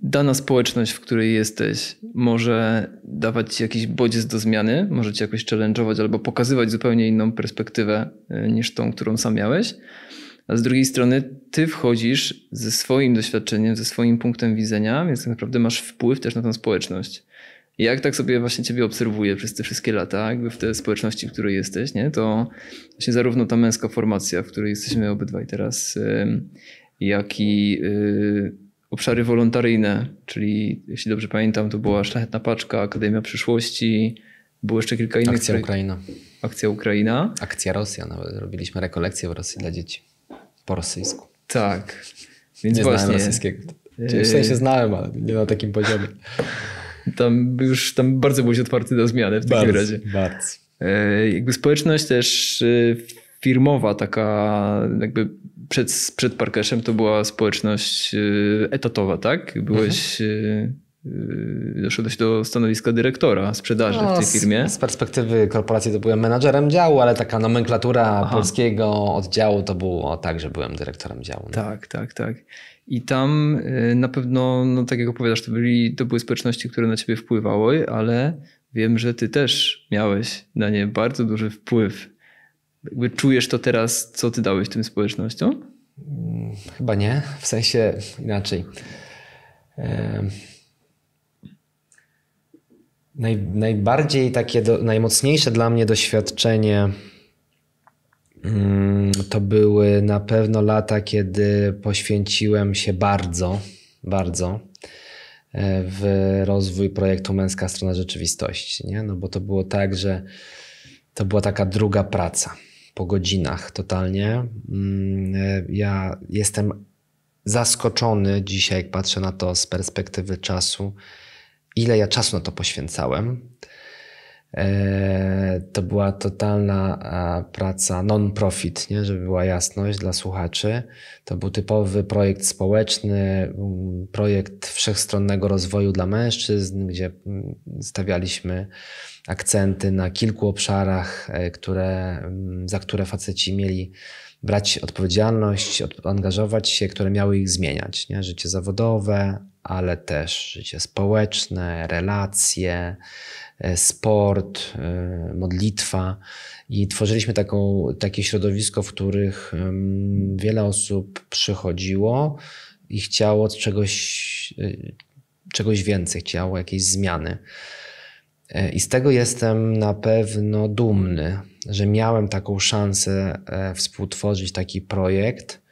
dana społeczność, w której jesteś, może dawać ci jakiś bodziec do zmiany, może ci jakoś challenge'ować albo pokazywać zupełnie inną perspektywę e, niż tą, którą sam miałeś. A z drugiej strony ty wchodzisz ze swoim doświadczeniem, ze swoim punktem widzenia, więc tak naprawdę masz wpływ też na tą społeczność. jak tak sobie właśnie ciebie obserwuję przez te wszystkie lata, jakby w tej społeczności, w której jesteś, nie? to właśnie zarówno ta męska formacja, w której jesteśmy obydwaj teraz, jak i y, obszary wolontaryjne, czyli jeśli dobrze pamiętam, to była Szlachetna Paczka, Akademia Przyszłości, było jeszcze kilka innych. Akcja Ukraina. Akcja Ukraina. Akcja Rosja, nawet robiliśmy rekolekcje w Rosji dla dzieci po rosyjsku. Tak. Więc nie właśnie, znałem rosyjskiego. się znaczy, w sensie e, znałem, ale nie na takim poziomie. Tam już tam bardzo byłeś otwarty na zmiany w takim bardzo, razie. Bardzo. E, jakby społeczność też e, firmowa, taka jakby przed, przed Parkeszem to była społeczność y, etatowa, tak? Byłeś... Mhm y, y, doszedłeś do stanowiska dyrektora sprzedaży no, w tej firmie. Z, z, perspektywy korporacji to byłem menadżerem działu, ale taka nomenklatura Aha. polskiego oddziału to było tak, że byłem dyrektorem działu. No. Tak, tak, tak. I tam na pewno, no tak jak opowiadasz, to, byli, to były społeczności, które na ciebie wpływały, ale wiem, że ty też miałeś na nie bardzo duży wpływ jakby czujesz to teraz, co ty dałeś tym społecznościom? Mm, chyba nie, w sensie inaczej. Naj, najbardziej takie, do, najmocniejsze dla mnie doświadczenie mm, to były na pewno lata, kiedy poświęciłem się bardzo, bardzo e, w rozwój projektu Męska Strona Rzeczywistości. Nie? No bo to było tak, że to była taka druga praca po godzinach totalnie. Mm, e, ja jestem zaskoczony dzisiaj, jak patrzę na to z perspektywy czasu, ile ja czasu na to poświęcałem. E, to była totalna e, praca non-profit, nie? żeby była jasność dla słuchaczy. To był typowy projekt społeczny, mm, projekt wszechstronnego rozwoju dla mężczyzn, gdzie mm, stawialiśmy akcenty na kilku obszarach, e, które, mm, za które faceci mieli brać odpowiedzialność, angażować się, które miały ich zmieniać. Nie? Życie zawodowe, ale też życie społeczne, relacje, E, sport, e, modlitwa i tworzyliśmy taką, takie środowisko, w których wiele osób przychodziło i chciało czegoś, e, czegoś więcej, chciało jakiejś zmiany. I z tego jestem na pewno dumny, że miałem taką szansę współtworzyć taki projekt.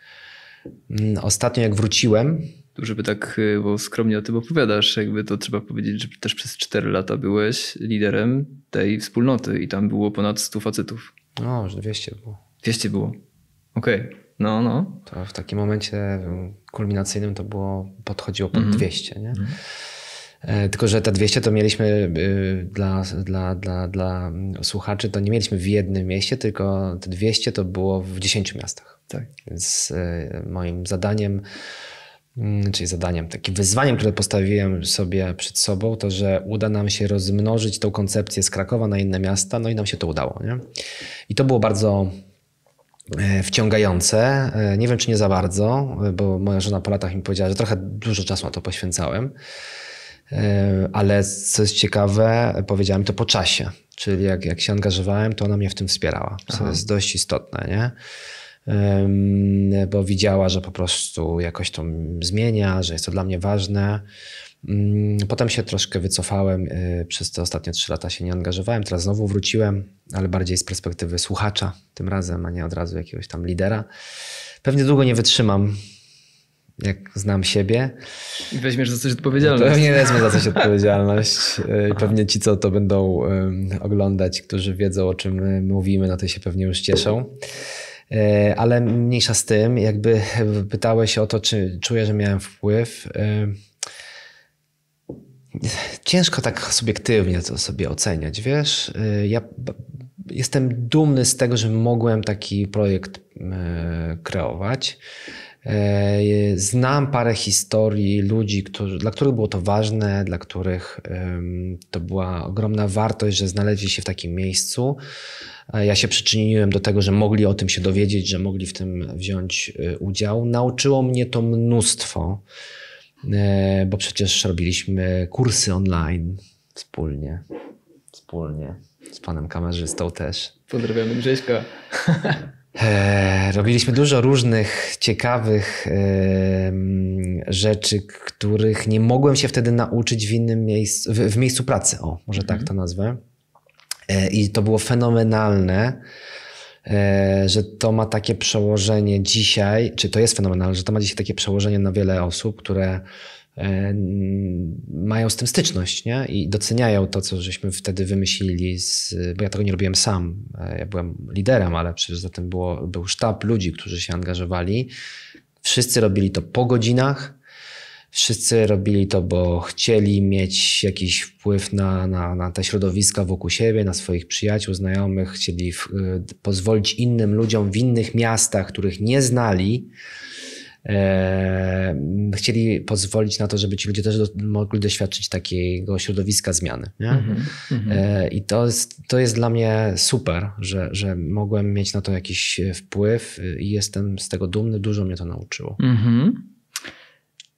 Mm, ostatnio, jak wróciłem żeby tak, y, bo skromnie o tym opowiadasz, jakby to trzeba powiedzieć, że też przez 4 lata byłeś liderem tej wspólnoty i tam było ponad 100 facetów. No, już 200 było. 200 było. Okej. Okay. No, no. To w takim momencie kulminacyjnym to było, podchodziło pod mm -hmm. 200, nie? Mhm. E, tylko, że te 200 to mieliśmy y, dla, dla, dla, dla słuchaczy, to nie mieliśmy w jednym mieście, tylko te 200 to było w 10 miastach. Tak. Więc e, moim zadaniem Mm, czyli zadaniem, takim wyzwaniem, które postawiłem sobie przed sobą, to że uda nam się rozmnożyć tą koncepcję z Krakowa na inne miasta, no i nam się to udało. Nie? I to było bardzo e, wciągające. E, nie wiem, czy nie za bardzo, e, bo moja żona po latach mi powiedziała, że trochę dużo czasu na to poświęcałem. Ale co jest ciekawe, powiedziałem to po czasie. Czyli jak, jak się angażowałem, to ona mnie w tym wspierała, co jest dość istotne. Nie? bo widziała, że po prostu jakoś to zmienia, że jest to dla mnie ważne. Mm, potem się troszkę wycofałem, y, przez te ostatnie trzy lata się nie angażowałem. Teraz znowu wróciłem, ale bardziej z perspektywy słuchacza tym razem, a nie od razu jakiegoś tam lidera. Pewnie długo nie wytrzymam, jak znam siebie. I weźmiesz za coś no odpowiedzialność. pewnie wezmę za coś odpowiedzialność. Y, I pewnie ci, co to będą oglądać, którzy wiedzą, o czym y, mówimy, na to się pewnie już cieszą. E, ale mniejsza z tym, jakby pytałeś się o to, czy czuję, że miałem wpływ. E, ciężko tak subiektywnie to sobie oceniać, wiesz? E, ja jestem dumny z tego, że mogłem taki projekt kreować. Znam parę historii ludzi, którzy, dla których było to ważne, dla których to była ogromna wartość, że znaleźli się w takim miejscu ja się przyczyniłem do tego, że mogli o tym się dowiedzieć, że mogli w tym wziąć y, udział. Nauczyło mnie to mnóstwo, e, bo przecież robiliśmy kursy online wspólnie. Wspólnie z panem kamerzystą też. Pozdrawiamy Grześka. E, robiliśmy dużo różnych ciekawych e, rzeczy, których nie mogłem się wtedy nauczyć w innym miejscu, w, miejscu pracy. O, może tak mhm. to nazwę. E, I to było fenomenalne, e, że to ma takie przełożenie dzisiaj, czy to jest fenomenalne, że to ma dzisiaj takie przełożenie na wiele osób, które e, mają z tym styczność nie? i doceniają to, co żeśmy wtedy wymyślili, z, bo ja tego nie robiłem sam, ja byłem liderem, ale przecież za tym było, był sztab ludzi, którzy się angażowali. Wszyscy robili to po godzinach, Wszyscy robili to, bo chcieli mieć jakiś wpływ na, na, na te środowiska wokół siebie, na swoich przyjaciół, znajomych, chcieli w, y, pozwolić innym ludziom w innych miastach, których nie znali, e, chcieli pozwolić na to, żeby ci ludzie też do, mogli doświadczyć takiego środowiska zmiany. mm-hmm. E, I to jest, to jest dla mnie super, że, że mogłem mieć na to jakiś wpływ i jestem z tego dumny, dużo mnie to nauczyło. Mhm.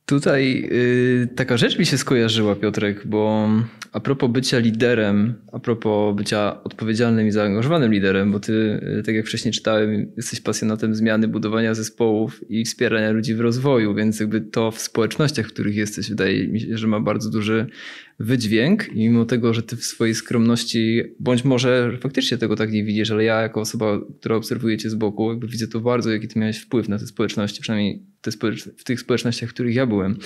Tutaj yy, taka rzecz mi się skojarzyła, Piotrek, bo a propos bycia liderem, a propos bycia odpowiedzialnym i zaangażowanym liderem, bo ty, y, tak jak wcześniej czytałem, jesteś pasjonatem zmiany, budowania zespołów i wspierania ludzi w rozwoju, więc jakby to w społecznościach, w których jesteś, wydaje mi się, że ma bardzo duży wydźwięk i mimo tego, że ty w swojej skromności, bądź może faktycznie tego tak nie widzisz, ale ja jako osoba, która obserwuje cię z boku, jakby widzę to bardzo, jaki ty miałeś wpływ na te społeczności, przynajmniej w tych społecznościach, w których ja byłem.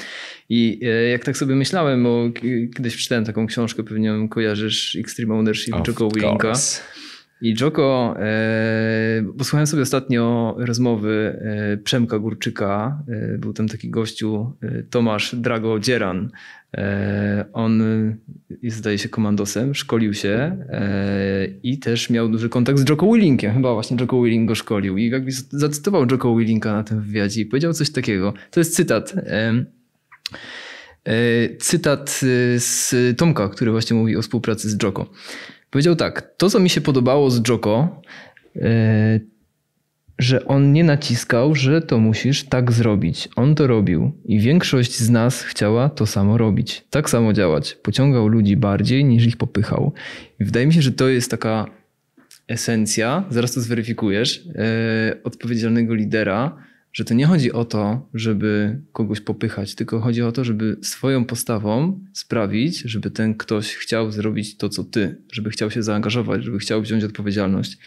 I e, jak tak sobie myślałem, bo kiedyś czytałem taką książkę, pewnie kojarzysz, Extreme Ownership, of Joko Willinka. I Joko, e, posłuchałem sobie ostatnio rozmowy e, Przemka Górczyka, e, był tam taki gościu Tomasz Drago Dzieran, E, on zdaje się komandosem, szkolił się e, i też miał duży kontakt z Jocko Willinkiem. Chyba właśnie Jocko Willing go szkolił i jakby zacytował Jocko Willinka na tym wywiadzie i powiedział coś takiego. To jest cytat. E, cytat z Tomka, który właśnie mówi o współpracy z Joko. Powiedział tak: To, co mi się podobało z Joko, że on nie naciskał, że to musisz tak zrobić. On to robił i większość z nas chciała to samo robić, tak samo działać. Pociągał ludzi bardziej niż ich popychał. I wydaje mi się, że to jest taka esencja, zaraz to zweryfikujesz, yy, odpowiedzialnego lidera, że to nie chodzi o to, żeby kogoś popychać, tylko chodzi o to, żeby swoją postawą sprawić, żeby ten ktoś chciał zrobić to, co ty, żeby chciał się zaangażować, żeby chciał wziąć odpowiedzialność.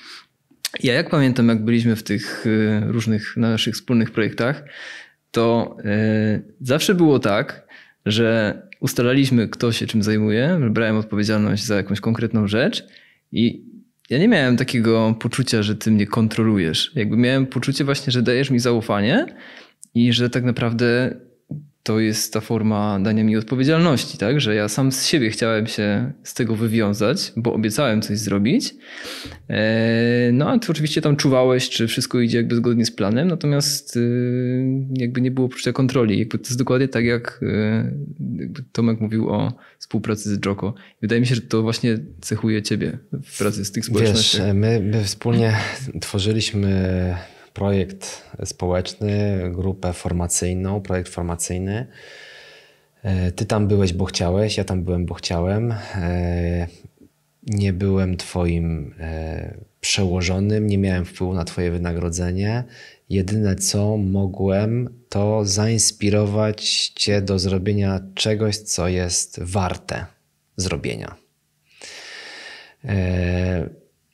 Ja jak pamiętam, jak byliśmy w tych y, różnych naszych wspólnych projektach, to y, zawsze było tak, że ustalaliśmy, kto się czym zajmuje, brałem odpowiedzialność za jakąś konkretną rzecz i ja nie miałem takiego poczucia, że ty mnie kontrolujesz. Jakby miałem poczucie właśnie, że dajesz mi zaufanie i że tak naprawdę to jest ta forma dania mi odpowiedzialności, tak? Że ja sam z siebie chciałem się z tego wywiązać, bo obiecałem coś zrobić. E, no a ty oczywiście tam czuwałeś, czy wszystko idzie jakby zgodnie z planem, natomiast y, jakby nie było poczucia kontroli. Jakby to jest dokładnie tak, jak y, Tomek mówił o współpracy z Joko. Wydaje mi się, że to właśnie cechuje ciebie w pracy z tych społecznościach. Wiesz, my, my wspólnie tworzyliśmy projekt społeczny, grupę formacyjną, projekt formacyjny. E, ty tam byłeś, bo chciałeś, ja tam byłem, bo chciałem. E, nie byłem twoim e, przełożonym, nie miałem wpływu na twoje wynagrodzenie. Jedyne co mogłem, to zainspirować cię do zrobienia czegoś, co jest warte zrobienia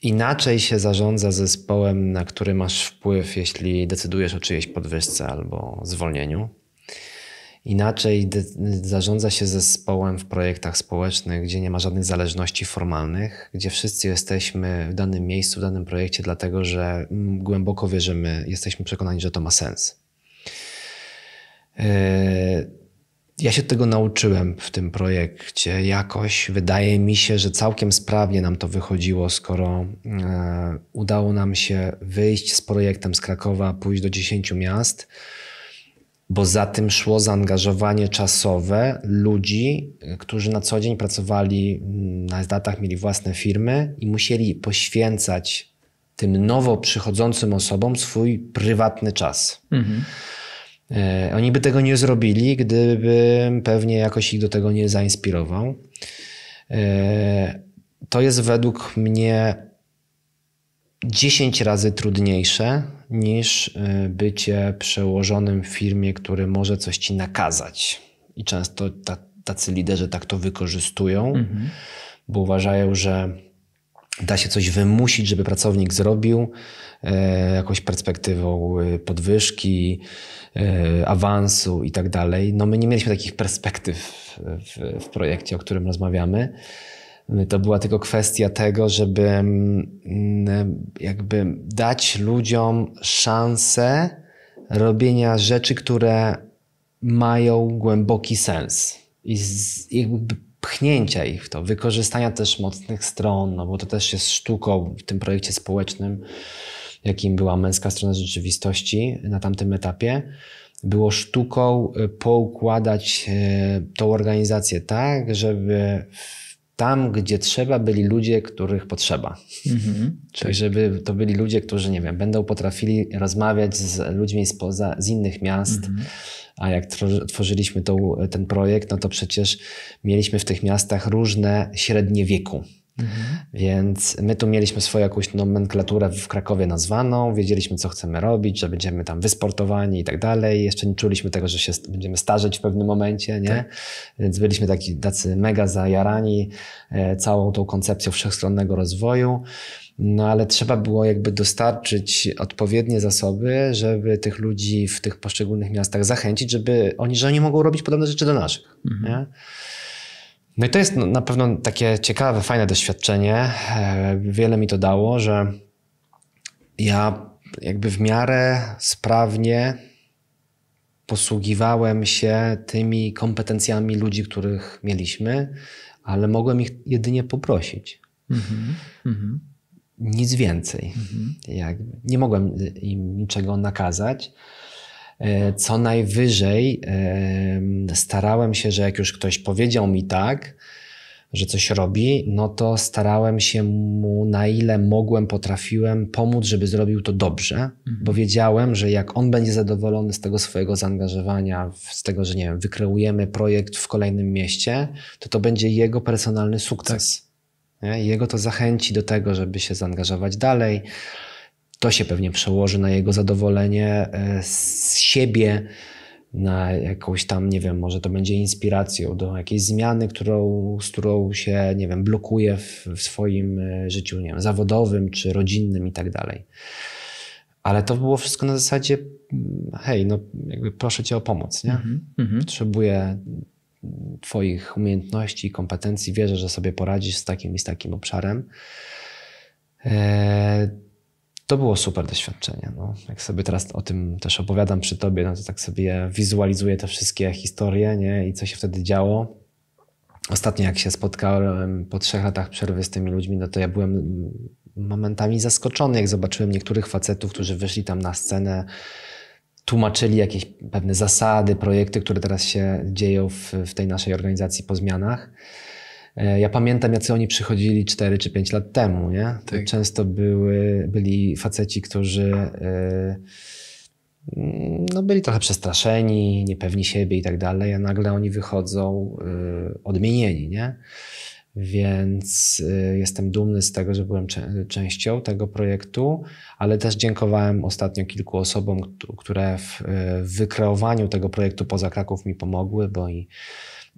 inaczej się zarządza zespołem, na który masz wpływ, jeśli decydujesz o czyjejś podwyżce albo zwolnieniu. Inaczej zarządza się zespołem w projektach społecznych, gdzie nie ma żadnych zależności formalnych, gdzie wszyscy jesteśmy w danym miejscu, w danym projekcie, dlatego że mm, głęboko wierzymy, jesteśmy przekonani, że to ma sens. Yy, ja się tego nauczyłem w tym projekcie jakoś. Wydaje mi się, że całkiem sprawnie nam to wychodziło, skoro e, udało nam się wyjść z projektem z Krakowa, pójść do 10 miast, bo za tym szło zaangażowanie czasowe ludzi, którzy na co dzień pracowali mm, na zdatach, mieli własne firmy i musieli poświęcać tym nowo przychodzącym osobom swój prywatny czas. Mhm. E, oni by tego nie zrobili, gdybym pewnie jakoś ich do tego nie zainspirował. E, to jest według mnie 10 razy trudniejsze niż e, bycie przełożonym w firmie, który może coś ci nakazać. I często tacy liderzy tak to wykorzystują, mhm. bo uważają, że da się coś wymusić, żeby pracownik zrobił E, jakąś perspektywą e, podwyżki, e, awansu i tak dalej. No my nie mieliśmy takich perspektyw w, w projekcie, o którym rozmawiamy. To była tylko kwestia tego, żeby mm, jakby dać ludziom szansę robienia rzeczy, które mają głęboki sens i jakby pchnięcia ich w to, wykorzystania też mocnych stron, no bo to też jest sztuką w tym projekcie społecznym jakim była męska strona rzeczywistości na tamtym etapie, było sztuką y, poukładać y, tą organizację tak, żeby tam, gdzie trzeba, byli ludzie, których potrzeba. Czyli mhm. tak, żeby to byli ludzie, którzy, nie wiem, będą potrafili rozmawiać z ludźmi spoza, z innych miast. Mhm. A jak tworzyliśmy tą, ten projekt, no to przecież mieliśmy w tych miastach różne średnie wieku. Więc my tu mieliśmy swoją jakąś nomenklaturę w Krakowie nazwaną, wiedzieliśmy co chcemy robić, że będziemy tam wysportowani i tak dalej. Jeszcze nie czuliśmy tego, że się będziemy starzeć w pewnym momencie, nie? Tak. Więc byliśmy taki, tacy mega zajarani e, całą tą koncepcją wszechstronnego rozwoju. No ale trzeba było jakby dostarczyć odpowiednie zasoby, żeby tych ludzi w tych poszczególnych miastach zachęcić, żeby oni, że oni mogą robić podobne rzeczy do naszych. Mhm. Nie? No i to jest no, na pewno takie ciekawe, fajne doświadczenie. E, wiele mi to dało, że ja jakby w miarę sprawnie posługiwałem się tymi kompetencjami ludzi, których mieliśmy, ale mogłem ich jedynie poprosić. Mhm, mhm. Nic więcej. Mhm. nie mogłem im niczego nakazać. E, co najwyżej e, starałem się, że jak już ktoś powiedział mi tak, że coś robi, no to starałem się mu na ile mogłem, potrafiłem pomóc, żeby zrobił to dobrze, mhm. bo wiedziałem, że jak on będzie zadowolony z tego swojego zaangażowania, z tego, że nie wiem, wykreujemy projekt w kolejnym mieście, to to będzie jego personalny sukces. Tak. Jego to zachęci do tego, żeby się zaangażować dalej to się pewnie przełoży na jego zadowolenie e, z siebie, na jakąś tam, nie wiem, może to będzie inspiracją do jakiejś zmiany, którą, z którą się, nie wiem, blokuje w, w swoim e, życiu, nie wiem, zawodowym czy rodzinnym i tak dalej. Ale to było wszystko na zasadzie, mm, hej, no jakby proszę cię o pomoc, nie? Mm -hmm. Potrzebuję twoich umiejętności, kompetencji, wierzę, że sobie poradzisz z takim i z takim obszarem. Eee, to było super doświadczenie. No. Jak sobie teraz o tym też opowiadam przy tobie, no to tak sobie wizualizuję te wszystkie historie nie? i co się wtedy działo. Ostatnio jak się spotkałem po trzech latach przerwy z tymi ludźmi, no to ja byłem momentami zaskoczony, jak zobaczyłem niektórych facetów, którzy wyszli tam na scenę, tłumaczyli jakieś pewne zasady, projekty, które teraz się dzieją w, w tej naszej organizacji po zmianach. E, ja pamiętam, jacy oni przychodzili 4 czy 5 lat temu, nie? tak. często były, byli faceci, którzy e, no, byli trochę przestraszeni, niepewni siebie i tak dalej, a nagle oni wychodzą e, odmienieni, nie? Więc jestem dumny z tego, że byłem częścią tego projektu, ale też dziękowałem ostatnio kilku osobom, które w wykreowaniu tego projektu poza Kraków mi pomogły, bo i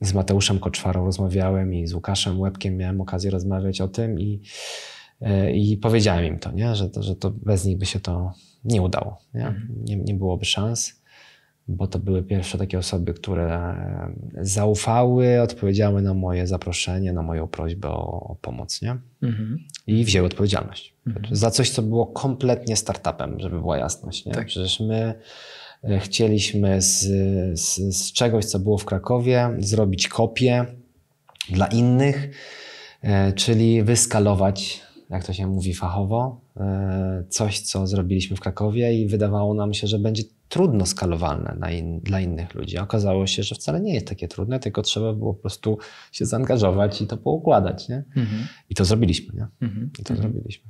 z Mateuszem Koczwarą rozmawiałem i z Łukaszem Łebkiem miałem okazję rozmawiać o tym i, e, i powiedziałem im to, nie? Że, to, że to bez nich by się to nie udało. Nie? Mhm. Nie, nie byłoby szans, bo to były pierwsze takie osoby, które e, zaufały, odpowiedziały na moje zaproszenie, na moją prośbę o, o pomoc nie? Mhm. i wzięły odpowiedzialność. Mhm. Za coś, co było kompletnie startupem, żeby była jasność. Nie? Tak. Przecież my E, chcieliśmy z, z, z czegoś, co było w Krakowie, zrobić kopię dla innych, e, czyli wyskalować, jak to się mówi fachowo, e, coś, co zrobiliśmy w Krakowie i wydawało nam się, że będzie trudno skalowalne in, dla innych ludzi. Okazało się, że wcale nie jest takie trudne, tylko trzeba było po prostu się zaangażować i to poukładać. Nie? Mhm. I to zrobiliśmy. Nie? Mhm. I to mhm. zrobiliśmy.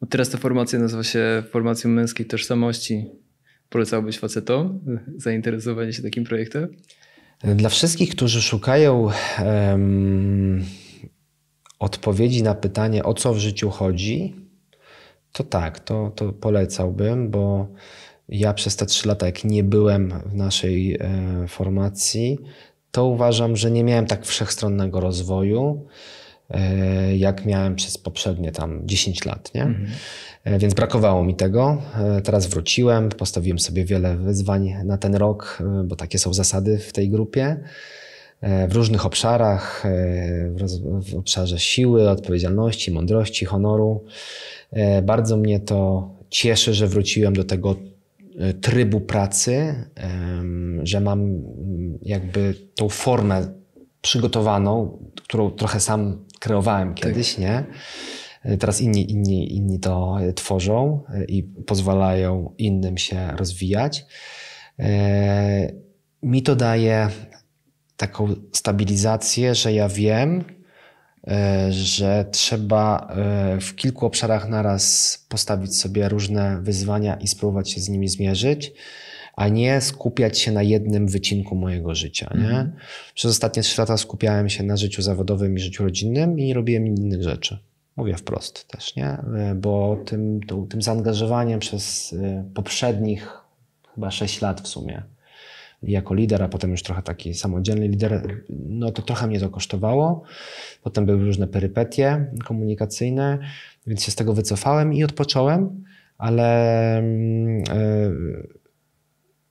Bo teraz ta formacja nazywa się formacją męskiej tożsamości polecałbyś facetom zainteresowanie się takim projektem? Dla wszystkich, którzy szukają um, odpowiedzi na pytanie, o co w życiu chodzi, to tak, to, to polecałbym, bo ja przez te trzy lata, jak nie byłem w naszej e, formacji, to uważam, że nie miałem tak wszechstronnego rozwoju, e, jak miałem przez poprzednie tam 10 lat. Nie? Mhm. E, więc brakowało mi tego. E, teraz wróciłem, postawiłem sobie wiele wyzwań na ten rok, e, bo takie są zasady w tej grupie. W różnych obszarach, w obszarze siły, odpowiedzialności, mądrości, honoru. Bardzo mnie to cieszy, że wróciłem do tego trybu pracy, że mam mm, jakby tą formę przygotowaną, którą trochę sam kreowałem tak. kiedyś, tak. nie? Y, teraz inni, inni, inni to tworzą y, i pozwalają innym się rozwijać. Y, mi to daje taką stabilizację, że ja wiem, że trzeba w kilku obszarach naraz postawić sobie różne wyzwania i spróbować się z nimi zmierzyć, a nie skupiać się na jednym wycinku mojego życia. Nie? Mm. Przez ostatnie trzy lata skupiałem się na życiu zawodowym i życiu rodzinnym i nie robiłem innych rzeczy. Mówię wprost też, nie? E, bo tym, tym zaangażowaniem przez e, poprzednich chyba 6 lat w sumie jako lider, a potem już trochę taki samodzielny lider, no to trochę mnie to kosztowało. Potem były różne perypetie komunikacyjne, więc się z tego wycofałem i odpocząłem, ale yy,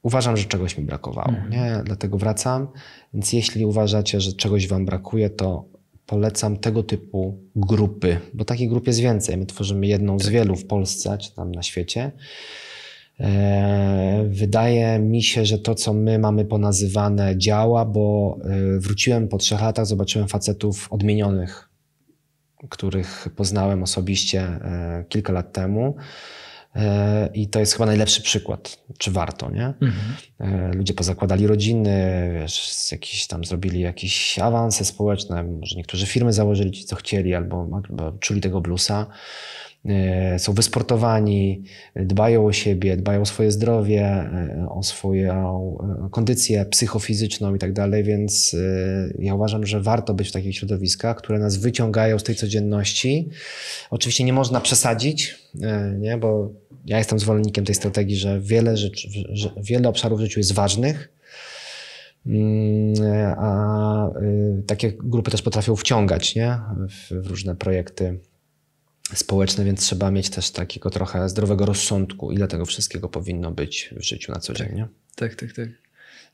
uważam, że czegoś mi brakowało, mhm. nie? dlatego wracam. Więc jeśli uważacie, że czegoś Wam brakuje, to polecam tego typu grupy, bo takich grup jest więcej. My tworzymy jedną z tak. wielu w Polsce czy tam na świecie. E, wydaje mi się, że to, co my mamy ponazywane, działa, bo e, wróciłem po trzech latach, zobaczyłem facetów odmienionych, których poznałem osobiście e, kilka lat temu. E, I to jest chyba najlepszy przykład, czy warto, nie? Mhm. E, ludzie pozakładali rodziny, wiesz, jakieś tam zrobili jakieś awanse społeczne, może niektórzy firmy założyli ci co chcieli albo, albo czuli tego blusa. E, są wysportowani, dbają o siebie, dbają o swoje zdrowie, o swoją kondycję psychofizyczną i tak dalej, więc ja uważam, że warto być w takich środowiskach, które nas wyciągają z tej codzienności. Oczywiście nie można przesadzić, nie? bo ja jestem zwolennikiem tej strategii, że wiele, rzeczy, że wiele obszarów w życiu jest ważnych, mm, a y, takie grupy też potrafią wciągać nie? w różne projekty społeczne, więc trzeba mieć też takiego trochę zdrowego rozsądku, ile tego wszystkiego powinno być w życiu na co dzień. Nie? Tak, tak, tak. tak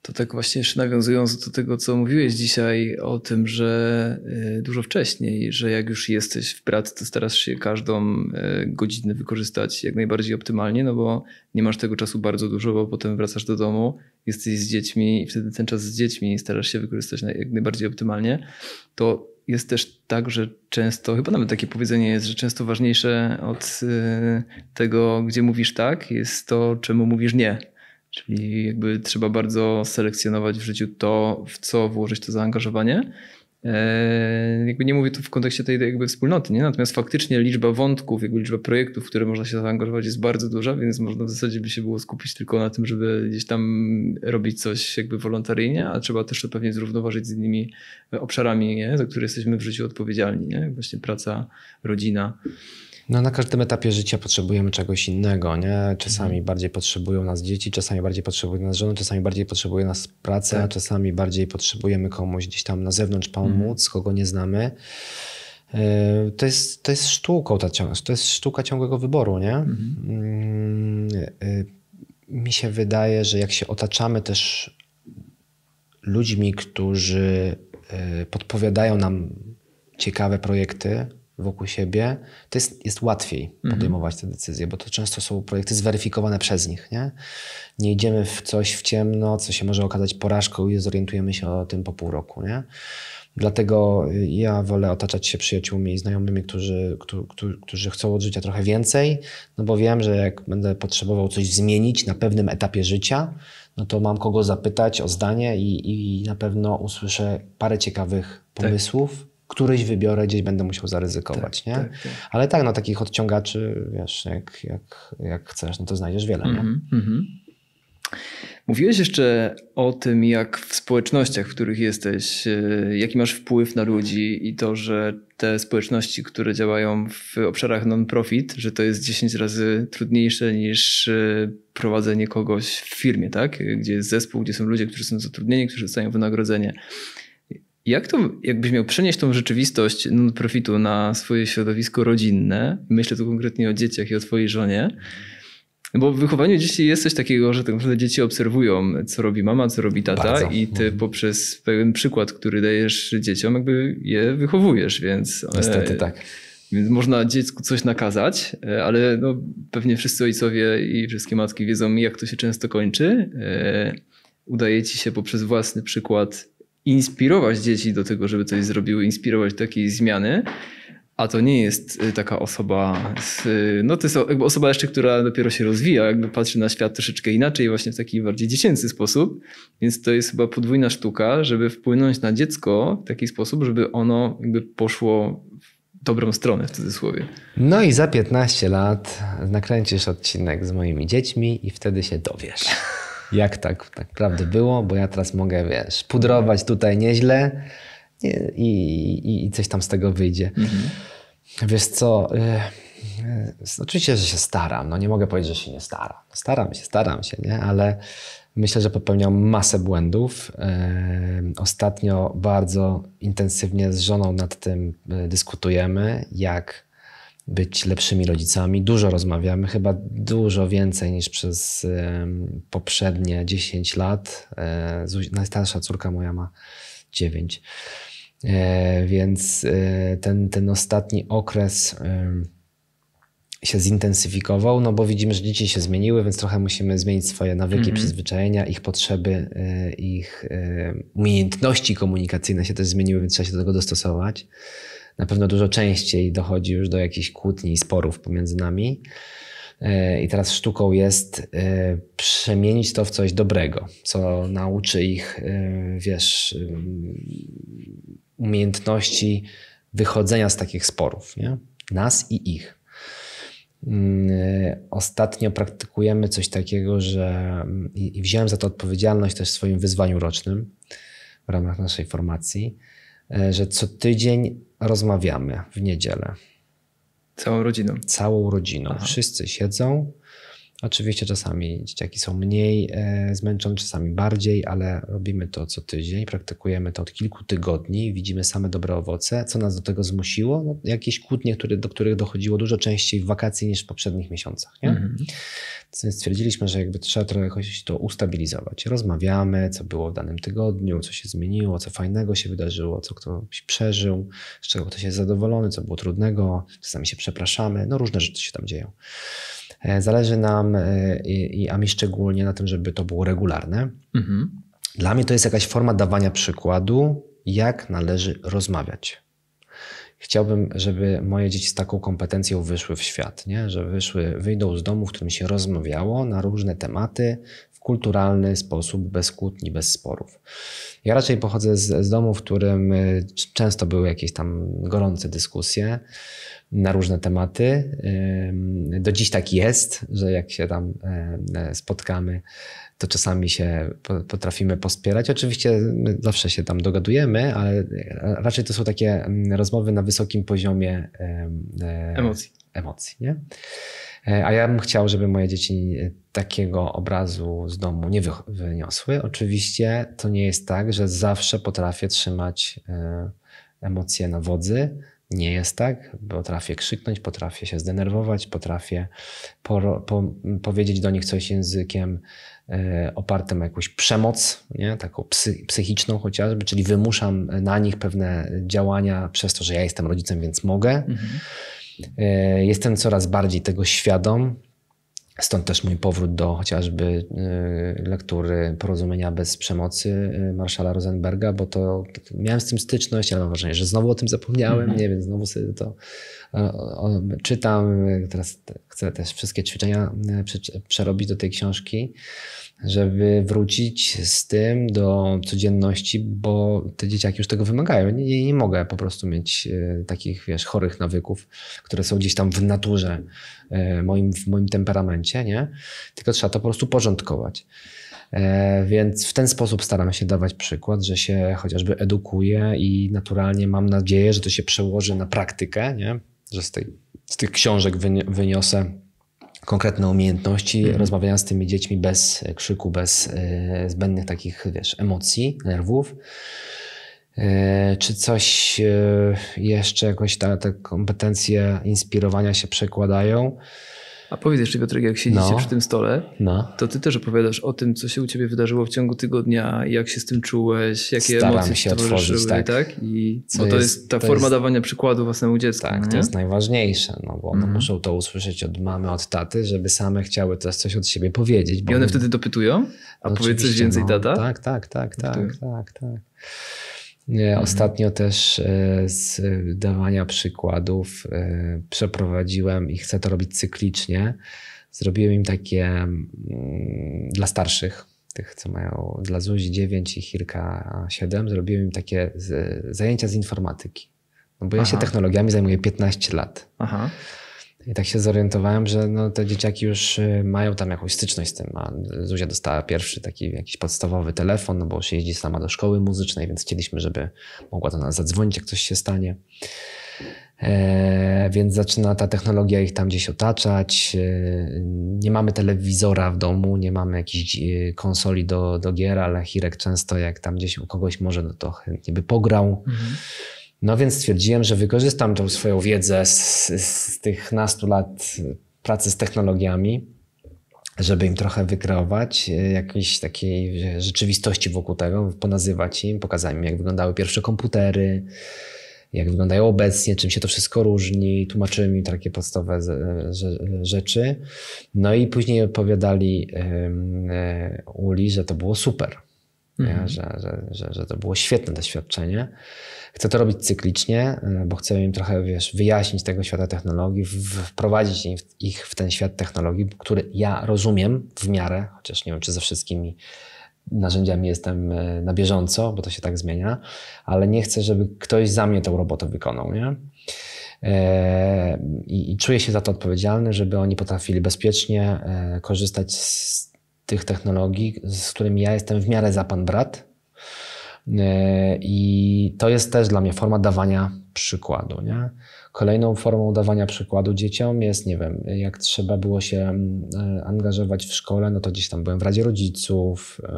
to tak właśnie jeszcze nawiązując do tego, co mówiłeś dzisiaj o tym, że y, dużo wcześniej, że jak już jesteś w pracy, to starasz się każdą y, godzinę wykorzystać jak najbardziej optymalnie, no bo nie masz tego czasu bardzo dużo, bo potem wracasz do domu, jesteś z dziećmi i wtedy ten czas z dziećmi starasz się wykorzystać jak najbardziej optymalnie, to jest też tak, że często, chyba nawet takie powiedzenie jest, że często ważniejsze od y, tego, gdzie mówisz tak, jest to, czemu mówisz nie. Czyli jakby trzeba bardzo selekcjonować w życiu to, w co włożyć to zaangażowanie. Eee, jakby nie mówię tu w kontekście tej jakby wspólnoty, nie? natomiast faktycznie liczba wątków, jakby liczba projektów, w które można się zaangażować jest bardzo duża, więc można w zasadzie by się było skupić tylko na tym, żeby gdzieś tam robić coś jakby wolontaryjnie, a trzeba też to pewnie zrównoważyć z innymi obszarami, nie? za które jesteśmy w życiu odpowiedzialni, nie? właśnie praca, rodzina. No na każdym etapie życia potrzebujemy czegoś innego, nie? Czasami mhm. bardziej potrzebują nas dzieci, czasami bardziej potrzebują nas żony, czasami bardziej potrzebuje nas praca, tak. czasami bardziej potrzebujemy komuś gdzieś tam na zewnątrz pomóc, mhm. kogo nie znamy. E, to jest, to jest sztuką, ta, to jest sztuka ciągłego wyboru, nie? Mhm. Mm, e, mi się wydaje, że jak się otaczamy też ludźmi, którzy e, podpowiadają nam ciekawe projekty, wokół siebie, to jest, jest łatwiej mhm. podejmować te decyzje, bo to często są projekty zweryfikowane przez nich. Nie? nie idziemy w coś w ciemno, co się może okazać porażką i zorientujemy się o tym po pół roku. Nie? Dlatego y, ja wolę otaczać się przyjaciółmi i znajomymi, którzy, którzy, którzy chcą od życia trochę więcej, no bo wiem, że jak będę potrzebował coś zmienić na pewnym etapie życia, no to mam kogo zapytać o zdanie i, i na pewno usłyszę parę ciekawych tak. pomysłów. Tak któryś wybiorę, gdzieś będę musiał zaryzykować, tak, nie? Tak, tak. Ale tak, no takich odciągaczy, wiesz, jak, jak, jak chcesz, no to znajdziesz wiele, mm -hmm, nie? Mm -hmm. Mówiłeś jeszcze o tym, jak w społecznościach, w których jesteś, e, jaki masz wpływ na ludzi i to, że te społeczności, które działają w obszarach non-profit, że to jest 10 razy trudniejsze niż e, prowadzenie kogoś w firmie, tak? Gdzie jest zespół, gdzie są ludzie, którzy są zatrudnieni, którzy dostają wynagrodzenie. Jak to, jakbyś miał przenieść tą rzeczywistość non-profitu na swoje środowisko rodzinne, myślę tu konkretnie o dzieciach i o twojej żonie, bo w wychowaniu dzieci jest coś takiego, że tak naprawdę dzieci obserwują, co robi mama, co robi tata, Bardzo. i ty mhm. poprzez pewien przykład, który dajesz dzieciom, jakby je wychowujesz, więc. E, Niestety tak. Więc można dziecku coś nakazać, e, ale no, pewnie wszyscy ojcowie i wszystkie matki wiedzą, jak to się często kończy. E, udaje ci się poprzez własny przykład inspirować dzieci do tego, żeby coś zrobiły, inspirować do jakiejś zmiany. A to nie jest y, taka osoba, z, y, no to jest osoba jeszcze, która dopiero się rozwija, jakby patrzy na świat troszeczkę inaczej, właśnie w taki bardziej dziecięcy sposób. Więc to jest chyba podwójna sztuka, żeby wpłynąć na dziecko w taki sposób, żeby ono jakby poszło w dobrą stronę w cudzysłowie. No i za 15 lat nakręcisz odcinek z moimi dziećmi i wtedy się dowiesz jak tak, tak naprawdę było, bo ja teraz mogę, wiesz, pudrować tutaj nieźle i, i, i coś tam z tego wyjdzie. Mhm. Wiesz co, y, oczywiście, że się staram, no nie mogę powiedzieć, że się nie staram. No, staram się, staram się, nie? Ale myślę, że popełniam masę błędów. Y, ostatnio bardzo intensywnie z żoną nad tym y, dyskutujemy, jak być lepszymi rodzicami. Dużo rozmawiamy, chyba dużo więcej niż przez poprzednie 10 lat. E, najstarsza córka moja ma 9. E, więc e, ten, ten ostatni okres się zintensyfikował, no bo widzimy, że dzieci się zmieniły, więc trochę musimy zmienić swoje nawyki, mm -hmm. przyzwyczajenia, ich potrzeby, ich umiejętności komunikacyjne się też zmieniły, więc trzeba się do tego dostosować na pewno dużo częściej dochodzi już do jakichś kłótni i sporów pomiędzy nami. E, I teraz sztuką jest e, przemienić to w coś dobrego, co nauczy ich, e, wiesz, umiejętności wychodzenia z takich sporów, nie? nas i ich. Mm, ostatnio praktykujemy coś takiego, że mm, i wziąłem za to odpowiedzialność też w swoim wyzwaniu rocznym w ramach naszej formacji, że co tydzień rozmawiamy w niedzielę. Całą rodziną. Całą rodziną. Aha. Wszyscy siedzą, Oczywiście czasami dzieciaki są mniej e, zmęczone, czasami bardziej, ale robimy to co tydzień, praktykujemy to od kilku tygodni, widzimy same dobre owoce. Co nas do tego zmusiło? No, jakieś kłótnie, które, do których dochodziło dużo częściej w wakacji niż w poprzednich miesiącach. Nie? Mhm. Stwierdziliśmy, że jakby trzeba trochę jakoś to ustabilizować. Rozmawiamy, co było w danym tygodniu, co się zmieniło, co fajnego się wydarzyło, co ktoś przeżył, z czego ktoś jest zadowolony, co było trudnego, czasami się przepraszamy, no różne rzeczy się tam dzieją. E, zależy nam e, i, i a mi szczególnie na tym, żeby to było regularne. Mhm. Dla mnie to jest jakaś forma dawania przykładu, jak należy rozmawiać. Chciałbym, żeby moje dzieci z taką kompetencją wyszły w świat, nie? że wyszły, wyjdą z domu, w którym się rozmawiało na różne tematy, kulturalny sposób, bez kłótni, bez sporów. Ja raczej pochodzę z, z domu, w którym y, często były jakieś tam gorące dyskusje na różne tematy. Do dziś tak jest, że jak się tam y, y, spotkamy, to czasami się potrafimy pospierać. Oczywiście zawsze się tam dogadujemy, ale raczej to są takie mm, rozmowy na wysokim poziomie emocji. emocji nie? E, a ja bym chciał, żeby moje dzieci e, takiego obrazu z domu nie wyniosły. Oczywiście to nie jest tak, że zawsze potrafię trzymać e, emocje na wodzy. Nie jest tak. Potrafię krzyknąć, potrafię się zdenerwować, potrafię po, po, powiedzieć do nich coś językiem opartym o jakąś przemoc, nie? taką psy, psychiczną chociażby, czyli wymuszam na nich pewne działania przez to, że ja jestem rodzicem, więc mogę. Mhm E, jestem coraz bardziej tego świadom. Stąd też mój powrót do chociażby e, lektury Porozumienia bez przemocy e, Marszala Rosenberga, bo to miałem z tym styczność, ale mam wrażenie, że znowu o tym zapomniałem, mm nie wiem, znowu sobie to czytam. Teraz chcę też wszystkie ćwiczenia przerobić do tej książki żeby wrócić z tym do codzienności, bo te dzieciaki już tego wymagają. Nie, nie mogę po prostu mieć e, takich, wiesz, chorych nawyków, które są gdzieś tam w naturze, e, moim, w moim temperamencie, nie? Tylko trzeba to po prostu porządkować. E, więc w ten sposób staram się dawać przykład, że się chociażby edukuję i naturalnie mam nadzieję, że to się przełoży na praktykę, nie? że z, tej, z tych książek wyniosę konkretne umiejętności mhm. rozmawiając rozmawiania z tymi dziećmi bez krzyku, bez e, zbędnych takich wiesz, emocji, nerwów. E, czy coś e, jeszcze, jakoś te, te kompetencje inspirowania się przekładają? A powiedz jeszcze Piotrek, jak siedzicie no. przy tym stole, no. to ty też opowiadasz o tym, co się u ciebie wydarzyło w ciągu tygodnia, jak się z tym czułeś, jakie Staram emocje się otworzyć, tak. tak? I, bo to jest ta to forma jest... dawania przykładu własnemu dziecku. Tak, no nie? to jest najważniejsze, no bo one mm. muszą to usłyszeć od mamy, od taty, żeby same chciały teraz coś od siebie powiedzieć. I one my... wtedy dopytują? A no powiedz coś więcej, no, tata? Tak, tak, tak, tak, tak, tak. Mhm. Ostatnio też e, z dawania przykładów e, przeprowadziłem i chcę to robić cyklicznie. Zrobiłem im takie mm, dla starszych, tych co mają dla Zuzi 9 i Hirka 7, zrobiłem im takie zajęcia z informatyki. No bo Aha. ja się technologiami zajmuję 15 lat. Aha. I tak się zorientowałem, że no, te dzieciaki już y, mają tam jakąś styczność z tym. A Zuzia dostała pierwszy taki jakiś podstawowy telefon, no bo się jeździ sama do szkoły muzycznej, więc chcieliśmy, żeby mogła do nas zadzwonić, jak coś się stanie. E, więc zaczyna ta technologia ich tam gdzieś otaczać. E, nie mamy telewizora w domu, nie mamy jakiejś y, konsoli do, do gier, ale Hirek często jak tam gdzieś u kogoś może, no to chętnie by pograł. Mhm. No więc stwierdziłem, że wykorzystam tą swoją wiedzę z, z tych nastu lat pracy z technologiami, żeby im trochę wykreować e, jakiejś takiej rzeczywistości wokół tego, ponazywać im, pokazać im, jak wyglądały pierwsze komputery, jak wyglądają obecnie, czym się to wszystko różni, tłumaczyłem im takie podstawowe rzeczy. No i później opowiadali e, Uli, że to było super, mhm. że, że, że, że to było świetne doświadczenie. Chcę to robić cyklicznie, e, bo chcę im trochę wiesz, wyjaśnić tego świata technologii, wprowadzić ich w ten świat technologii, który ja rozumiem w miarę, chociaż nie wiem, czy ze wszystkimi narzędziami jestem e, na bieżąco, bo to się tak zmienia, ale nie chcę, żeby ktoś za mnie tę robotę wykonał. Nie? E, I, I czuję się za to odpowiedzialny, żeby oni potrafili bezpiecznie korzystać z tych technologii, z którymi ja jestem w miarę za pan brat, E, I to jest też dla mnie forma dawania przykładu. Nie? Kolejną formą dawania przykładu dzieciom jest, nie wiem, jak trzeba było się mm, e, angażować w szkole, no to gdzieś tam byłem w Radzie Rodziców, e,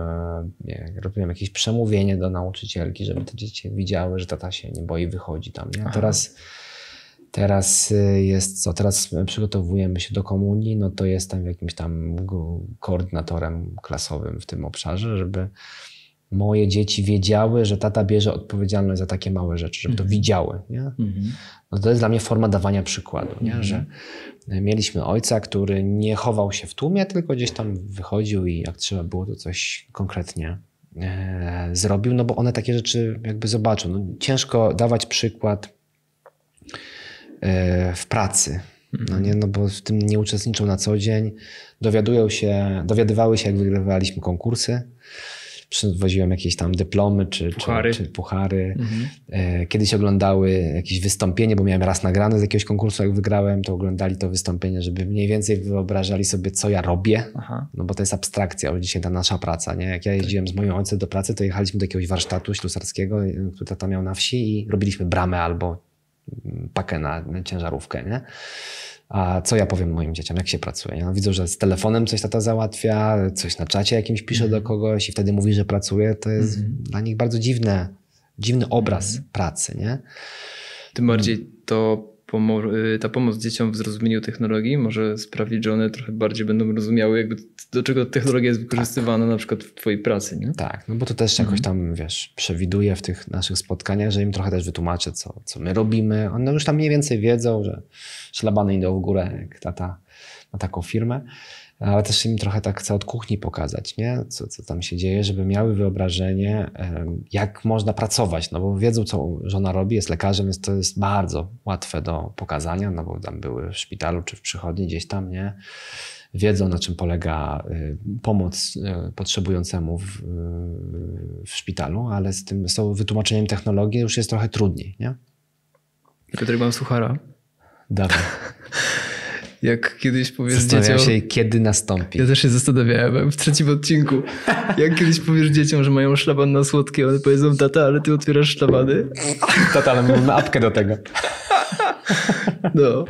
nie, robiłem jakieś przemówienie do nauczycielki, żeby te dzieci widziały, że tata się nie boi, wychodzi tam. Nie? Teraz, teraz jest co? Teraz przygotowujemy się do komunii, no to jestem jakimś tam koordynatorem klasowym w tym obszarze, żeby moje dzieci wiedziały, że tata bierze odpowiedzialność za takie małe rzeczy, żeby to mhm. widziały. Nie? Mhm. No to jest dla mnie forma dawania przykładu, nie? Mhm. że mieliśmy ojca, który nie chował się w tłumie, tylko gdzieś tam wychodził i jak trzeba było, to coś konkretnie e, zrobił, no bo one takie rzeczy jakby zobaczą. No, ciężko dawać przykład e, w pracy. No, nie, no bo w tym nie uczestniczą na co dzień. Dowiadują się, dowiadywały się, jak wygrywaliśmy konkursy przywoziłem jakieś tam dyplomy czy puchary. Czy, czy puchary. Mhm. E, kiedyś oglądały jakieś wystąpienie, bo miałem raz nagrane z jakiegoś konkursu, jak wygrałem, to oglądali to wystąpienie, żeby mniej więcej wyobrażali sobie, co ja robię, Aha. no bo to jest abstrakcja, bo dzisiaj ta nasza praca, nie? Jak ja tak. jeździłem z moim ojcem do pracy, to jechaliśmy do jakiegoś warsztatu ślusarskiego, e, który tam miał na wsi i robiliśmy bramę albo mm, pakę na ciężarówkę, nie? a co ja powiem moim dzieciom, jak się pracuje. Widzą, że z telefonem coś tata załatwia, coś na czacie jakimś pisze do mhm. kogoś i wtedy mówi, że pracuje. To jest mm. dla nich bardzo dziwne, dziwny obraz mm. pracy, nie? Tym bardziej to Y, ta pomoc dzieciom w zrozumieniu technologii może sprawić, że one trochę bardziej będą rozumiały, jakby do czego technologia jest wykorzystywana, tak. na przykład w twojej pracy. Nie? Tak, no bo to też jakoś mhm. tam, wiesz, przewiduję w tych naszych spotkaniach, że im trochę też wytłumaczę, co, co my robimy. One już tam mniej więcej wiedzą, że szlabany idą w górę, jak tata ma taką firmę ale też im trochę tak chcę od kuchni pokazać, nie? Co, co tam się dzieje, żeby miały wyobrażenie, jak można pracować, no bo wiedzą, co żona robi, jest lekarzem, więc to jest bardzo łatwe do pokazania, no bo tam były w szpitalu czy w przychodni gdzieś tam, nie? Wiedzą, na czym polega y, pomoc y, potrzebującemu w, y, w szpitalu, ale z tym, z wytłumaczeniem technologii już jest trochę trudniej, nie? Tylko mam suchara. Dawaj. jak kiedyś powiesz Zastanawiam dzieciom... się, kiedy nastąpi. Ja też się zastanawiałem w trzecim odcinku. Jak kiedyś powiesz dzieciom, że mają szlaban na słodkie, one powiedzą, tata, ale ty otwierasz szlabany. Tata, ale mam apkę do tego. No.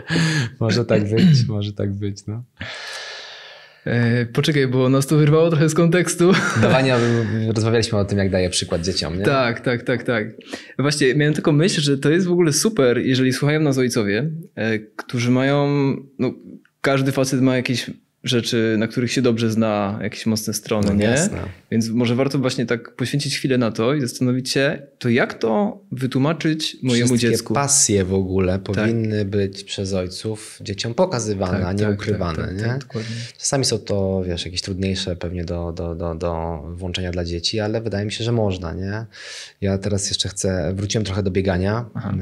może tak być, może tak być, no. E, poczekaj, bo nas to wyrwało trochę z kontekstu. Dawania, no, rozmawialiśmy o tym, jak daje przykład dzieciom, nie? Tak, tak, tak, tak. Właśnie miałem taką myśl, że to jest w ogóle super, jeżeli słuchają nas ojcowie, e, którzy mają, no, każdy facet ma jakieś rzeczy, na których się dobrze zna, jakieś mocne strony, no, nie? Jasne. Więc może warto właśnie tak poświęcić chwilę na to i zastanowić się, to jak to wytłumaczyć mojemu Wszystkie dziecku? pasje w ogóle tak. powinny być przez ojców dzieciom pokazywane, tak, a nie tak, tak ukrywane, tak, nie? Czasami są to, wiesz, jakieś trudniejsze pewnie do, do, do, do włączenia dla dzieci, ale wydaje mi się, że można, nie? Ja teraz jeszcze chcę, wróciłem trochę do biegania. Aha.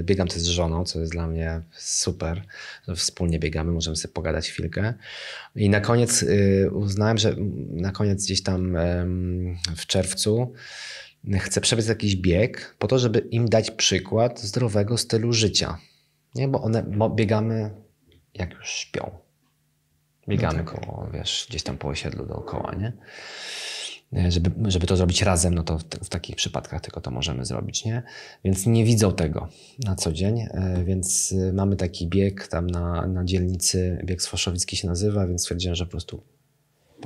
Y, biegam też z żoną, co jest dla mnie super, że wspólnie biegamy, możemy sobie pogadać chwilkę. I na koniec y, uznałem, że na koniec gdzieś tam w czerwcu chcę przebiec jakiś bieg po to, żeby im dać przykład zdrowego stylu życia. Nie, bo one bo biegamy jak już śpią. Biegamy no tak. koło, wiesz, gdzieś tam po osiedlu dookoła, nie? E, żeby, żeby to zrobić razem, no to w, w, takich przypadkach tylko to możemy zrobić, nie? Więc nie widzą tego na co dzień, e, więc e, mamy taki bieg tam na, na dzielnicy, bieg Sfoszowicki się nazywa, więc stwierdziłem, że po prostu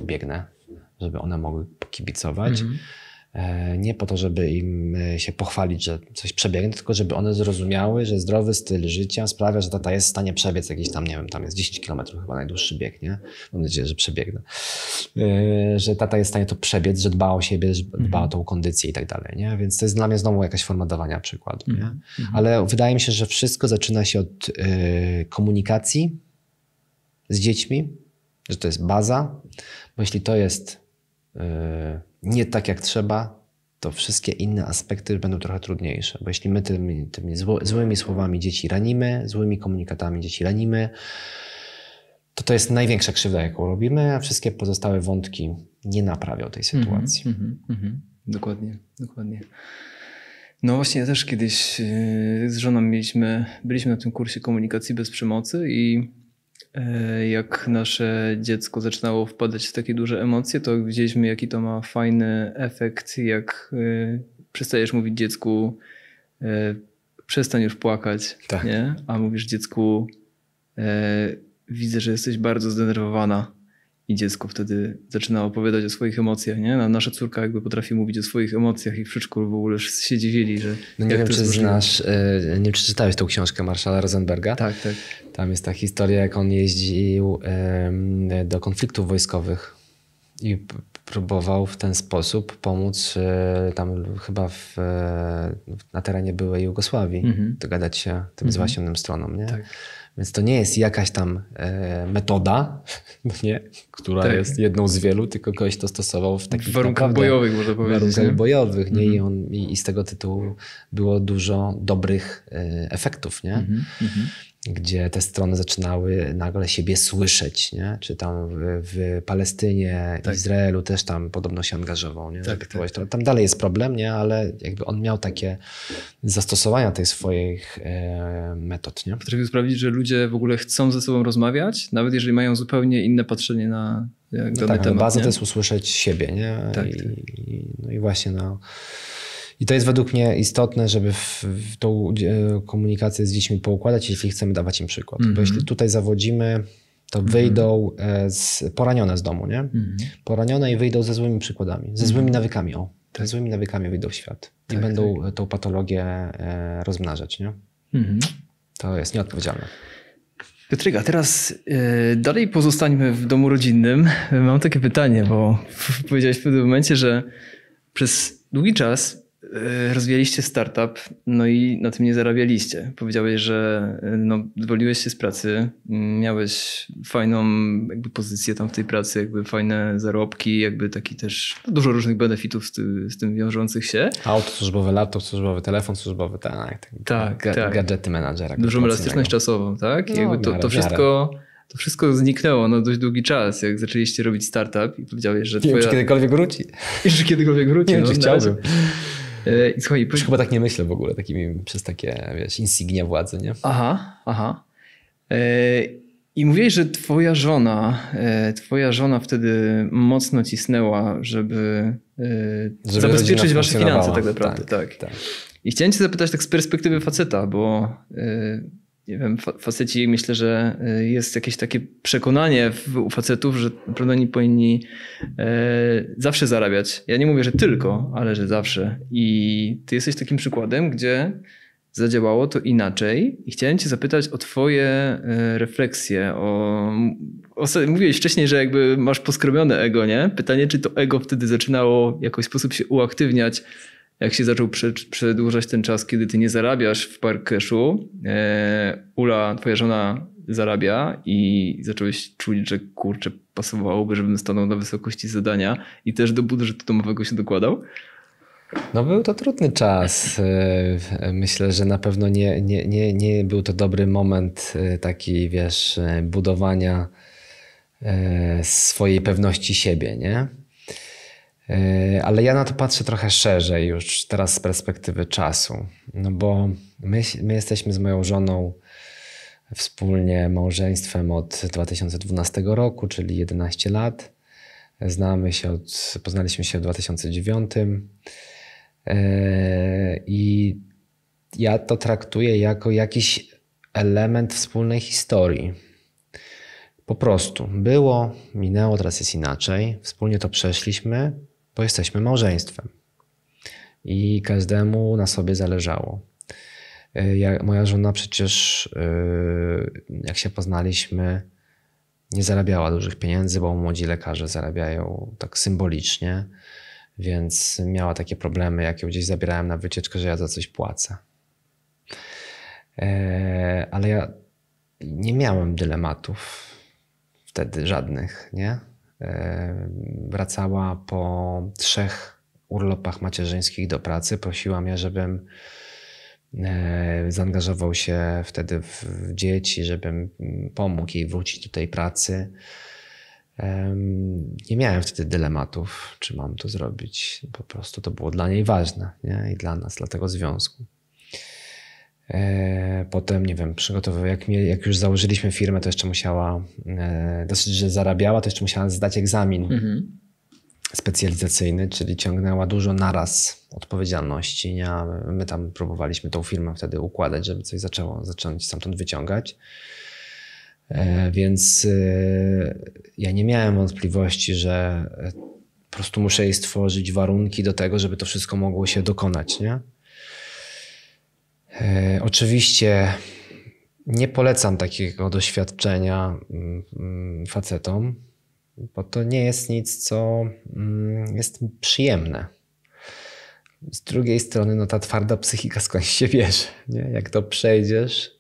biegnę, żeby one mogły kibicować. Mhm. E, nie po to, żeby im e, się pochwalić, że coś przebiegnie, tylko żeby one zrozumiały, że zdrowy styl życia sprawia, że tata jest w stanie przebiec jakiś tam, nie wiem, tam jest 10 km chyba najdłuższy bieg, nie? Mam nadzieję, że przebiegnę. E, że tata jest w stanie to przebiec, że dba o siebie, że mhm. dba o tą kondycję i tak dalej, nie? Więc to jest dla mnie znowu jakaś forma dawania przykładu, nie? Mhm. Mhm. Ale wydaje mi się, że wszystko zaczyna się od komunikacji z dziećmi, że to jest baza, bo jeśli to jest nie tak jak trzeba, to wszystkie inne aspekty będą trochę trudniejsze, bo jeśli my tymi, tymi zło, złymi słowami dzieci ranimy, złymi komunikatami dzieci ranimy, to to jest największa krzywda, jaką robimy, a wszystkie pozostałe wątki nie naprawią tej mhm, sytuacji. Mm -hmm, mm -hmm. Dokładnie, dokładnie. No właśnie, ja też kiedyś yy, z żoną mieliśmy, byliśmy na tym kursie komunikacji bez przemocy i E, jak nasze dziecko zaczynało wpadać w takie duże emocje, to widzieliśmy, jaki to ma fajny efekt, jak e, przestajesz mówić dziecku, e, przestań już płakać, tak. nie? a mówisz dziecku, widzę, że jesteś bardzo zdenerwowana i dziecko wtedy zaczyna opowiadać o swoich emocjach, nie? A no, nasza córka jakby potrafi mówić o swoich emocjach i w przedszkolu w ogóle się dziwili, że... No nie e, wiem, czy znasz, nie przeczytałeś tą książkę Marszala Rosenberga? Tak, tak. Tam jest ta historia, jak on jeździł do konfliktów wojskowych i próbował w ten sposób pomóc e, tam chyba w, e, na terenie byłej Jugosławii mm dogadać się tym mm -hmm. stronom, nie? Tak. Więc to nie jest jakaś tam e, metoda, nie, która tak. jest jedną z wielu, tylko ktoś to stosował w takich warunkach bojowych, można powiedzieć. warunkach nie? bojowych. Nie? Mm -hmm. I, mhm. on, i, I z tego tytułu było dużo dobrych e, efektów. Nie? Mm -hmm gdzie te strony zaczynały nagle siebie słyszeć, nie? czy tam w, w Palestynie, tak. Izraelu też tam podobno się angażował. Nie? Tak, tak, tak. Tam dalej jest problem, nie? ale jakby on miał takie zastosowania tej swoich e, metod. Nie? Potrafił sprawdzić, że ludzie w ogóle chcą ze sobą rozmawiać, nawet jeżeli mają zupełnie inne patrzenie na e, no dany no tak, temat. Baza to jest usłyszeć siebie nie? Tak, I, tak. i no i właśnie na... No, i to jest według mnie istotne, żeby w, w tą e, komunikację z dziećmi poukładać, jeśli chcemy dawać im przykład. Mm -hmm. Bo jeśli mhm. tutaj zawodzimy, to mm -hmm. wyjdą e, z, poranione z domu, nie? Mm -hmm. Poranione i wyjdą ze złymi przykładami, ze złymi mhm. nawykami, o. Tak. Ze złymi nawykami wyjdą w świat tak, i będą tak. tą patologię e, rozmnażać, nie? Mhm. To jest nieodpowiedzialne. Piotryk, a teraz e, dalej pozostańmy w domu rodzinnym. Mam takie pytanie, bo powiedziałeś w pewnym momencie, że przez długi czas E, rozwijaliście startup, no i na tym nie zarabialiście. Powiedziałeś, że e, no, zwoliłeś się z pracy, miałeś fajną jakby pozycję tam w tej pracy, jakby fajne zarobki, jakby taki też no, dużo różnych benefitów z, ty, z, tym wiążących się. Auto służbowe, laptop służbowy, telefon służbowy, tak. Tak, tak. tak. Gadżety menadżera. Dużą elastyczność czasową, tak? No, jakby to, to wszystko to wszystko zniknęło na no, dość długi czas, jak zaczęliście robić startup i powiedziałeś, że twoja... Nie wiem, czy kiedykolwiek wróci. I że kiedykolwiek wróci. Nie no, wiem, czy chciałbym. E, I słuchaj, po... chyba tak nie myślę w ogóle, takimi przez takie, wiesz, insignia władzy, nie? Aha, aha. E, I mówiłeś, że twoja żona, e, twoja żona wtedy mocno cisnęła, żeby, żeby zabezpieczyć wasze finanse tak naprawdę, tak, tak. tak. I chciałem cię zapytać tak z perspektywy faceta, bo nie wiem, faceci myślę, że y, jest jakieś takie przekonanie u facetów, że naprawdę oni powinni e, zawsze zarabiać. Ja nie mówię, że tylko, ale że zawsze. I ty jesteś takim przykładem, gdzie zadziałało to inaczej i chciałem cię zapytać o twoje e, refleksje, o, mówiłeś wcześniej, że jakby masz poskromione ego, nie? Pytanie, czy to ego wtedy zaczynało w jakiś sposób się uaktywniać jak się zaczął przedłużać ten czas, kiedy ty nie zarabiasz w parkeszu, e, Ula, twoja żona zarabia i zacząłeś czuć, że kurczę, pasowałoby, żebym stanął na wysokości zadania i też do budżetu domowego się dokładał? No był to trudny czas. E, myślę, że na pewno nie, nie, nie, nie był to dobry moment e, taki, wiesz, budowania swojej pewności siebie, nie? Yy, ale ja na to patrzę trochę szerzej już teraz z perspektywy czasu. No bo my, my jesteśmy z moją żoną wspólnie małżeństwem od 2012 roku, czyli 11 lat. Znamy się od, poznaliśmy się w 2009 yy, i ja to traktuję jako jakiś element wspólnej historii. Po prostu było, minęło, teraz jest inaczej. Wspólnie to przeszliśmy bo jesteśmy małżeństwem. I każdemu na sobie zależało. E, ja, moja żona przecież, e, jak się poznaliśmy, nie zarabiała dużych pieniędzy, bo młodzi lekarze zarabiają tak symbolicznie, więc miała takie problemy, jak ją gdzieś zabierałem na wycieczkę, że ja za coś płacę. E, ale ja nie miałem dylematów wtedy żadnych, nie? E, wracała po trzech urlopach macierzyńskich do pracy. Prosiła mnie, żebym e, zaangażował się wtedy w dzieci, żebym pomógł jej wrócić do tej pracy. Nie miałem wtedy dylematów, czy mam to zrobić. Po prostu to było dla niej ważne nie? i dla nas, dla tego związku. E, potem, nie wiem, przygotowywał, jak, jak, już założyliśmy firmę, to jeszcze musiała, e, dosyć, że zarabiała, to jeszcze musiała zdać egzamin mhm. specjalizacyjny, czyli ciągnęła dużo naraz odpowiedzialności. Ja, my tam próbowaliśmy tą firmę wtedy układać, żeby coś zaczęło, zacząć stamtąd wyciągać. E, więc ja nie miałem wątpliwości, że po prostu muszę jej stworzyć warunki do tego, żeby to wszystko mogło się dokonać, nie? E, oczywiście nie polecam takiego doświadczenia mm, mm, facetom, bo to nie jest nic, co mm, jest przyjemne. Z drugiej strony, no ta twarda psychika skądś się bierze. Nie? Jak to przejdziesz,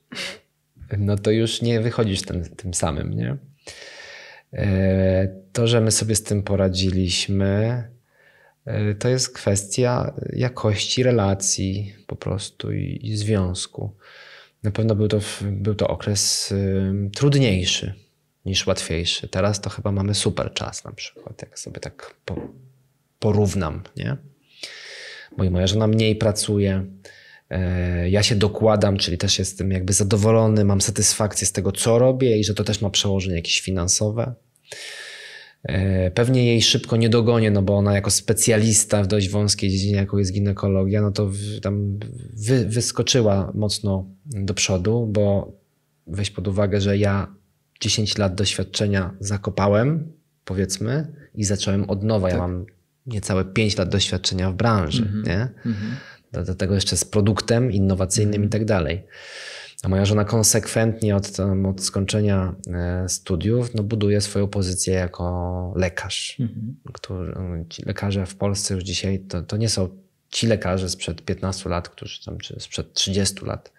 no to już nie wychodzisz tym, tym samym. Nie? E, to, że my sobie z tym poradziliśmy, E, to jest kwestia jakości relacji po prostu i, i związku. Na pewno był to, był to okres trudniejszy niż łatwiejszy. Teraz to chyba mamy super czas na przykład, jak sobie tak po, porównam, nie? Bo i moja żona mniej pracuje, e, ja się dokładam, czyli też jestem jakby zadowolony, mam satysfakcję z tego, co robię i że to też ma przełożenie jakieś finansowe. E, pewnie jej szybko nie dogonię, no bo ona jako specjalista w dość wąskiej dziedzinie, jaką jest ginekologia, no to tam wy, wyskoczyła mocno do przodu, bo weź pod uwagę, że ja 10 lat doświadczenia zakopałem, powiedzmy, i zacząłem od nowa. Tak. Ja mam niecałe 5 lat doświadczenia w branży, mm-hmm. nie? Mm-hmm. Do, do, tego jeszcze z produktem innowacyjnym mm-hmm. i tak dalej. A moja żona konsekwentnie od, od skończenia e, studiów no, buduje swoją pozycję jako lekarz. Mhm. Który, no, lekarze w Polsce już dzisiaj to, to nie są ci lekarze sprzed 15 lat, którzy tam, czy sprzed 30 lat,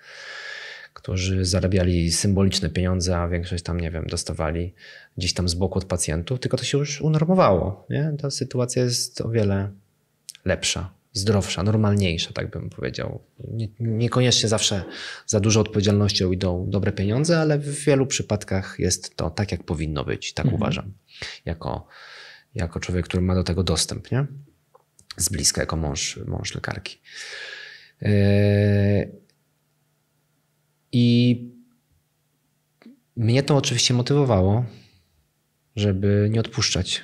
którzy zarabiali symboliczne pieniądze, a większość tam, nie wiem, dostawali gdzieś tam z boku od pacjentów, tylko to się już unormowało. Nie? Ta sytuacja jest o wiele lepsza zdrowsza, normalniejsza, tak bym powiedział. Nie, niekoniecznie zawsze za dużo odpowiedzialnością idą dobre pieniądze, ale w wielu przypadkach jest to tak, jak powinno być. Tak mhm. uważam. Jako, jako człowiek, który ma do tego dostęp, nie? Z bliska, jako mąż, mąż lekarki. Yy... I mnie to oczywiście motywowało, żeby nie odpuszczać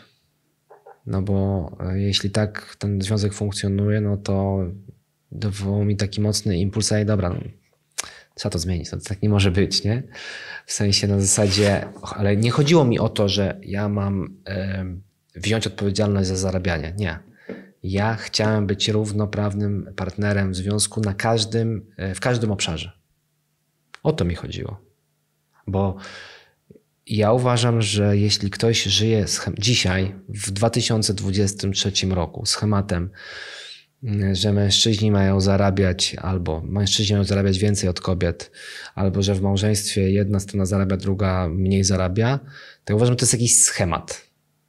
no bo e, jeśli tak ten związek funkcjonuje, no to dawało mi taki mocny impuls, a i dobra, no, trzeba to zmienić, no, to tak nie może być, nie? W sensie na zasadzie, ale nie chodziło mi o to, że ja mam y, wziąć odpowiedzialność za zarabianie, nie. Ja chciałem być równoprawnym partnerem w związku na każdym, e, w każdym obszarze. O to mi chodziło. Bo ja uważam, że jeśli ktoś żyje dzisiaj, w 2023 roku, schematem, mm, że mężczyźni mają zarabiać albo mężczyźni mają zarabiać więcej od kobiet, albo że w małżeństwie jedna strona zarabia, druga mniej zarabia, to ja uważam, że to jest jakiś schemat.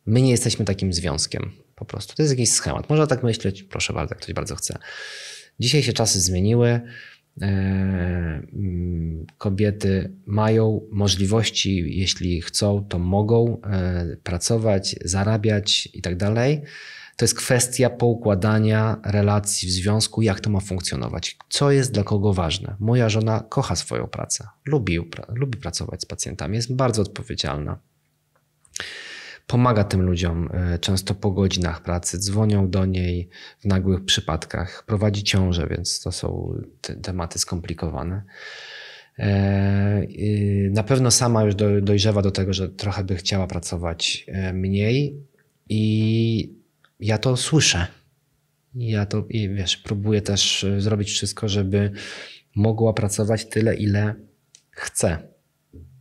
My nie jesteśmy takim związkiem po prostu. To jest jakiś schemat. Można tak myśleć, proszę bardzo, jak ktoś bardzo chce. Dzisiaj się czasy zmieniły. E, mm, kobiety mają możliwości, jeśli chcą, to mogą e, pracować, zarabiać itd. Tak to jest kwestia poukładania relacji w związku, jak to ma funkcjonować. Co jest dla kogo ważne? Moja żona kocha swoją pracę, lubi, lubi pracować z pacjentami, jest bardzo odpowiedzialna pomaga tym ludziom e, często po godzinach pracy, dzwonią do niej w nagłych przypadkach, prowadzi ciążę, więc to są te tematy skomplikowane. E, na pewno sama już dojrzewa do tego, że trochę by chciała pracować e, mniej i ja to słyszę. Ja to, wiesz, próbuję też zrobić wszystko, żeby mogła pracować tyle, ile chce,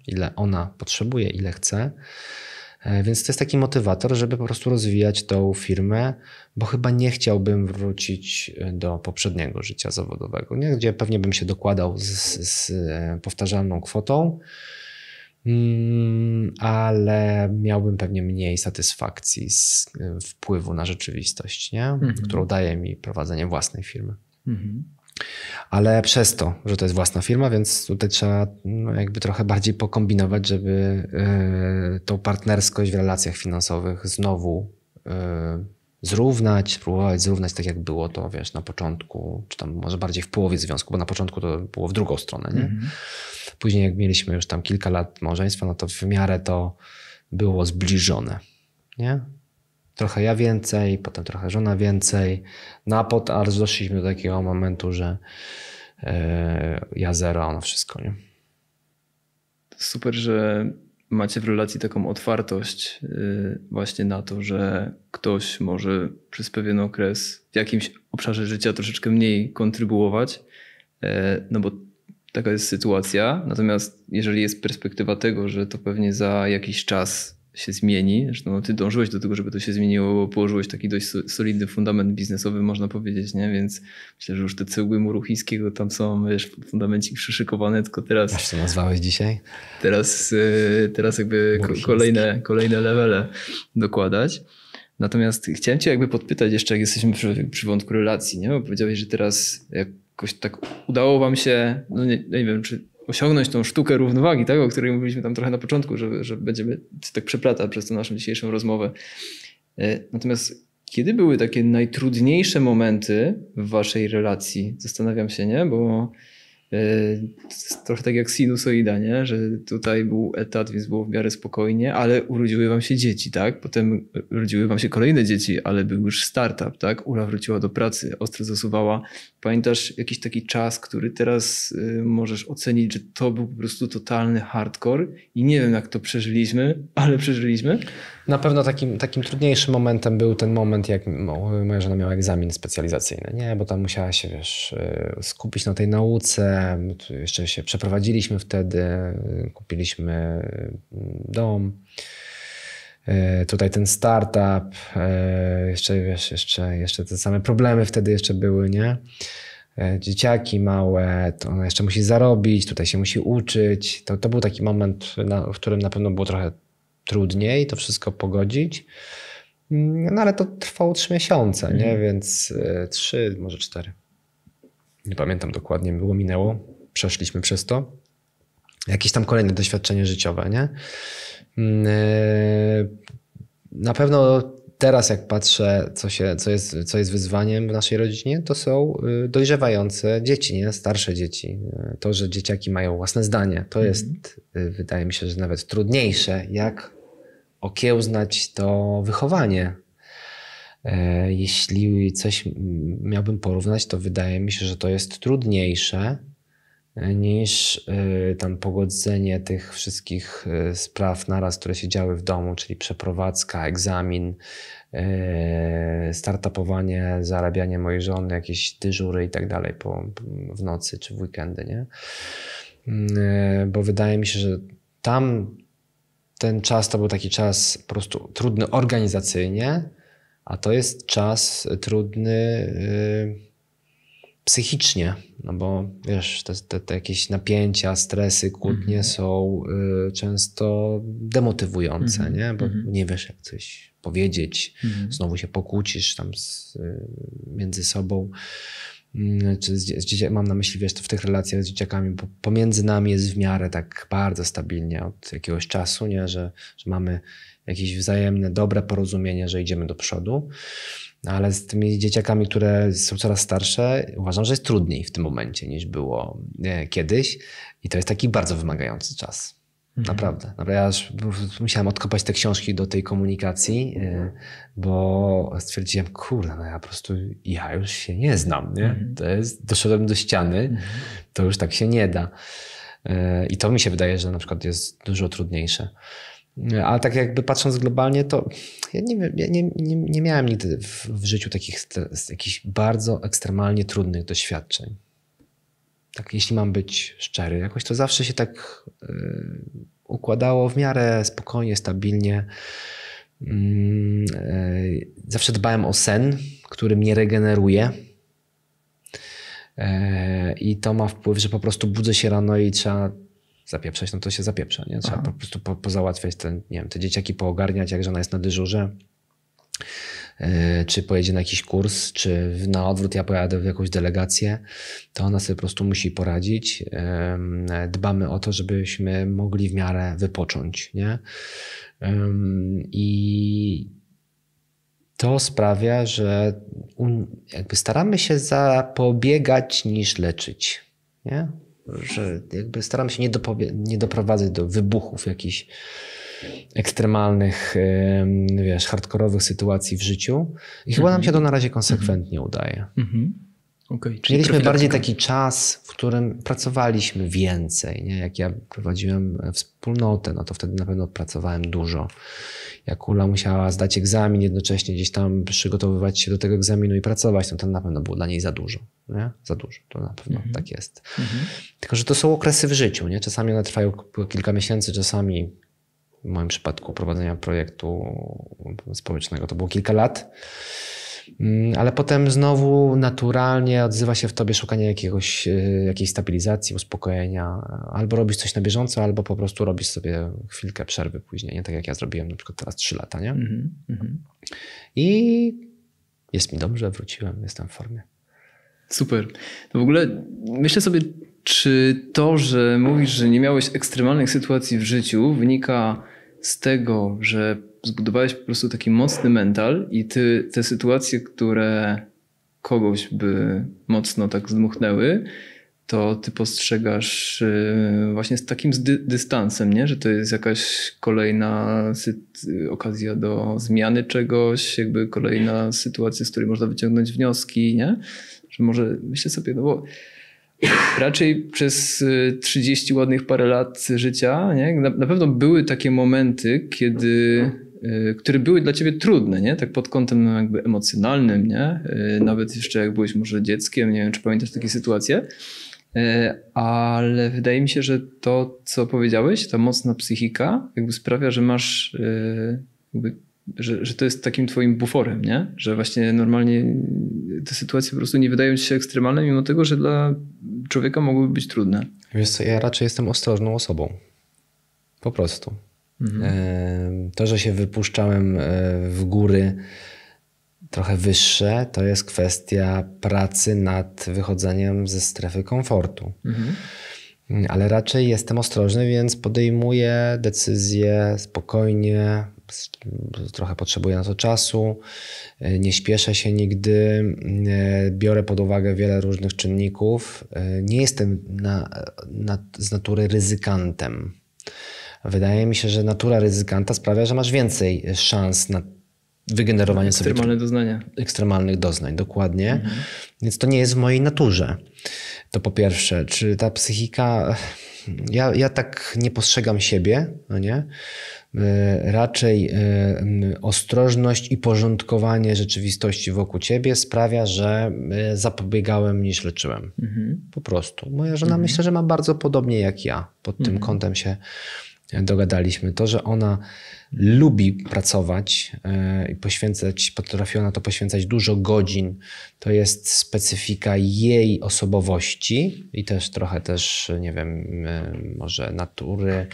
ile ona potrzebuje, ile chce. E, więc to jest taki motywator, żeby po prostu rozwijać tą firmę, bo chyba nie chciałbym wrócić e, do poprzedniego życia zawodowego, nie? gdzie pewnie bym się dokładał z, z e, powtarzalną kwotą, mm, ale miałbym pewnie mniej satysfakcji z wpływu na rzeczywistość, nie? Mhm. którą daje mi prowadzenie własnej firmy. Mhm. Ale przez to, że to jest własna firma, więc tutaj trzeba no, jakby trochę bardziej pokombinować, żeby y, tą partnerskość w relacjach finansowych znowu y, zrównać, spróbować zrównać tak, jak było to, wiesz, na początku, czy tam może bardziej w połowie związku, bo na początku to było w drugą stronę, nie? Mm -hmm. Później, jak mieliśmy już tam kilka lat małżeństwa, no to w miarę to było zbliżone, nie? trochę ja więcej, potem trochę żona więcej. na no a potem, aż doszliśmy do takiego momentu, że e, ja zero, a ona wszystko, nie? Super, że macie w relacji taką otwartość e, właśnie na to, że ktoś może przez pewien okres w jakimś obszarze życia troszeczkę mniej kontrybuować, e, no bo taka jest sytuacja. Natomiast jeżeli jest perspektywa tego, że to pewnie za jakiś czas się zmieni. Zresztą no, ty dążyłeś do tego, żeby to się zmieniło, bo położyłeś taki dość solidny fundament biznesowy, można powiedzieć, nie? Więc myślę, że już te cegły muru chińskiego tam są, wiesz, fundamencik przeszykowane tylko teraz... Aż to nazwałeś dzisiaj? Teraz, e, teraz jakby kolejne, kolejne levele dokładać. Natomiast chciałem cię jakby podpytać jeszcze, jak jesteśmy przy, przy wątku relacji, nie? Bo powiedziałeś, że teraz jakoś tak udało wam się, no nie, no nie wiem, czy osiągnąć tą sztukę równowagi, tak, o której mówiliśmy tam trochę na początku, że, że będziemy tak przeplatać przez tę naszą dzisiejszą rozmowę. E, natomiast kiedy były takie najtrudniejsze momenty w waszej relacji? Zastanawiam się, nie? Bo E, trochę tak jak sinusoida, nie? że tutaj był etat, więc było w miarę spokojnie, ale urodziły wam się dzieci, tak? Potem urodziły wam się kolejne dzieci, ale był już startup, tak? Ula wróciła do pracy, ostro zasuwała. Pamiętasz jakiś taki czas, który teraz y, możesz ocenić, że to był po prostu totalny hardcore i nie wiem jak to przeżyliśmy, ale przeżyliśmy? Na pewno takim, takim trudniejszym momentem był ten moment, jak moja żona miała egzamin specjalizacyjny, nie? Bo tam musiała się, wiesz, e, skupić na tej nauce. Jeszcze się przeprowadziliśmy wtedy, e, kupiliśmy e, dom. Tutaj ten startup, jeszcze, wiesz, jeszcze, jeszcze te same problemy wtedy jeszcze były, nie? dzieciaki małe, to ona jeszcze musi zarobić, tutaj się musi uczyć. To, to był taki moment, na, w którym na pewno było trochę trudniej to wszystko pogodzić. No ale to trwało trzy miesiące, mhm. nie? więc e, trzy, może cztery. Nie pamiętam dokładnie, było, minęło. Przeszliśmy przez to. Jakieś tam kolejne doświadczenie życiowe, nie? Mm, e, na pewno teraz, jak patrzę, co, się, co, jest, co jest wyzwaniem w naszej rodzinie, to są y, dojrzewające dzieci, nie? starsze dzieci. E, to, że dzieciaki mają własne zdanie, to mhm. jest, y, wydaje mi się, że nawet trudniejsze, jak okiełznać to wychowanie. E, jeśli coś miałbym porównać, to wydaje mi się, że to jest trudniejsze e, niż e, tam pogodzenie tych wszystkich spraw naraz, które się działy w domu, czyli przeprowadzka, egzamin, startupowanie, zarabianie mojej żony, jakieś dyżury i tak dalej w nocy czy w weekendy, nie? Mm, bo wydaje mi się, że tam ten czas to był taki czas po prostu trudny organizacyjnie, a to jest czas trudny yy, psychicznie, no bo wiesz, te, te, te jakieś napięcia, stresy, kłótnie mm -hmm. są y, często demotywujące, mm -hmm. nie? bo mm -hmm. nie wiesz jak coś powiedzieć, mhm. znowu się pokłócisz tam z, y, między sobą. Mm, czy z, z mam na myśli, wiesz, w tych relacjach z dzieciakami, bo pomiędzy nami jest w miarę tak bardzo stabilnie od jakiegoś czasu, nie? Że, że mamy jakieś wzajemne, dobre porozumienie, że idziemy do przodu. No, ale z tymi dzieciakami, które są coraz starsze, uważam, że jest trudniej w tym momencie niż było e, kiedyś. I to jest taki bardzo wymagający czas. Mhm. Naprawdę. Naprawdę. Ja już musiałem odkopać te książki do tej komunikacji, y, bo stwierdziłem, kurde, no ja po prostu, ja już się nie znam, nie? Mhm. To jest, doszedłem do ściany, mhm. to już tak się nie da. Y, I to mi się wydaje, że na przykład jest dużo trudniejsze. Y, ale tak jakby patrząc globalnie, to ja nie, ja nie, nie, nie miałem nigdy w, w życiu takich jakichś bardzo ekstremalnie trudnych doświadczeń tak jeśli mam być szczery, jakoś to zawsze się tak y, układało w miarę spokojnie, stabilnie. Mm, y, zawsze dbałem o sen, który mnie regeneruje. Y, I to ma wpływ, że po prostu budzę się rano i trzeba zapieprzać, no to się zapieprza. Nie? Trzeba Aha. po prostu po, pozałatwiać te, nie wiem, te dzieciaki, poogarniać, jak żona jest na dyżurze. E, czy pojedzie na jakiś kurs, czy na odwrót ja pojadę w jakąś delegację, to ona sobie po prostu musi poradzić. Dbamy o to, żebyśmy mogli w miarę wypocząć, nie? I to sprawia, że jakby staramy się zapobiegać niż leczyć. Nie? Że jakby staramy się nie, nie doprowadzać do wybuchów jakichś ekstremalnych, wiesz, hardkorowych sytuacji w życiu. I chyba nam się to na razie konsekwentnie mhm. udaje. Mhm. Okay, Mieliśmy bardziej taki czas, w którym pracowaliśmy więcej. Nie? Jak ja prowadziłem wspólnotę, no to wtedy na pewno pracowałem dużo. Jak Ula musiała zdać egzamin, jednocześnie gdzieś tam przygotowywać się do tego egzaminu i pracować, no to na pewno było dla niej za dużo. Nie? Za dużo, to na pewno mhm. tak jest. Mhm. Tylko, że to są okresy w życiu. Nie? Czasami one trwają kilka miesięcy, czasami w moim przypadku prowadzenia projektu społecznego to było kilka lat. Mm, ale potem znowu naturalnie odzywa się w tobie szukanie jakiegoś, y, jakiejś stabilizacji, uspokojenia. Albo robisz coś na bieżąco, albo po prostu robisz sobie chwilkę przerwy później, nie tak jak ja zrobiłem na przykład teraz 3 lata. Nie? Mm -hmm. I jest mi dobrze, wróciłem, jestem w formie. Super. To no w ogóle myślę sobie, czy to, że mówisz, że nie miałeś ekstremalnych sytuacji w życiu, wynika z tego, że zbudowałeś po prostu taki mocny mental i ty te sytuacje, które kogoś by mocno tak zdmuchnęły, to ty postrzegasz y, właśnie z takim dystansem, nie? że to jest jakaś kolejna okazja do zmiany czegoś, jakby kolejna sytuacja, z której można wyciągnąć wnioski, nie? że może myślę sobie, no bo raczej przez 30 y, ładnych parę lat życia, nie? Na, na pewno były takie momenty, kiedy y, które były dla ciebie trudne, nie? Tak pod kątem no, jakby emocjonalnym, nie? Y, nawet jeszcze jak byłeś może dzieckiem, nie wiem, czy pamiętasz takie sytuacje. Ale wydaje mi się, że to, co powiedziałeś, ta mocna psychika, jakby sprawia, że masz jakby że, że to jest takim twoim buforem, nie? Że właśnie normalnie te sytuacje po prostu nie wydają ci się ekstremalne, mimo tego, że dla człowieka mogłyby być trudne. Wiesz co, ja raczej jestem ostrożną osobą. Po prostu. Mhm. E, to, że się wypuszczałem e, w góry trochę wyższe, to jest kwestia pracy nad wychodzeniem ze strefy komfortu. Mhm. Ale raczej jestem ostrożny, więc podejmuję decyzje spokojnie, trochę potrzebuję na to czasu, e, nie śpieszę się nigdy, e, biorę pod uwagę wiele różnych czynników. E, nie jestem na, na, z natury ryzykantem. Wydaje mi się, że natura ryzykanta sprawia, że masz więcej szans na wygenerowanie sobie ekstremalnych doznania. Ekstremalnych doznań, dokładnie. Mhm. Więc to nie jest w mojej naturze. To po pierwsze, czy ta psychika ja, ja tak nie postrzegam siebie, no nie? E, raczej e, ostrożność i porządkowanie rzeczywistości wokół ciebie sprawia, że e, zapobiegałem niż leczyłem. Mhm. Po prostu. Moja żona mhm. myślę, że ma bardzo podobnie jak ja. Pod tym mhm. kątem się dogadaliśmy. To, że ona lubi pracować e, i poświęcać, potrafiła na to poświęcać dużo godzin. To jest specyfika jej osobowości i też trochę też, nie wiem, e, może natury,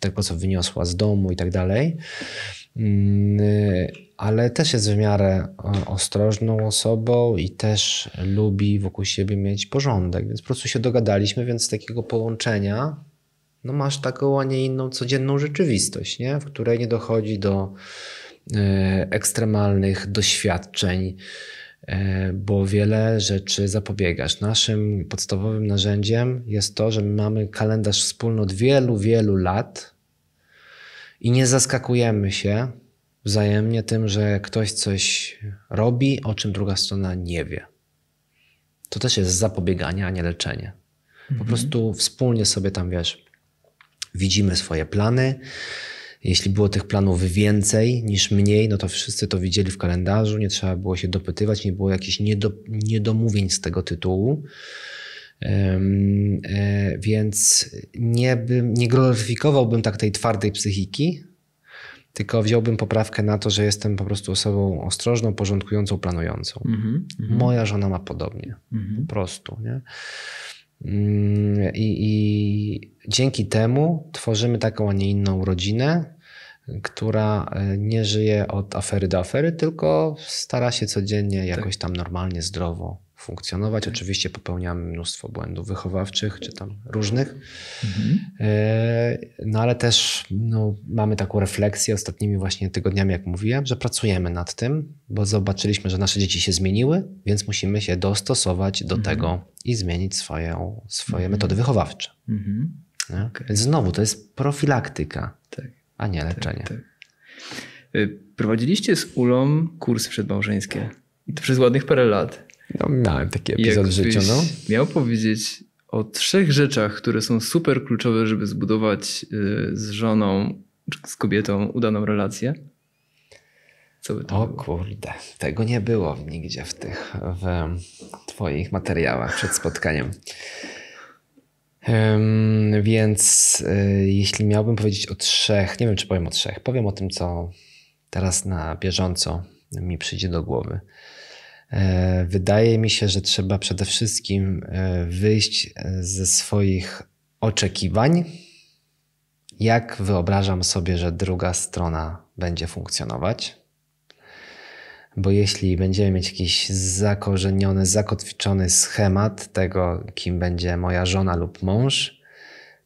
tego co wyniosła z domu i tak dalej. Mm, e, ale też jest w miarę ostrożną osobą i też lubi wokół siebie mieć porządek, więc po prostu się dogadaliśmy, więc z takiego połączenia no masz taką, a nie inną codzienną rzeczywistość, nie? w której nie dochodzi do e, ekstremalnych doświadczeń, e, bo wiele rzeczy zapobiegasz. Naszym podstawowym narzędziem jest to, że mamy kalendarz wspólny od wielu, wielu lat i nie zaskakujemy się wzajemnie tym, że ktoś coś robi, o czym druga strona nie wie. To też jest zapobieganie, a nie leczenie. Po mhm. prostu wspólnie sobie tam wiesz, widzimy swoje plany. Jeśli było tych planów więcej niż mniej, no to wszyscy to widzieli w kalendarzu, nie trzeba było się dopytywać, nie było jakichś niedo, niedomówień z tego tytułu. Um, e, więc nie, bym, nie gloryfikowałbym tak tej twardej psychiki, tylko wziąłbym poprawkę na to, że jestem po prostu osobą ostrożną, porządkującą, planującą. Mm -hmm. Moja żona ma podobnie, mm -hmm. po prostu. Nie? Mm, I, I, dzięki temu tworzymy taką, a nie inną rodzinę, która e, nie żyje od afery do afery, tylko stara się codziennie tak. jakoś tam normalnie, zdrowo funkcjonować. Tak. Oczywiście popełniamy mnóstwo błędów wychowawczych czy tam różnych, mhm. e, no ale też no, mamy taką refleksję ostatnimi właśnie tygodniami, jak mówiłem, że pracujemy nad tym, bo zobaczyliśmy, że nasze dzieci się zmieniły, więc musimy się dostosować do mhm. tego i zmienić swoje swoje mhm. metody wychowawcze. Więc znowu to jest profilaktyka, tak. a nie leczenie. Tak, y, prowadziliście z Ulą kursy przedmałżeńskie i to przez ładnych parę lat. No, miałem taki epizod w życiu. No. Miał powiedzieć o trzech rzeczach, które są super kluczowe, żeby zbudować y, z żoną, z kobietą udaną relację. Co by to o było? kurde, tego nie było nigdzie w tych w twoich materiałach przed spotkaniem. Um, więc y, jeśli miałbym powiedzieć o trzech, nie wiem czy powiem o trzech, powiem o tym, co teraz na bieżąco mi przyjdzie do głowy. E, wydaje mi się, że trzeba przede wszystkim e, wyjść e, ze swoich oczekiwań, jak wyobrażam sobie, że druga strona będzie funkcjonować. Bo jeśli będziemy mieć jakiś zakorzeniony, zakotwiczony schemat tego, kim będzie moja żona lub mąż,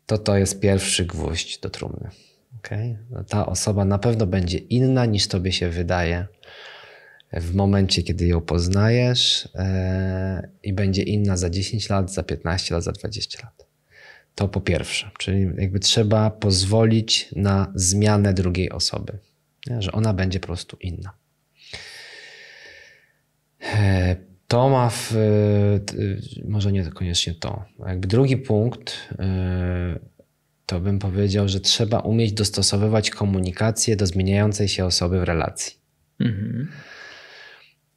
to to jest pierwszy gwóźdź do trumny. Okay? No, ta osoba na pewno będzie inna niż tobie się wydaje w momencie, kiedy ją poznajesz e, i będzie inna za 10 lat, za 15 lat, za 20 lat. To po pierwsze, czyli jakby trzeba pozwolić na zmianę drugiej osoby, nie? że ona będzie po prostu inna. E, to ma w, e, może nie koniecznie to. Jakby drugi punkt, to bym powiedział, że trzeba umieć dostosowywać komunikację do zmieniającej się osoby w relacji. Mhm.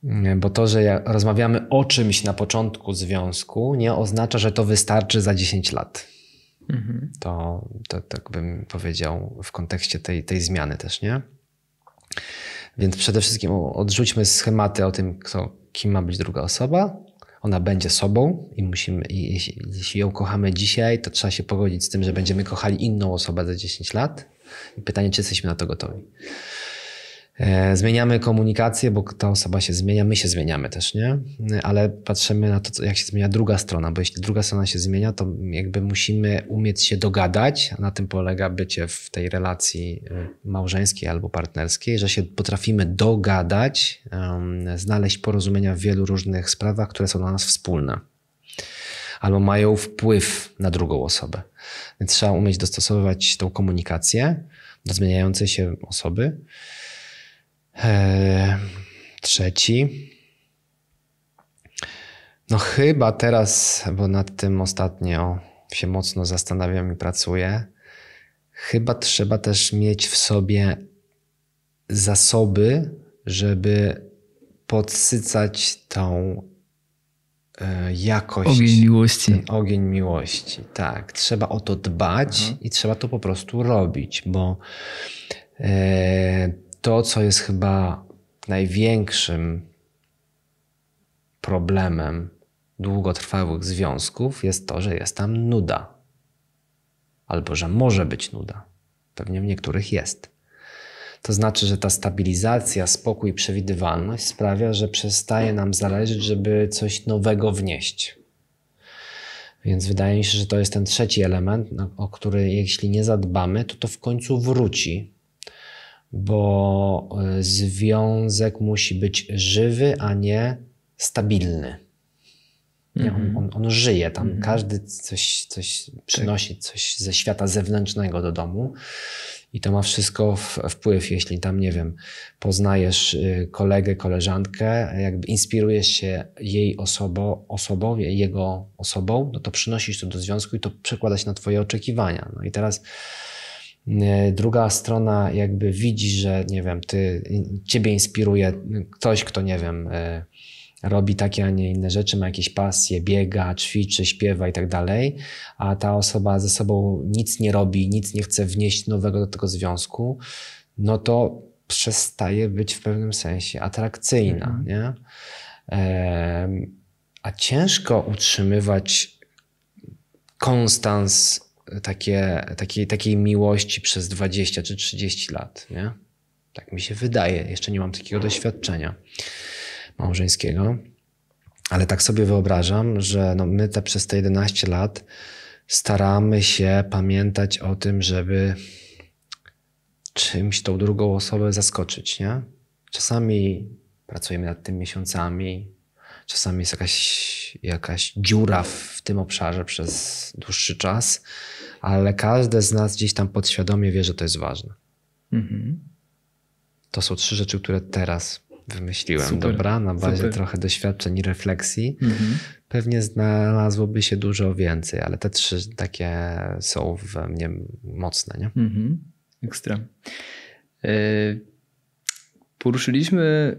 Mm, bo to, że rozmawiamy o czymś na początku związku, nie oznacza, że to wystarczy za 10 lat. Mhm. To, to tak bym powiedział w kontekście tej, tej zmiany też, nie? Więc przede wszystkim odrzućmy schematy o tym, kto, kim ma być druga osoba. Ona będzie sobą i musimy, i jeśli, jeśli ją kochamy dzisiaj, to trzeba się pogodzić z tym, że będziemy kochali inną osobę za 10 lat. I pytanie, czy jesteśmy na to gotowi. E, zmieniamy komunikację, bo ta osoba się zmienia, my się zmieniamy też, nie? Ale patrzymy na to, jak się zmienia druga strona, bo jeśli druga strona się zmienia, to jakby musimy umieć się dogadać, a na tym polega bycie w tej relacji e, małżeńskiej albo partnerskiej, że się potrafimy dogadać, znaleźć porozumienia w wielu różnych sprawach, które są dla nas wspólne albo mają wpływ na drugą osobę. Więc trzeba umieć dostosowywać tą komunikację do zmieniającej się osoby E, trzeci. No chyba teraz, bo nad tym ostatnio się mocno zastanawiam i pracuję, chyba trzeba też mieć w sobie zasoby, żeby podsycać tą e, jakość. Ogień miłości. ogień miłości, tak. Trzeba o to dbać mhm. i trzeba to po prostu robić, bo e, to, co jest chyba największym problemem długotrwałych związków, jest to, że jest tam nuda. Albo że może być nuda. Pewnie w niektórych jest. To znaczy, że ta stabilizacja, spokój i przewidywalność sprawia, że przestaje nam zależeć, żeby coś nowego wnieść. Więc wydaje mi się, że to jest ten trzeci element, no, o który jeśli nie zadbamy, to to w końcu wróci bo e, związek musi być żywy, a nie stabilny. Nie, on, mhm. on, on, żyje tam, mhm. każdy coś, coś tak. przynosi, coś ze świata zewnętrznego do domu i to ma wszystko wpływ, jeśli tam, nie wiem, poznajesz y, kolegę, koleżankę, jakby inspirujesz się jej osobą, osobą jego osobą, no to przynosisz to do związku i to przekłada się na twoje oczekiwania. No i teraz E, druga strona jakby widzi, że nie wiem, ty, ciebie inspiruje ktoś, kto nie wiem, e, robi takie, a nie inne rzeczy, ma jakieś pasje, biega, ćwiczy, śpiewa i tak dalej, a ta osoba ze sobą nic nie robi, nic nie chce wnieść nowego do tego związku, no to przestaje być w pewnym sensie atrakcyjna, mhm. nie? E, a ciężko utrzymywać konstans takie, takiej, takiej miłości przez 20 czy 30 lat. Nie? Tak mi się wydaje. Jeszcze nie mam takiego doświadczenia małżeńskiego. Ale tak sobie wyobrażam, że no my te przez te 11 lat staramy się pamiętać o tym, żeby czymś tą drugą osobę zaskoczyć. Nie? Czasami pracujemy nad tym miesiącami, czasami jest jakaś, jakaś dziura w tym obszarze przez dłuższy czas ale każdy z nas gdzieś tam podświadomie wie, że to jest ważne. Mhm. To są trzy rzeczy, które teraz wymyśliłem, Super. dobra? Na bazie Super. trochę doświadczeń i refleksji. Mhm. Pewnie znalazłoby się dużo więcej, ale te trzy takie są we mnie mocne, nie? Mhm. Ekstra. E, poruszyliśmy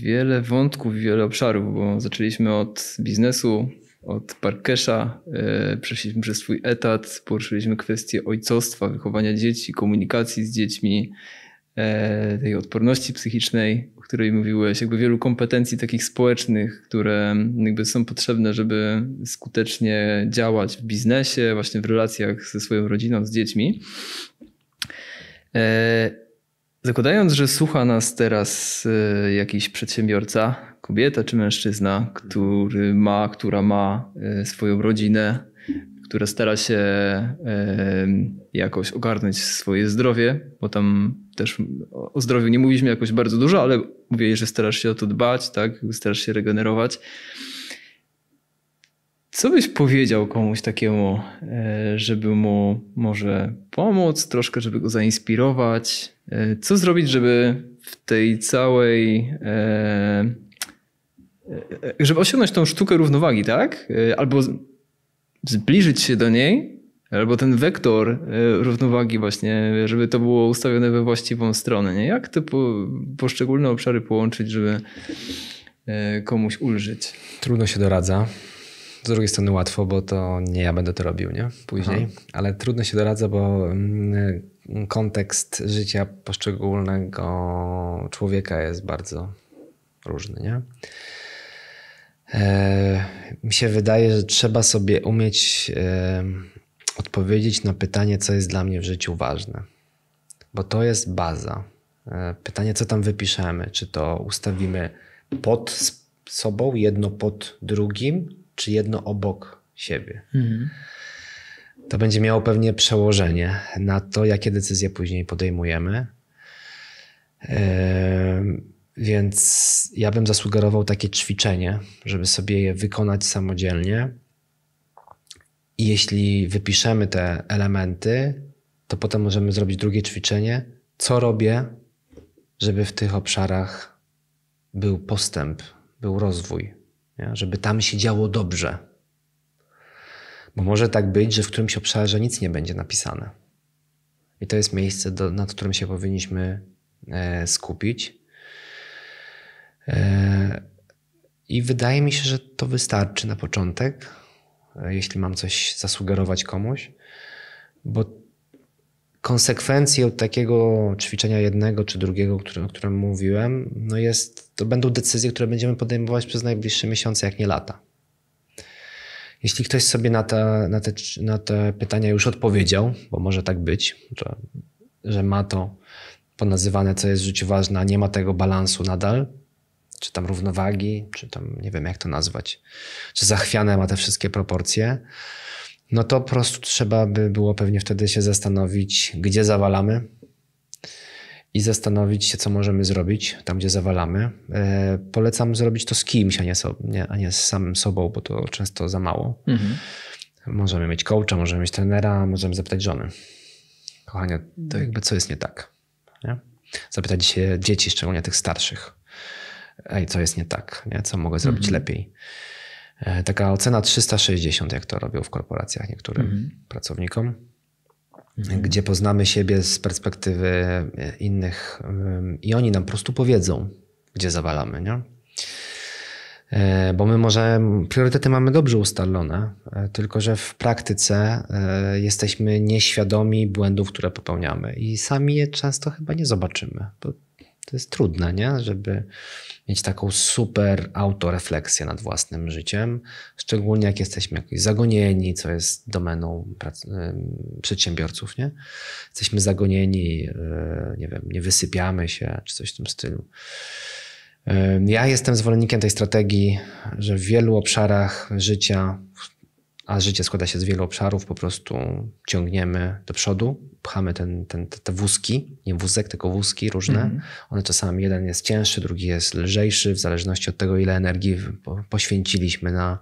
wiele wątków, wiele obszarów, bo zaczęliśmy od biznesu, od Parkesza, e, przeszliśmy przez swój etat, poruszyliśmy kwestię ojcostwa, wychowania dzieci, komunikacji z dziećmi, e, tej odporności psychicznej, o której mówiłeś, jakby wielu kompetencji takich społecznych, które jakby są potrzebne, żeby skutecznie działać w biznesie, właśnie w relacjach ze swoją rodziną, z dziećmi. E, zakładając, że słucha nas teraz jakiś przedsiębiorca, kobieta czy mężczyzna, który ma, która ma e, swoją rodzinę, która stara się e, jakoś ogarnąć swoje zdrowie, bo tam też o zdrowiu nie mówiliśmy jakoś bardzo dużo, ale mówię, że starasz się o to dbać, tak? starasz się regenerować. Co byś powiedział komuś takiemu, e, żeby mu może pomóc, troszkę, żeby go zainspirować? Co zrobić, żeby w tej całej E, żeby osiągnąć tą sztukę równowagi, tak? E, albo zbliżyć się do niej, albo ten wektor e, równowagi właśnie, żeby to było ustawione we właściwą stronę. Nie? Jak te po, poszczególne obszary połączyć, żeby komuś ulżyć? Trudno się doradza. Z drugiej strony łatwo, bo to nie ja będę to robił, nie? Później. Aha. Ale trudno się doradza, bo mm, kontekst życia poszczególnego człowieka jest bardzo różny, nie? E, mi się wydaje, że trzeba sobie umieć e, odpowiedzieć na pytanie, co jest dla mnie w życiu ważne, bo to jest baza. E, pytanie, co tam wypiszemy, czy to ustawimy pod sobą, jedno pod drugim, czy jedno obok siebie. Mhm. To będzie miało pewnie przełożenie na to, jakie decyzje później podejmujemy. Yy, więc ja bym zasugerował takie ćwiczenie, żeby sobie je wykonać samodzielnie. I jeśli wypiszemy te elementy, to potem możemy zrobić drugie ćwiczenie. Co robię, żeby w tych obszarach był postęp, był rozwój, nie? żeby tam się działo dobrze. Bo może tak być, że w którymś obszarze nic nie będzie napisane. I to jest miejsce, do, nad którym się powinniśmy e, skupić E, I wydaje mi się, że to wystarczy na początek, e, jeśli mam coś zasugerować komuś, bo konsekwencją takiego ćwiczenia jednego czy drugiego, który, o którym mówiłem, no jest, to będą decyzje, które będziemy podejmować przez najbliższe miesiące, jak nie lata. Jeśli ktoś sobie na te, na te, na te pytania już odpowiedział, bo może tak być, że, że ma to ponazywane, co jest w życiu ważne, a nie ma tego balansu nadal, czy tam równowagi, czy tam nie wiem jak to nazwać, czy zachwiane ma te wszystkie proporcje, no to po prostu trzeba by było pewnie wtedy się zastanowić, gdzie zawalamy i zastanowić się, co możemy zrobić tam, gdzie zawalamy. E, polecam zrobić to z kimś, a nie, so, nie, a nie z samym sobą, bo to często za mało. Mhm. Możemy mieć coacha, możemy mieć trenera, możemy zapytać żony. Kochanie, to tak. jakby co jest nie tak? Nie? Zapytać się dzieci, szczególnie tych starszych ej, co jest nie tak, nie? co mogę zrobić mhm. lepiej. E, taka ocena 360, jak to robią w korporacjach niektórym mhm. pracownikom, mhm. gdzie poznamy siebie z perspektywy e, innych i oni nam po prostu powiedzą, gdzie zawalamy. Nie? E, bo my może priorytety mamy dobrze ustalone, tylko że w praktyce jesteśmy nieświadomi błędów, które popełniamy i sami je często chyba nie zobaczymy. To jest trudne, nie? Żeby mieć taką super autorefleksję nad własnym życiem, szczególnie jak jesteśmy jakoś zagonieni, co jest domeną przedsiębiorców, nie? Jesteśmy zagonieni, e, nie wiem, nie wysypiamy się, czy coś w tym stylu. Ja jestem zwolennikiem tej strategii, że w wielu obszarach życia, a życie składa się z wielu obszarów, po prostu ciągniemy do przodu, pchamy ten, ten, te, te wózki, nie wózek, tylko wózki różne. Mhm. One czasami jeden jest cięższy, drugi jest lżejszy, w zależności od tego, ile energii poświęciliśmy na,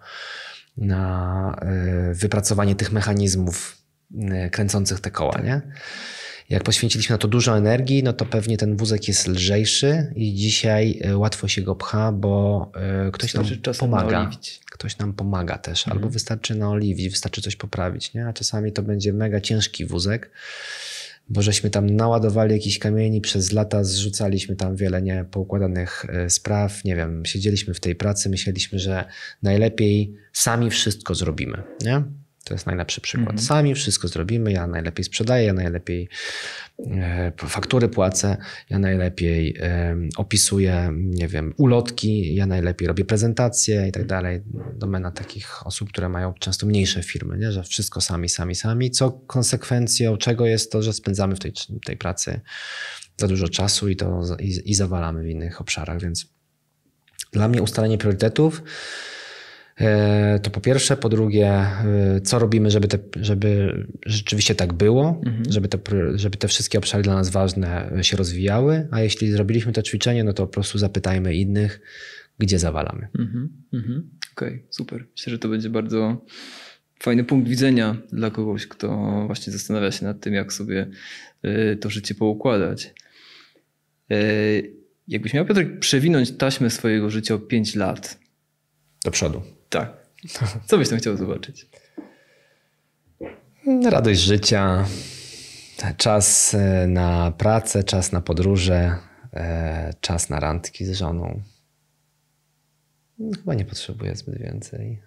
na e, wypracowanie tych mechanizmów e, kręcących te koła. Tak. Nie? Jak poświęciliśmy na to dużo energii, no to pewnie ten wózek jest lżejszy i dzisiaj e, łatwo się go pcha, bo ktoś nam pomaga ktoś nam pomaga też, mhm. albo wystarczy na oliwi, wystarczy coś poprawić, nie? a czasami to będzie mega ciężki wózek, bo żeśmy tam naładowali jakieś kamieni, przez lata zrzucaliśmy tam wiele niepoukładanych e, spraw, nie wiem, siedzieliśmy w tej pracy, myśleliśmy, że najlepiej sami wszystko zrobimy, nie? To jest najlepszy przykład. Mhm. Sami wszystko zrobimy, ja najlepiej sprzedaję, ja najlepiej e, faktury płacę, ja najlepiej e, opisuję, nie wiem, ulotki, ja najlepiej robię prezentacje i tak mhm. dalej. Domena takich osób, które mają często mniejsze firmy, nie? że wszystko sami, sami, sami, co konsekwencją czego jest to, że spędzamy w tej, tej pracy za dużo czasu i, to, i, i zawalamy w innych obszarach, więc dla mnie ustalenie priorytetów E, to po pierwsze, po drugie, e, co robimy, żeby, te, żeby rzeczywiście tak było, mhm. żeby, te, żeby te wszystkie obszary dla nas ważne się rozwijały, a jeśli zrobiliśmy to ćwiczenie, no to po prostu zapytajmy innych, gdzie zawalamy. Mhm. Mhm. Okej, okay, super. Myślę, że to będzie bardzo fajny punkt widzenia dla kogoś, kto właśnie zastanawia się nad tym, jak sobie e, to życie poukładać. Jakbyś miał, Piotr, przewinąć taśmę swojego życia o 5 lat. Do przodu. Tak. Co byś tam chciał zobaczyć? Radość życia, czas e, na pracę, czas na podróże, e, czas na randki z żoną. No, chyba nie potrzebuję zbyt więcej.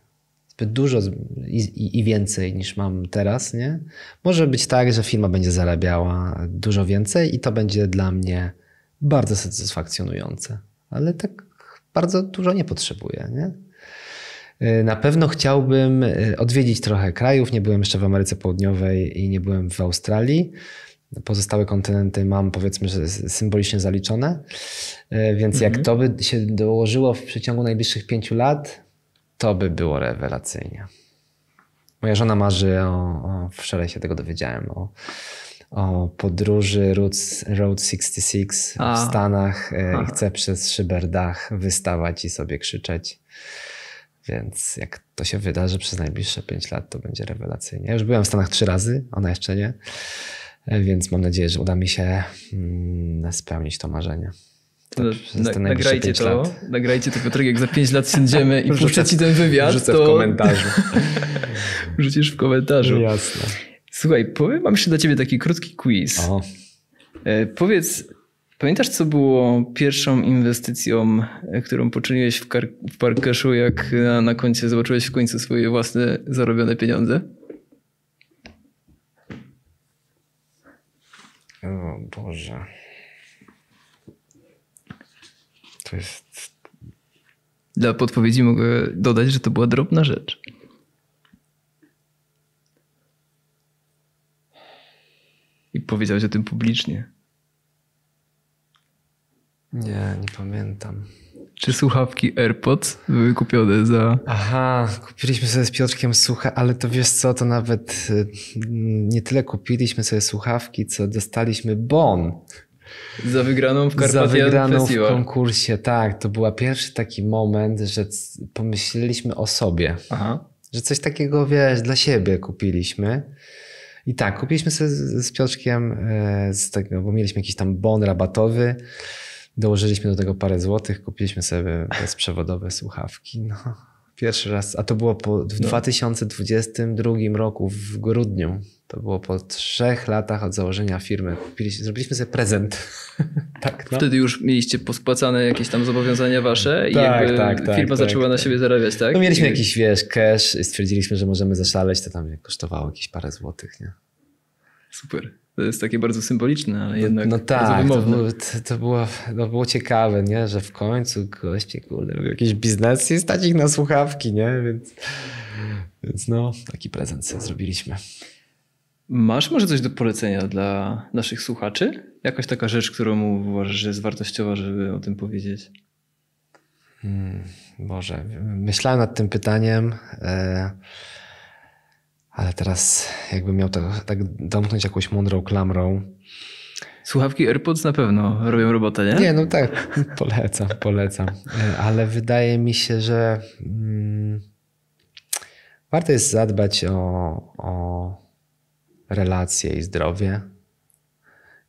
Zbyt dużo i, i więcej niż mam teraz, nie? Może być tak, że firma będzie zarabiała dużo więcej i to będzie dla mnie bardzo satysfakcjonujące, ale tak bardzo dużo nie potrzebuję, nie? E, na pewno chciałbym e, odwiedzić trochę krajów. Nie byłem jeszcze w Ameryce Południowej i nie byłem w Australii. Pozostałe kontynenty mam powiedzmy symbolicznie zaliczone. E, więc mhm. jak to by się dołożyło w przeciągu najbliższych pięciu lat, to by było rewelacyjnie. Moja żona marzy o, o wczoraj się tego dowiedziałem, o, o podróży Route, Road 66 A. w Stanach. Chce Chcę przez szyberdach wystawać i sobie krzyczeć. Więc jak to się wydarzy przez najbliższe 5 lat, to będzie rewelacyjnie. Ja już byłem w Stanach trzy razy, ona jeszcze nie, e, więc mam nadzieję, że uda mi się mm, spełnić to marzenie. To tak, no, na, nagrajcie, to, lat. nagrajcie to, Piotrek, jak za 5 lat siędziemy i puszczę ci ten wywiad. Wrzucę to... w komentarzu. Wrzucisz w komentarzu. Jasne. Słuchaj, powiem, mam jeszcze dla ciebie taki krótki quiz. O. E, powiedz, Pamiętasz, co było pierwszą inwestycją, e, którą poczyniłeś w, kar- w Parkeszu, jak na, e, na koncie zobaczyłeś w końcu swoje własne zarobione pieniądze? O Boże. To jest. Dla podpowiedzi mogę dodać, że to była drobna rzecz. I powiedziałeś o tym publicznie. Nie, nie pamiętam. Czy słuchawki AirPods były kupione za. Aha, kupiliśmy sobie z Piotrkiem słucha, ale to wiesz co, to nawet y, nie tyle kupiliśmy sobie słuchawki, co dostaliśmy bon. Za wygraną w Karpatian Za wygraną Festival. w konkursie, tak. To był pierwszy taki moment, że pomyśleliśmy o sobie. Aha. Że coś takiego, wiesz, dla siebie kupiliśmy. I tak, kupiliśmy sobie z, z Piotrkiem, e, z tego, bo mieliśmy jakiś tam bon rabatowy. Dołożyliśmy do tego parę złotych, kupiliśmy sobie bezprzewodowe słuchawki. No, pierwszy raz, a to było po, w no. 2022 roku, w grudniu. To było po trzech latach od założenia firmy. Kupiliśmy, zrobiliśmy sobie prezent. tak, no. Wtedy już mieliście pospłacane jakieś tam zobowiązania wasze i tak, jakby tak, tak, firma tak, zaczęła na tak. siebie zarabiać, tak? No mieliśmy I... jakiś, wiesz, cash, stwierdziliśmy, że możemy zaszaleć, to tam kosztowało jakieś parę złotych, nie? Super. To jest takie bardzo symboliczne, ale jednak. No, no tak, to było, to, było, no było ciekawe, nie? że w końcu goście, kurde, robił jakiś biznes i stać ich na słuchawki, nie? Więc, więc no, taki prezent sobie zrobiliśmy. Masz może coś do polecenia dla naszych słuchaczy? Jakaś taka rzecz, którą uważasz, że jest wartościowa, żeby o tym powiedzieć? Hmm, Boże, myślałem nad tym pytaniem. Yy ale teraz jakbym miał tak, tak domknąć jakąś mądrą klamrą. Słuchawki AirPods na pewno robią robotę, nie? Nie, no tak, polecam, polecam. E, ale wydaje mi się, że mm, warto jest zadbać o, o relacje i zdrowie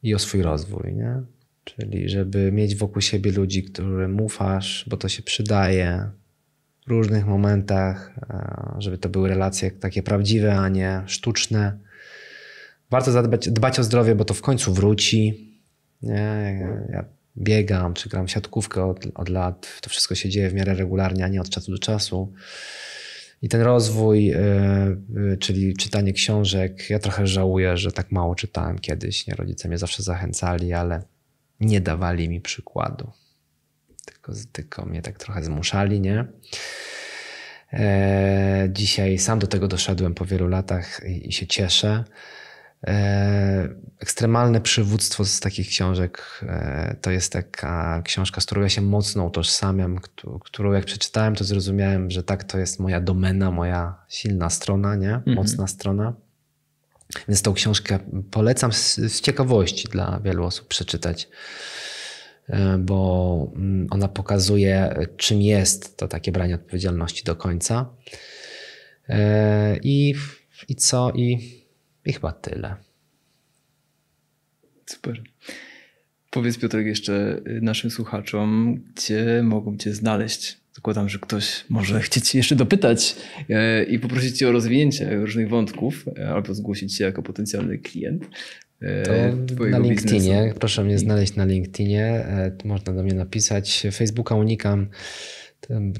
i o swój rozwój, nie? Czyli żeby mieć wokół siebie ludzi, którym ufasz, bo to się przydaje, różnych momentach, e, żeby to były relacje takie prawdziwe, a nie sztuczne. Warto zadbać, dbać o zdrowie, bo to w końcu wróci. Ja biegam, czy gram siatkówkę od, od lat. To wszystko się dzieje w miarę regularnie, a nie od czasu do czasu. I ten rozwój, e, e, czyli czytanie książek, ja trochę żałuję, że tak mało czytałem kiedyś. Nie? Rodzice mnie zawsze zachęcali, ale nie dawali mi przykładu. Tylko, tylko mnie tak trochę zmuszali, nie? E, dzisiaj sam do tego doszedłem po wielu latach i, i się cieszę. E, ekstremalne przywództwo z takich książek e, to jest taka książka, z którą ja się mocno utożsamiam, któ którą jak przeczytałem, to zrozumiałem, że tak to jest moja domena, moja silna strona, nie? Mhm. Mocna strona. Więc tą książkę polecam z, z ciekawości dla wielu osób przeczytać. E, bo mm, ona pokazuje, czym jest to takie branie odpowiedzialności do końca. E, I, i co? I, I chyba tyle. Super. Powiedz Piotrek jeszcze y, naszym słuchaczom, gdzie mogą Cię znaleźć. Zakładam, że ktoś może chcieć jeszcze dopytać e, i poprosić Cię o rozwinięcie różnych wątków albo zgłosić się jako potencjalny klient to e, na LinkedInie. Biznesu. Proszę mnie znaleźć na LinkedInie. E, można do mnie napisać. Facebooka unikam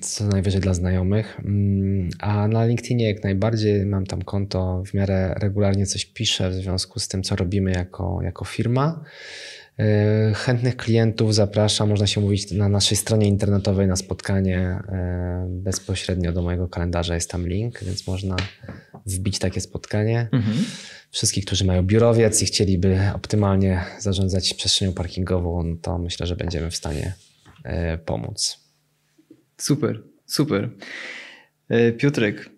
co najwyżej dla znajomych. Mm, a na LinkedInie jak najbardziej mam tam konto, w miarę regularnie coś piszę w związku z tym, co robimy jako, jako firma. E, chętnych klientów zapraszam, można się mówić na naszej stronie internetowej na spotkanie e, bezpośrednio do mojego kalendarza jest tam link, więc można wbić takie spotkanie. Mhm. Wszystkich, którzy mają biurowiec i chcieliby optymalnie zarządzać przestrzenią parkingową, no to myślę, że będziemy w stanie e, pomóc. Super, super. Piotrek,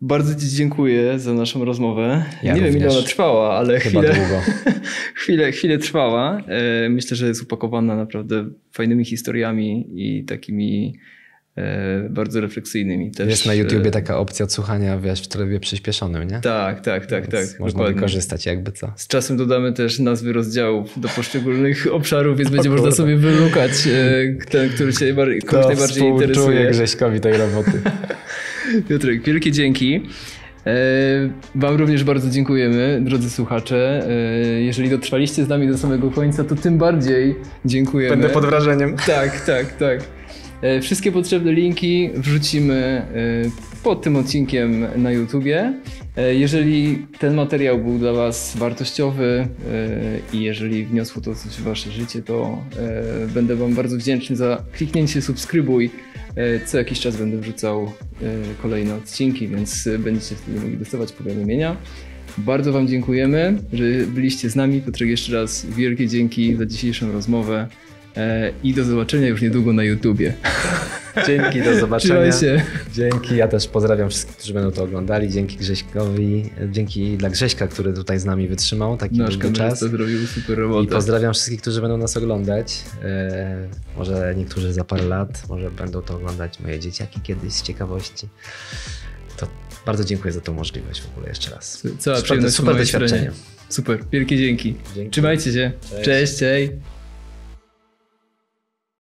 bardzo Ci dziękuję za naszą rozmowę. Ja nie wiem, ile ona trwała, ale Chyba chwilę, długo. chwilę, chwilę trwała. E, myślę, że jest upakowana naprawdę fajnymi historiami i takimi e, bardzo refleksyjnymi. Też. Jest na e, YouTubie taka opcja odsłuchania wiesz, w trybie przyspieszonym, nie? Tak, tak, tak. tak można dokładnie. wykorzystać jakby co. Z czasem dodamy też nazwy rozdziałów do poszczególnych obszarów, więc o będzie kurde. można sobie wylukać ten, który się najbardziej, kogoś najbardziej interesuje. Grześkowi tej roboty. Piotrek, wielkie dzięki. E, wam również bardzo dziękujemy, drodzy słuchacze. E, jeżeli dotrwaliście z nami do samego końca, to tym bardziej dziękujemy. Będę pod wrażeniem. Tak, tak, tak. E, wszystkie potrzebne linki wrzucimy pod tym odcinkiem na YouTubie. E, jeżeli ten materiał był dla Was wartościowy e, i jeżeli wniosło to coś w Wasze życie, to e, będę Wam bardzo wdzięczny za kliknięcie subskrybuj. Co jakiś czas będę wrzucał kolejne odcinki, więc będziecie wtedy mogli dostawać powiadomienia. Bardzo Wam dziękujemy, że byliście z nami. Piotrek, jeszcze raz wielkie dzięki za dzisiejszą rozmowę. E, I do zobaczenia już niedługo na YouTubie. Dzięki, do zobaczenia. się. Dzięki, ja też pozdrawiam wszystkich, którzy będą to oglądali. Dzięki Grześkowi, dzięki dla Grześka, który tutaj z nami wytrzymał taki Nasz długi czas. zrobił super robotę. I pozdrawiam wszystkich, którzy będą nas oglądać. E, może niektórzy za parę lat, może będą to oglądać moje dzieciaki kiedyś z ciekawości. To bardzo dziękuję za tę możliwość w ogóle jeszcze raz. Cała super, super doświadczenie. Super, wielkie dzięki. dzięki. Trzymajcie się. Cześć. Cześć. Cześć.